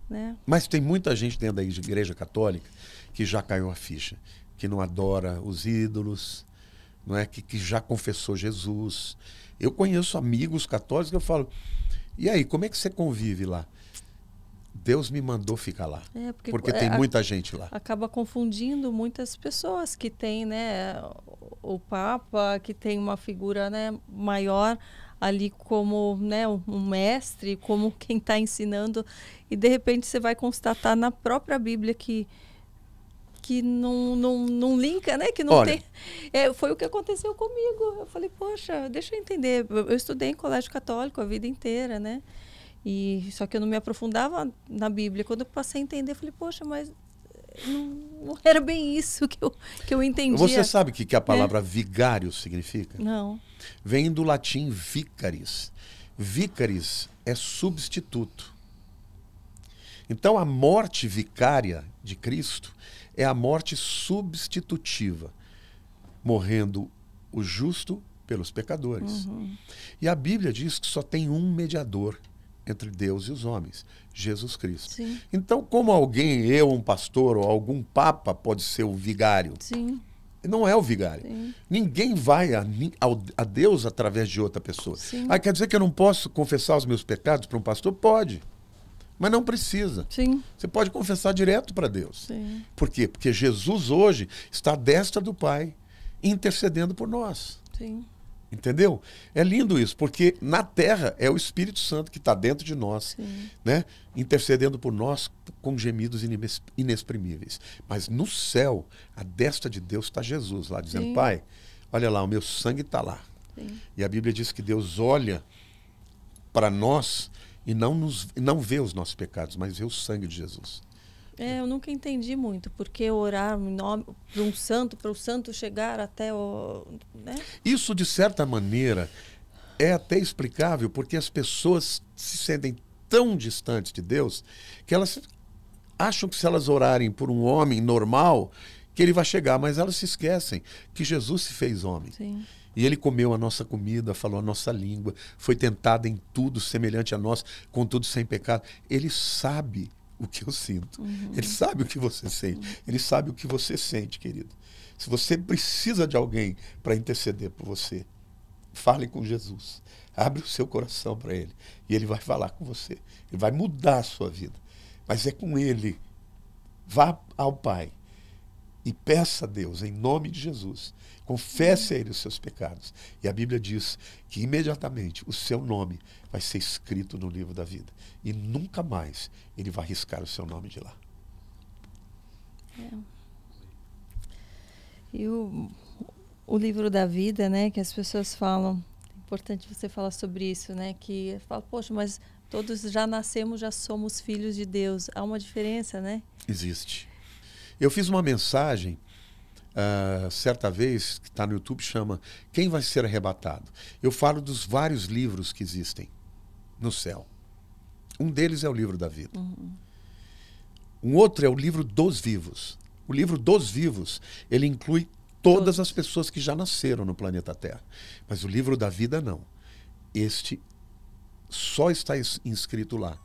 Speaker 1: né?
Speaker 2: Mas tem muita gente dentro da igreja católica que já caiu a ficha, que não adora os ídolos, não é que, que já confessou Jesus. Eu conheço amigos católicos que eu falo, e aí, como é que você convive lá? Deus me mandou ficar lá. É, porque, porque é, tem muita gente lá.
Speaker 1: Acaba confundindo muitas pessoas que tem, né, o Papa, que tem uma figura, né, maior ali como, né, um mestre, como quem está ensinando e de repente você vai constatar na própria Bíblia que que não, não, não linka, né? Que não Olha. tem. É, foi o que aconteceu comigo. Eu falei, poxa, deixa eu entender. Eu estudei em colégio católico a vida inteira, né? E só que eu não me aprofundava na Bíblia. Quando eu passei a entender, eu falei, poxa, mas eh, não, não era bem isso que eu, que eu entendia. Você sabe o que, que a né? palavra
Speaker 2: é. vigário significa? Não. Vem do latim vicaris. Vicaris é substituto. Então, a morte vicária de Cristo é a morte substitutiva, morrendo o justo pelos pecadores. Uhum. E a Bíblia diz que só tem um mediador entre Deus e os homens, Jesus Cristo. Sim. Então, como alguém, eu, um pastor ou algum papa pode ser o vigário? Sim. Não é o vigário. Sim. Ninguém vai a, a, Deus através de outra pessoa. Ah, quer dizer que eu não posso confessar os meus pecados para um pastor? Pode. Mas não precisa. Sim. Você pode confessar direto para Deus. Sim. Por quê? Porque Jesus hoje está à destra do Pai, intercedendo por nós. Sim. Entendeu? É lindo isso, porque na terra é o Espírito Santo que está dentro de nós, Sim. né? intercedendo por nós com gemidos inexprimíveis. Mas no céu, a destra de Deus está Jesus lá, dizendo: Sim. Pai, olha lá, o meu sangue está lá. Sim. E a Bíblia diz que Deus olha para nós e não, nos, não vê os nossos pecados, mas vê o sangue de Jesus.
Speaker 1: É, eu nunca entendi muito, porque orar em nome de um santo, para o santo chegar até o. Né?
Speaker 2: Isso, de certa maneira, é até explicável, porque as pessoas se sentem tão distantes de Deus que elas acham que se elas orarem por um homem normal, que ele vai chegar, mas elas se esquecem que Jesus se fez homem. Sim. E ele comeu a nossa comida, falou a nossa língua, foi tentado em tudo semelhante a nós, contudo sem pecado. Ele sabe o que eu sinto. Uhum. Ele sabe o que você sente. Ele sabe o que você sente, querido. Se você precisa de alguém para interceder por você, fale com Jesus. Abre o seu coração para ele. E ele vai falar com você. Ele vai mudar a sua vida. Mas é com ele. Vá ao Pai e peça a Deus, em nome de Jesus, confesse a Ele os seus pecados. E a Bíblia diz que imediatamente o seu nome vai ser escrito no livro da vida. E nunca mais ele vai riscar o seu nome de lá.
Speaker 1: É. E o, o livro da vida, né, que as pessoas falam, é importante você falar sobre isso, né, que fala, poxa, mas todos já nascemos, já somos filhos de Deus. Há uma diferença, né? Existe.
Speaker 2: Eu fiz uma mensagem uh, certa vez, que está no YouTube, chama Quem Vai Ser Arrebatado? Eu falo dos vários livros que existem no céu. Um deles é o livro da vida. Uhum. Um outro é o livro dos vivos. O livro dos vivos, ele inclui todas Todos. as pessoas que já nasceram no planeta Terra. Mas o livro da vida não. Este só está inscrito lá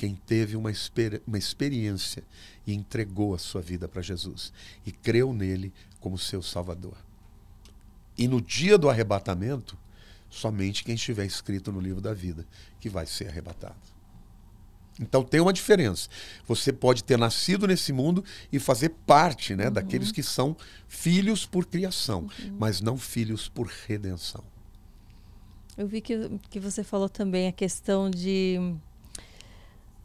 Speaker 2: quem teve uma, experi uma experiência e entregou a sua vida para Jesus e creu nele como seu Salvador. E no dia do arrebatamento, somente quem estiver escrito no livro da vida que vai ser arrebatado. Então tem uma diferença. Você pode ter nascido nesse mundo e fazer parte né, uhum. daqueles que são filhos por criação, uhum. mas não filhos por redenção.
Speaker 1: Eu vi que, que você falou também a questão de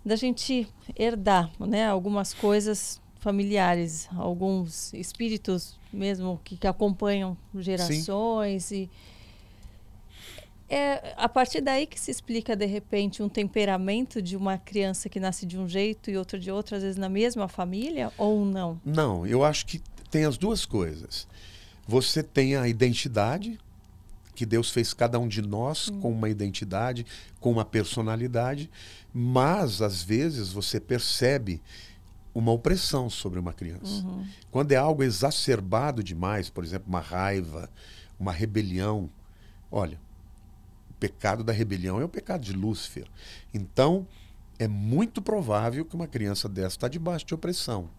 Speaker 1: da gente herdar né, algumas coisas familiares, alguns espíritos mesmo que, que acompanham gerações e é a partir daí que se explica de repente um temperamento de uma criança que nasce de um jeito e outro de outro, às vezes na mesma família ou não?
Speaker 2: Não, eu acho que tem as duas coisas. Você tem a identidade que Deus fez cada um de nós hum. com uma identidade, com uma personalidade, mas às vezes você percebe uma opressão sobre uma criança. Uhum. Quando é algo exacerbado demais, por exemplo, uma raiva, uma rebelião, olha, o pecado da rebelião é o pecado de Lúcifer. Então, é muito provável que uma criança dessa está debaixo de opressão.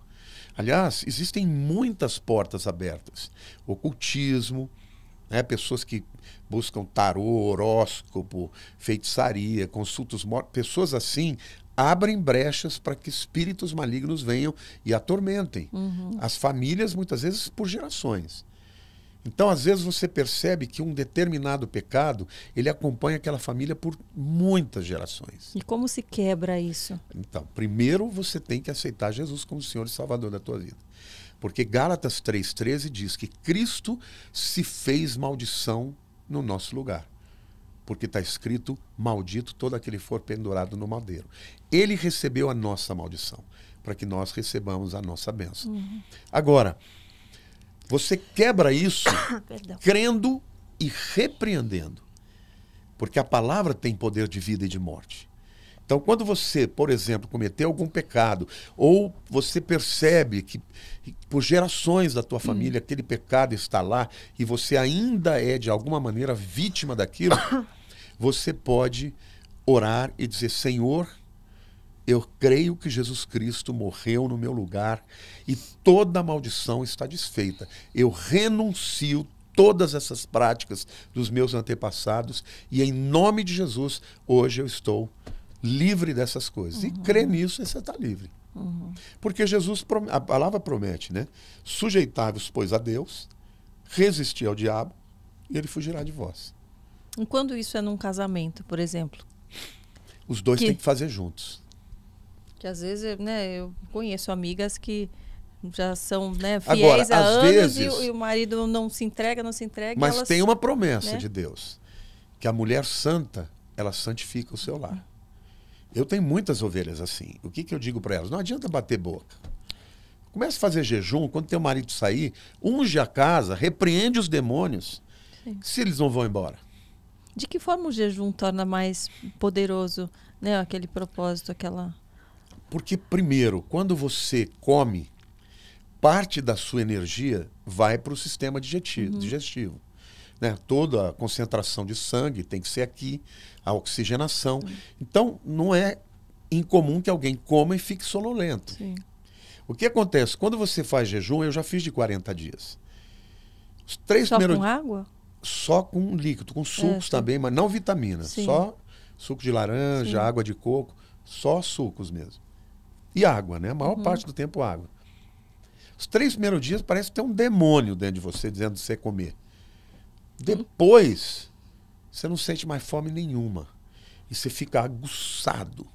Speaker 2: Aliás, existem muitas portas abertas: ocultismo, né? Pessoas que buscam tarô, horóscopo, feitiçaria, consultas Pessoas assim abrem brechas para que espíritos malignos venham e atormentem uhum. as famílias, muitas vezes por gerações. Então, às vezes, você percebe que um determinado pecado ele acompanha aquela família por muitas gerações.
Speaker 1: E como se quebra isso?
Speaker 2: Então, primeiro você tem que aceitar Jesus como Senhor e Salvador da tua vida. Porque Gálatas 3,13 diz que Cristo se fez maldição no nosso lugar. Porque está escrito: maldito todo aquele for pendurado no madeiro. Ele recebeu a nossa maldição, para que nós recebamos a nossa bênção. Uhum. Agora, você quebra isso
Speaker 3: crendo
Speaker 2: e repreendendo. Porque a palavra tem poder de vida e de morte. Então, quando você, por exemplo, cometeu algum pecado, ou você percebe que por gerações da tua hum. família, hum. aquele pecado está lá e você ainda é, de alguma maneira, vítima daquilo, você pode orar e dizer: Senhor, eu creio que Jesus Cristo morreu no meu lugar e toda maldição está desfeita. Eu renuncio todas essas práticas dos meus antepassados e em nome de Jesus hoje eu estou livre dessas coisas. Uhum. E crê nisso e você está livre. Porque Jesus, a palavra promete, né? sujeitar vos pois, a Deus, resistir ao diabo e ele fugirá de vós.
Speaker 1: E quando isso é num casamento, por exemplo? Os dois que... têm que
Speaker 2: fazer juntos.
Speaker 1: Que às vezes, né, eu conheço amigas que já são né, fiéis Agora, há anos vezes, e, e, o marido não se entrega, não se entrega. Mas elas, tem uma promessa né? de
Speaker 2: Deus, que a mulher santa, ela santifica o seu lar. Eu tenho muitas ovelhas assim. O que, que eu digo para elas? Não adianta bater boca. Começa a fazer jejum, quando teu marido sair, unge a casa, repreende os demônios, Sim. se eles não vão embora.
Speaker 1: De que forma o jejum torna mais poderoso né, aquele propósito, aquela.
Speaker 2: Porque, primeiro, quando você come, parte da sua energia vai para o sistema digestivo. Uhum. digestivo né? Toda a concentração de sangue tem que ser aqui a oxigenação. Sim. Então, não é incomum que alguém coma e fique sonolento. Sim. O que acontece? Quando você faz jejum, eu já fiz de 40 dias. Os três Só primeiros... com água? Só com líquido, com sucos é, também, mas não vitaminas. Só suco de laranja, água de coco, só sucos mesmo. E água, né? A maior uhum. parte do tempo água. Os três primeiros dias parece que tem um demônio dentro de você dizendo você comer. Depois, você não sente mais fome nenhuma. E você fica aguçado.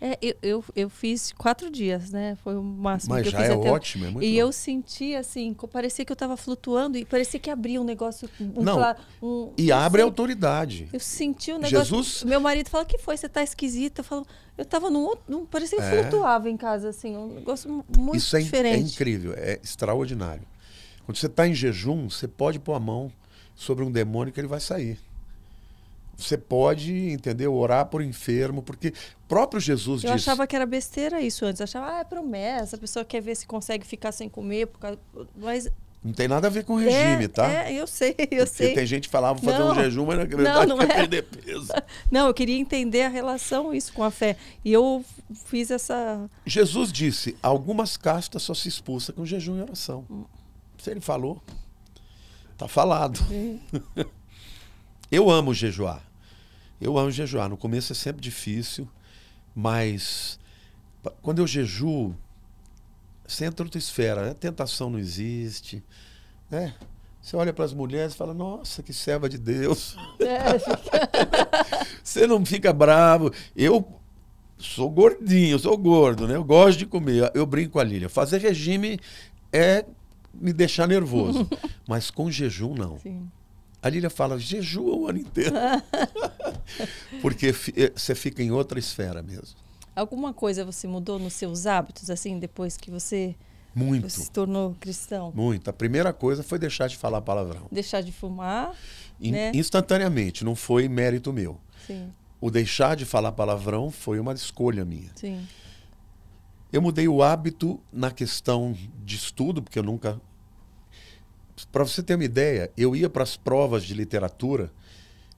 Speaker 1: É, eu, eu, eu, fiz quatro dias, né? Foi o máximo Mas que já eu fiz é até... ótimo, é muito E bom. eu senti, assim, parecia que eu estava flutuando e parecia que abria um negócio... Um, Não, um, e abre sei, a
Speaker 2: autoridade.
Speaker 1: Eu senti o um negócio... Jesus... Meu marido fala, que foi? Você está esquisita. Eu falo, eu estava num outro... Parecia que é. flutuava em casa, assim. Um negócio muito Isso é é diferente. Isso é
Speaker 2: incrível, é extraordinário. Quando você está em jejum, você pode pôr a mão sobre um demônio que ele vai sair você pode, entendeu, orar por enfermo, porque próprio Jesus eu Eu achava
Speaker 1: que era besteira isso antes, eu achava, ah, é promessa, a pessoa quer ver se consegue ficar sem comer, por causa... mas
Speaker 2: não tem nada a ver com regime, é, tá? É,
Speaker 1: eu sei, eu Porque sei. tem gente que falava fazer não, um jejum, mas na verdade não, não é. perder peso. Não, eu queria entender a relação isso com a fé. E eu fiz essa. Jesus
Speaker 2: disse: algumas castas só se expulsa com jejum e oração. Hum. Se ele falou, tá falado. eu amo jejuar. Eu amo jejuar. No começo é sempre difícil, mas quando eu jejuo, você entra outra esfera, né? Tentação não existe, né? Você olha para as mulheres e fala, nossa, que serva de Deus. É, você não fica bravo. Eu sou gordinho, sou gordo, né? Eu gosto de comer. Eu brinco a Lília. Fazer regime é me deixar nervoso. Mas com jejum, não. Sim. A Lília fala, jejua o ano inteiro. Porque eh, você fica em outra esfera mesmo.
Speaker 1: Alguma coisa você mudou nos seus hábitos, assim, depois que você, Muito. se tornou cristão?
Speaker 2: Muito. A primeira coisa foi deixar de falar palavrão.
Speaker 1: Deixar de fumar. In, né?
Speaker 2: Instantaneamente, não foi mérito meu. Sim. O deixar de falar palavrão foi uma escolha minha. Sim. Eu mudei o hábito na questão de estudo, porque eu nunca para você ter uma ideia, eu ia para as provas de literatura,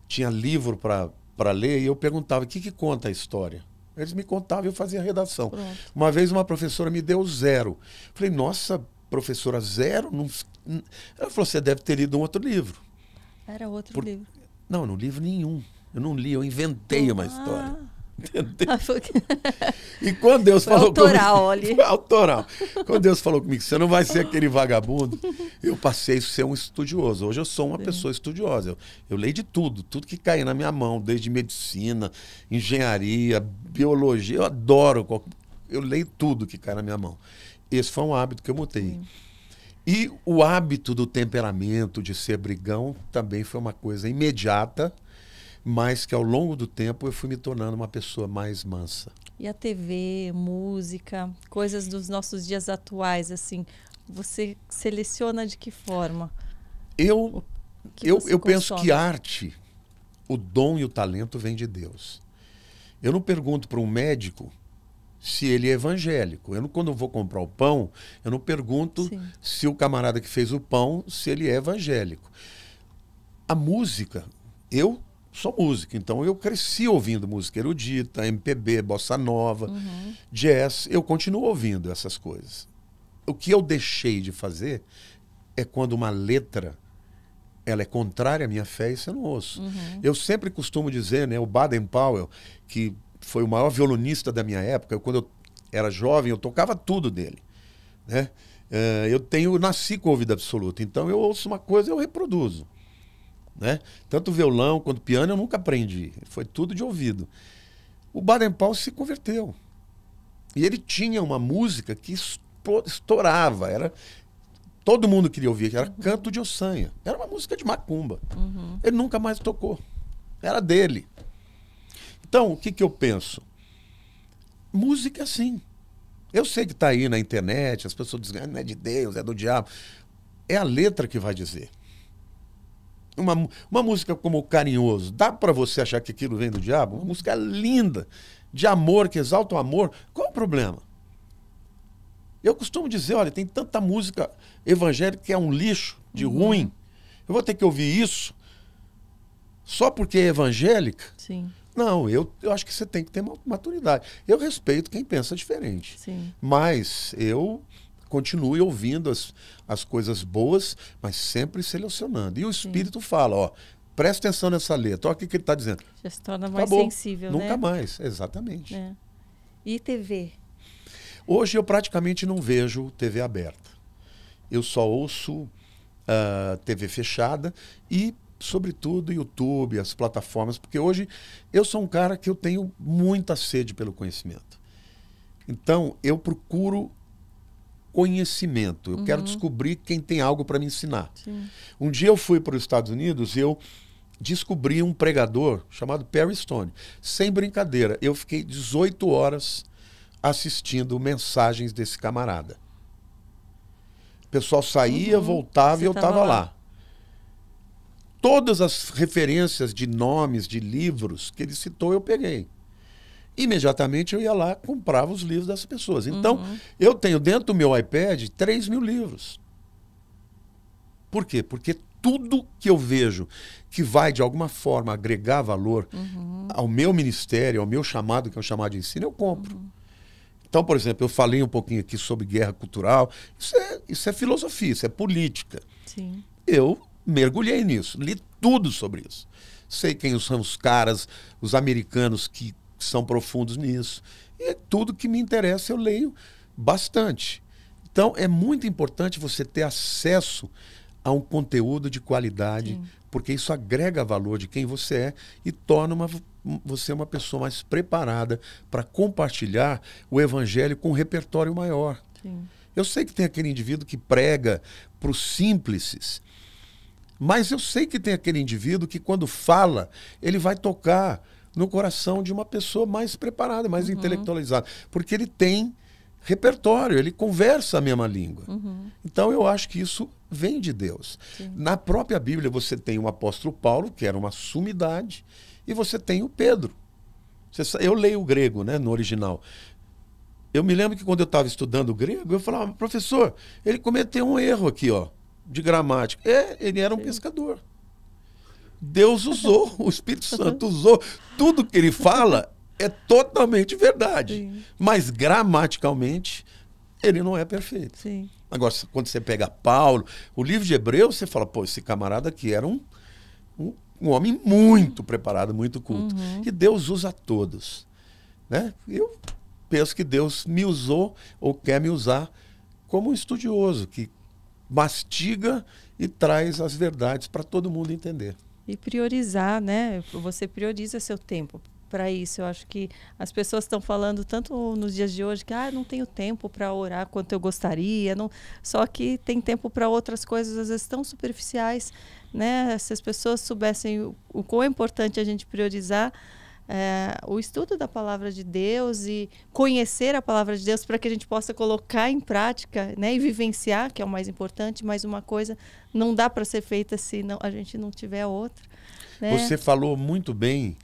Speaker 2: tinha livro para ler, e eu perguntava: o que, que conta a história? Eles me contavam e eu fazia redação. Pronto. Uma vez uma professora me deu zero. Falei, nossa, professora, zero? Não... Ela falou, você deve ter lido um outro livro.
Speaker 1: Era outro Por... livro.
Speaker 2: Não, não livro nenhum. Eu não li, eu inventei ah. uma história. Entendeu? Ah, e quando Deus Foi falou autoral, comigo, olha. autoral. Quando Deus falou comigo, você não vai ser aquele vagabundo, eu passei a ser um estudioso. Hoje eu sou uma Sim. pessoa estudiosa. Eu, eu leio de tudo, tudo que cai na minha mão, desde medicina, engenharia, biologia. Eu adoro, eu leio tudo que cai na minha mão. Esse foi um hábito que eu mutei. Sim. E o hábito do temperamento, de ser brigão, também foi uma coisa imediata mas que ao longo do tempo eu fui me tornando uma pessoa mais mansa.
Speaker 1: E a TV, música, coisas dos nossos dias atuais, assim, você seleciona de que forma?
Speaker 2: Eu, que eu, eu penso que arte, o dom e o talento vem de Deus. Eu não pergunto para um médico se ele é evangélico. Eu não, quando eu vou comprar o pão, eu não pergunto Sim. se o camarada que fez o pão, se ele é evangélico. A música, eu só música. Então eu cresci ouvindo música erudita, MPB, bossa nova, uhum. jazz. Eu continuo ouvindo essas coisas. O que eu deixei de fazer é quando uma letra ela é contrária à minha fé, isso eu não ouço. Uhum. Eu sempre costumo dizer, né, o Baden Powell, que foi o maior violonista da minha época, quando eu era jovem, eu tocava tudo dele, né? Uh, eu tenho nasci com ouvido absoluto, então eu ouço uma coisa eu reproduzo. Né? Tanto violão quanto piano eu nunca aprendi. Foi tudo de ouvido. O Baden Powell se converteu. E ele tinha uma música que estourava. Era, todo mundo queria ouvir, que era Canto de Ossanha. Era uma música de macumba. Uhum. Ele nunca mais tocou. Era dele. Então, o que, que eu penso? Música, sim. Eu sei que está aí na internet, as pessoas dizem, ah, não é de Deus, é do diabo. É a letra que vai dizer uma, uma música como Carinhoso, dá para você achar que aquilo vem do diabo? Uma música linda, de amor, que exalta o amor. Qual o problema? Eu costumo dizer, olha, tem tanta música evangélica que é um lixo de uhum. ruim. Eu vou ter que ouvir isso só porque é evangélica? Sim. Não, eu, eu acho que você tem que ter maturidade. Eu respeito quem pensa diferente. Sim. Mas eu continue ouvindo as, as coisas boas, mas sempre selecionando. E o espírito Sim. fala, ó, presta atenção nessa letra, olha o que, que ele está dizendo.
Speaker 1: Já se torna mais Acabou. sensível, Nunca né? mais, exatamente. É. E TV?
Speaker 2: Hoje eu praticamente não vejo TV aberta. Eu só ouço uh, ah, TV fechada e, sobretudo, YouTube, as plataformas, porque hoje eu sou um cara que eu tenho muita sede pelo conhecimento. Então, eu procuro conhecimento. Eu uhum. quero descobrir quem tem algo para me ensinar. Sim. Um dia eu fui para os Estados Unidos e eu descobri um pregador chamado Perry Stone. Sem brincadeira, eu fiquei 18 horas assistindo mensagens desse camarada. O pessoal saía, uhum. voltava Você e eu estava lá. lá. Todas as referências de nomes, de livros que ele citou, eu peguei imediatamente eu ia lá comprava os livros das pessoas. Então, uhum. eu tenho dentro do meu iPad 3 mil livros. Por quê? Porque tudo que eu vejo que vai, de alguma forma, agregar valor uhum. ao meu ministério, ao meu chamado, que é o chamado de ensino, eu compro. Uhum. Então, por exemplo, eu falei um pouquinho aqui sobre guerra cultural. Isso é, isso é filosofia, isso é política. Sim. Eu mergulhei nisso, li tudo sobre isso. Sei quem são os caras, os americanos que são profundos nisso. E é tudo que me interessa eu leio bastante. Então é muito importante você ter acesso a um conteúdo de qualidade, Sim. porque isso agrega valor de quem você é e torna uma, você uma pessoa mais preparada para compartilhar o evangelho com um repertório maior. Sim. Eu sei que tem aquele indivíduo que prega para os simples, mas eu sei que tem aquele indivíduo que quando fala, ele vai tocar no coração de uma pessoa mais preparada, mais uhum. intelectualizada. Porque ele tem repertório, ele conversa a mesma língua. Uhum. Então eu acho que isso vem de Deus. Sim. Na própria Bíblia você tem o apóstolo Paulo, que era uma sumidade, e você tem o Pedro. eu leio o grego, né, no original. Eu me lembro que quando eu estava estudando grego, eu falava, professor, ele cometeu um erro aqui, ó, de gramática. É, ele era um Sim. pescador. Deus usou, o Espírito Santo usou. Tudo que ele fala é totalmente verdade. Sim. Mas gramaticalmente, ele não é perfeito. Sim. Agora, quando você pega Paulo, o livro de Hebreus, você fala, pô, esse camarada aqui era um, um, um homem muito preparado, muito culto. Uhum. E Deus usa todos. Né? Eu penso que Deus me usou ou quer me usar como um estudioso que mastiga e traz as verdades para todo mundo entender
Speaker 1: e priorizar, né? Você prioriza seu tempo para isso. Eu acho que as pessoas estão falando tanto nos dias de hoje que ah, não tenho tempo para orar quanto eu gostaria, não... só que tem tempo para outras coisas às vezes tão superficiais, né? Se as pessoas soubessem o, o quão é importante a gente priorizar é, o estudo da palavra de Deus e conhecer a palavra de Deus para que a gente possa colocar em prática né, e vivenciar, que é o mais importante, mas uma coisa não dá para ser feita se não, a gente não tiver outra. Né? Você
Speaker 2: falou muito bem,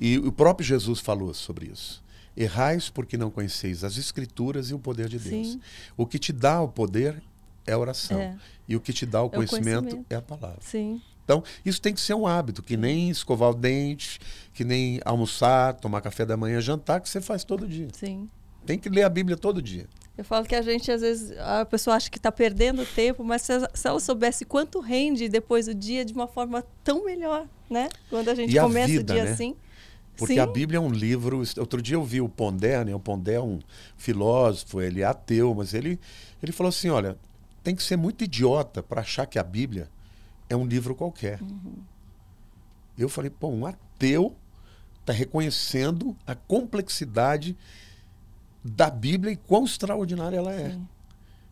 Speaker 2: e o próprio Jesus falou sobre isso. Errais porque não conheceis as Escrituras e o poder de Deus. Sim. O que te dá o poder é a oração. É. E o que te dá o conhecimento é, o conhecimento é a palavra. Sim. Então, isso tem que ser um hábito, que nem escovar o dente, que nem almoçar, tomar café da manhã, jantar, que você faz todo dia. Sim. Tem que ler a Bíblia todo dia.
Speaker 1: Eu falo que a gente, às vezes, a pessoa acha que está perdendo tempo, mas se, se, ela soubesse quanto rende depois o dia de uma forma tão melhor, né? Quando a gente e começa a vida, o dia né? assim. Porque Sim. a
Speaker 2: Bíblia é um livro. Outro dia eu vi o Pondé, né? O Pondé é um filósofo, ele é ateu, mas ele, ele falou assim: olha, tem que ser muito idiota para achar que a Bíblia é um livro qualquer. Uhum. Eu falei, pô, um ateu está reconhecendo a complexidade da Bíblia e quão extraordinária ela é. Sim.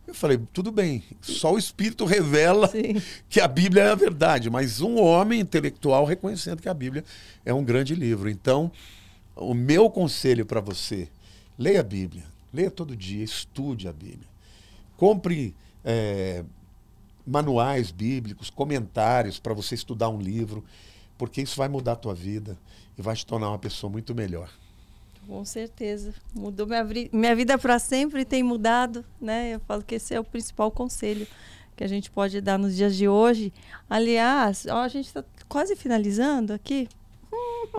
Speaker 2: Eu falei, tudo bem, só o Espírito revela Sim. que a Bíblia é a verdade, mas um homem intelectual reconhecendo que a Bíblia é um grande livro. Então, o meu conselho para você, leia a Bíblia, leia todo dia, estude a Bíblia. Compre é, manuais bíblicos, comentários para você estudar um livro, porque isso vai mudar a tua vida e vai te tornar uma pessoa muito melhor.
Speaker 1: Com certeza. Mudou minha, minha vida para sempre, tem mudado, né? Eu falo que esse é o principal conselho que a gente pode dar nos dias de hoje. Aliás, ó, a gente está quase finalizando aqui.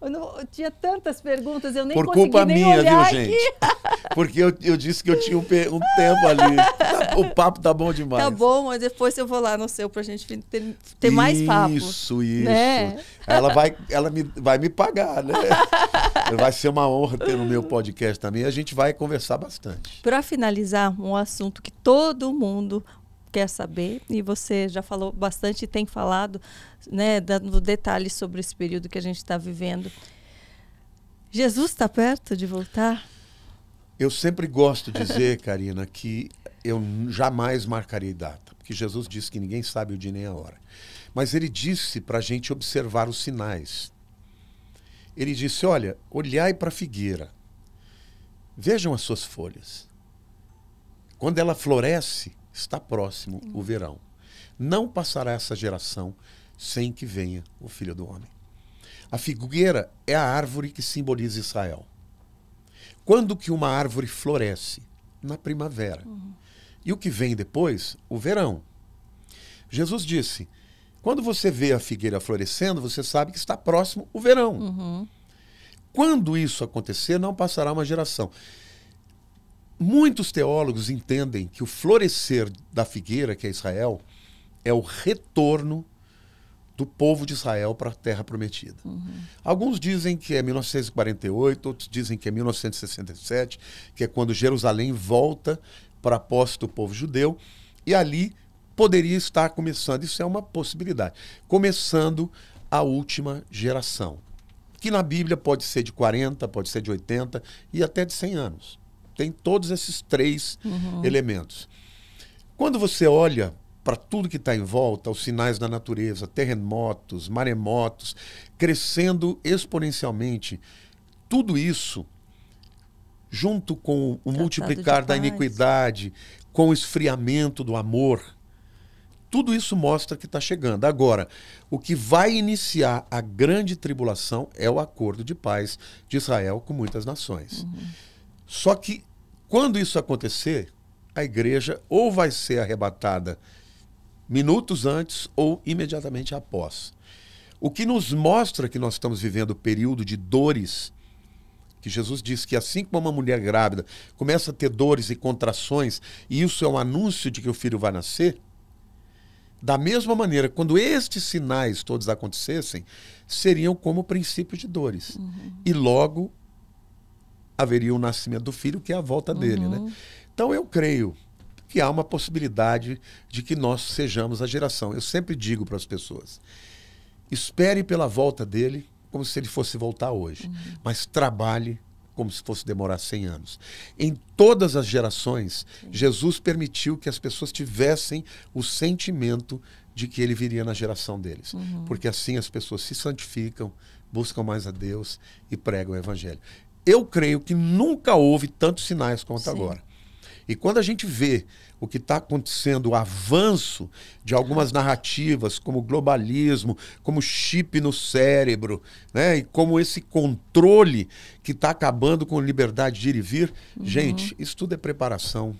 Speaker 1: eu, não, eu tinha tantas perguntas, eu nem Por culpa minha, viu, gente?
Speaker 2: Porque eu, eu disse que eu tinha um, um tempo ali. O papo tá bom demais. Tá
Speaker 1: bom, mas depois eu vou lá no seu pra gente ter, ter mais papo. Isso, isso. Né? Ela, vai,
Speaker 2: ela me, vai me pagar, né? vai ser uma honra ter no meu podcast também. A gente vai conversar bastante.
Speaker 1: Para finalizar, um assunto que todo mundo quer saber e você já falou bastante, tem falado, né, dando detalhes sobre esse período que a gente está vivendo. Jesus está perto de voltar?
Speaker 2: Eu sempre gosto de dizer, Karina, que eu jamais marcarei data, porque Jesus disse que ninguém sabe o dia nem a hora. Mas ele disse para a gente observar os sinais. Ele disse: Olha, olhai para a figueira, vejam as suas folhas. Quando ela floresce, Está próximo o verão. Não passará essa geração sem que venha o filho do homem. A figueira é a árvore que simboliza Israel. Quando que uma árvore floresce? Na primavera. Uhum. E o que vem depois? O verão. Jesus disse: quando você vê a figueira florescendo, você sabe que está próximo o verão. Uhum. Quando isso acontecer, não passará uma geração. Muitos teólogos entendem que o florescer da figueira, que é Israel, é o retorno do povo de Israel para a terra prometida. Uhum. Alguns dizem que é 1948, outros dizem que é 1967, que é quando Jerusalém volta para a posse do povo judeu, e ali poderia estar começando, isso é uma possibilidade, começando a última geração, que na Bíblia pode ser de 40, pode ser de 80 e até de 100 anos tem todos esses três uhum. elementos. Quando você olha para tudo que está em volta, os sinais da natureza, terremotos, maremotos, crescendo exponencialmente, tudo isso, junto com o Tratado multiplicar da iniquidade, com o esfriamento do amor, tudo isso mostra que está chegando. Agora, o que vai iniciar a grande tribulação é o acordo de paz de Israel com muitas nações. Uhum. Só que quando isso acontecer, a igreja ou vai ser arrebatada minutos antes ou imediatamente após. O que nos mostra que nós estamos vivendo o período de dores, que Jesus diz que assim como uma mulher grávida começa a ter dores e contrações, e isso é um anúncio de que o filho vai nascer, da mesma maneira, quando estes sinais todos acontecessem, seriam como princípio de dores. Uhum. E logo haveria o nascimento do filho, que é a volta dele. Né? Uhum. Né? Então eu creio que há uma possibilidade de que nós sejamos a geração. Eu sempre digo para as pessoas: espere pela volta dele como se ele fosse voltar hoje, uhum. mas trabalhe como se fosse demorar 100 anos. Em todas as gerações, Sim. Jesus permitiu que as pessoas tivessem o sentimento de que ele viria na geração deles, uhum. porque assim as pessoas se santificam, buscam mais a Deus e pregam o evangelho eu creio que nunca houve tantos sinais quanto Sim. agora. E quando a gente vê o que está acontecendo, o avanço de algumas narrativas, como globalismo, como chip no cérebro, né? e como esse controle que está acabando com liberdade de ir e vir. Uhum. Gente, isso tudo é preparação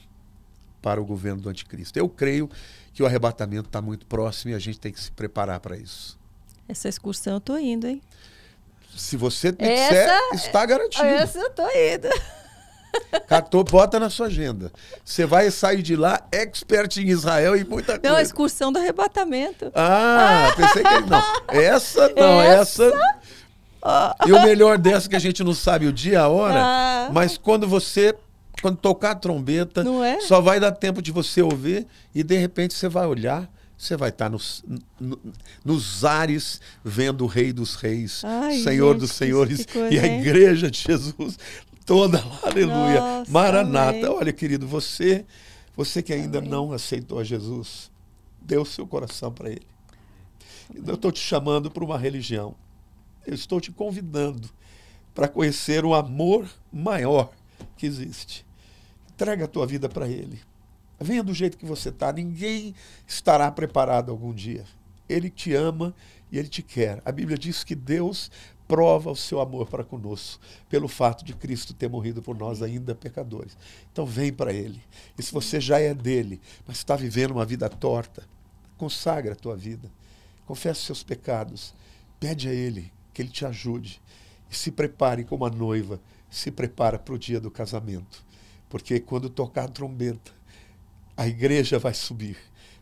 Speaker 2: para o governo do anticristo. Eu creio que o arrebatamento está muito próximo e a gente tem que se preparar para isso.
Speaker 1: Essa excursão eu estou indo, hein?
Speaker 2: Se você disser, essa, está garantido. Essa
Speaker 1: eu tô indo.
Speaker 2: Catou, bota na sua agenda. Você vai sair de lá expert em Israel e muita coisa. Não, a
Speaker 1: excursão do arrebatamento.
Speaker 2: Ah, pensei que não. Essa não, essa. essa... E o melhor dessa que a gente não sabe o dia, a hora, ah. mas quando você quando tocar a trombeta, é? só vai dar tempo de você ouvir e de repente você vai olhar você vai estar tá nos, nos ares vendo o Rei dos Reis, Ai, Senhor gente, dos Senhores e a igreja de Jesus toda aleluia. Nossa, Maranata. Amém. Olha, querido, você, você que ainda amém. não aceitou a Jesus, dê o seu coração para ele. Amém. Eu estou te chamando para uma religião. Eu estou te convidando para conhecer o amor maior que existe. Entrega a tua vida para ele. Venha do jeito que você está. Ninguém estará preparado algum dia. Ele te ama e ele te quer. A Bíblia diz que Deus prova o seu amor para conosco pelo fato de Cristo ter morrido por nós ainda pecadores. Então vem para ele. E se você já é dele, mas está vivendo uma vida torta, consagra a tua vida. Confessa os seus pecados. Pede a ele que ele te ajude e se prepare como a noiva se prepara para o dia do casamento. Porque quando tocar a trombeta, a igreja vai subir,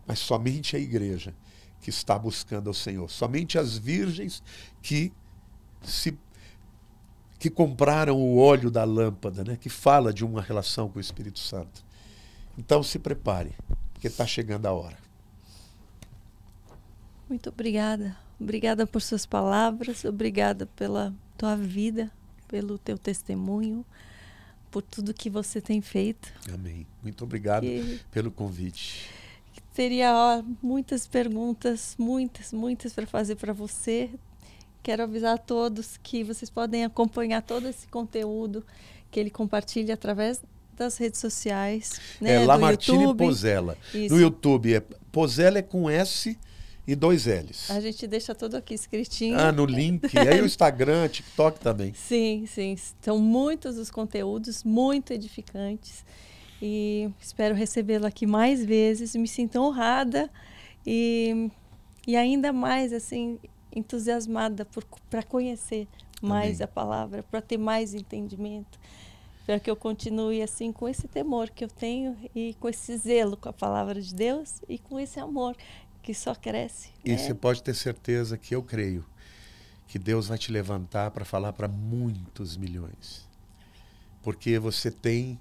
Speaker 2: mas somente a igreja que está buscando ao Senhor, somente as virgens que se que compraram o óleo da lâmpada, né, que fala de uma relação com o Espírito Santo. Então se prepare, porque está chegando a hora.
Speaker 1: Muito obrigada. Obrigada por suas palavras, obrigada pela tua vida, pelo teu testemunho por tudo que você tem feito.
Speaker 2: Amém. Muito obrigado que... pelo convite.
Speaker 1: Teria ó, muitas perguntas, muitas, muitas para fazer para você. Quero avisar a todos que vocês podem acompanhar todo esse conteúdo que ele compartilha através das redes sociais. É né? É Lamartine Pozella. No
Speaker 2: YouTube é Pozella é com S e dois L's.
Speaker 1: A gente deixa tudo aqui escritinho. Ah, no link. aí o
Speaker 2: Instagram, TikTok também.
Speaker 1: Sim, sim. São muitos os conteúdos, muito edificantes. E espero recebê-lo aqui mais vezes. Me sinto honrada e, e ainda mais, assim, entusiasmada para conhecer mais a palavra, para ter mais entendimento para que eu continue assim com esse temor que eu tenho e com esse zelo com a palavra de Deus e com esse amor que só cresce. E né? você
Speaker 2: pode ter certeza que eu creio que Deus vai te levantar para falar para muitos milhões. Porque você tem,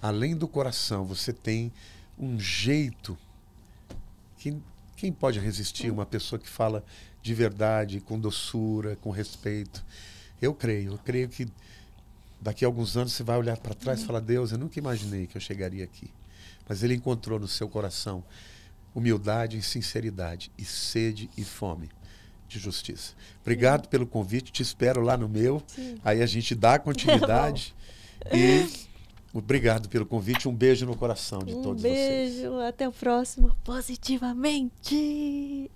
Speaker 2: além do coração, você tem um jeito que quem pode resistir uma pessoa que fala de verdade, com doçura, com respeito? Eu creio, eu creio que daqui a alguns anos você vai olhar para trás e uhum. falar: Deus, eu nunca imaginei que eu chegaria aqui. Mas Ele encontrou no seu coração humildade e sinceridade, e sede e fome de justiça. Obrigado Sim. pelo convite, te espero lá no meu. Sim. Aí a gente dá continuidade. Tá e obrigado pelo convite, um beijo no coração de um todos beijo,
Speaker 1: vocês. Um beijo, até o próximo Positivamente.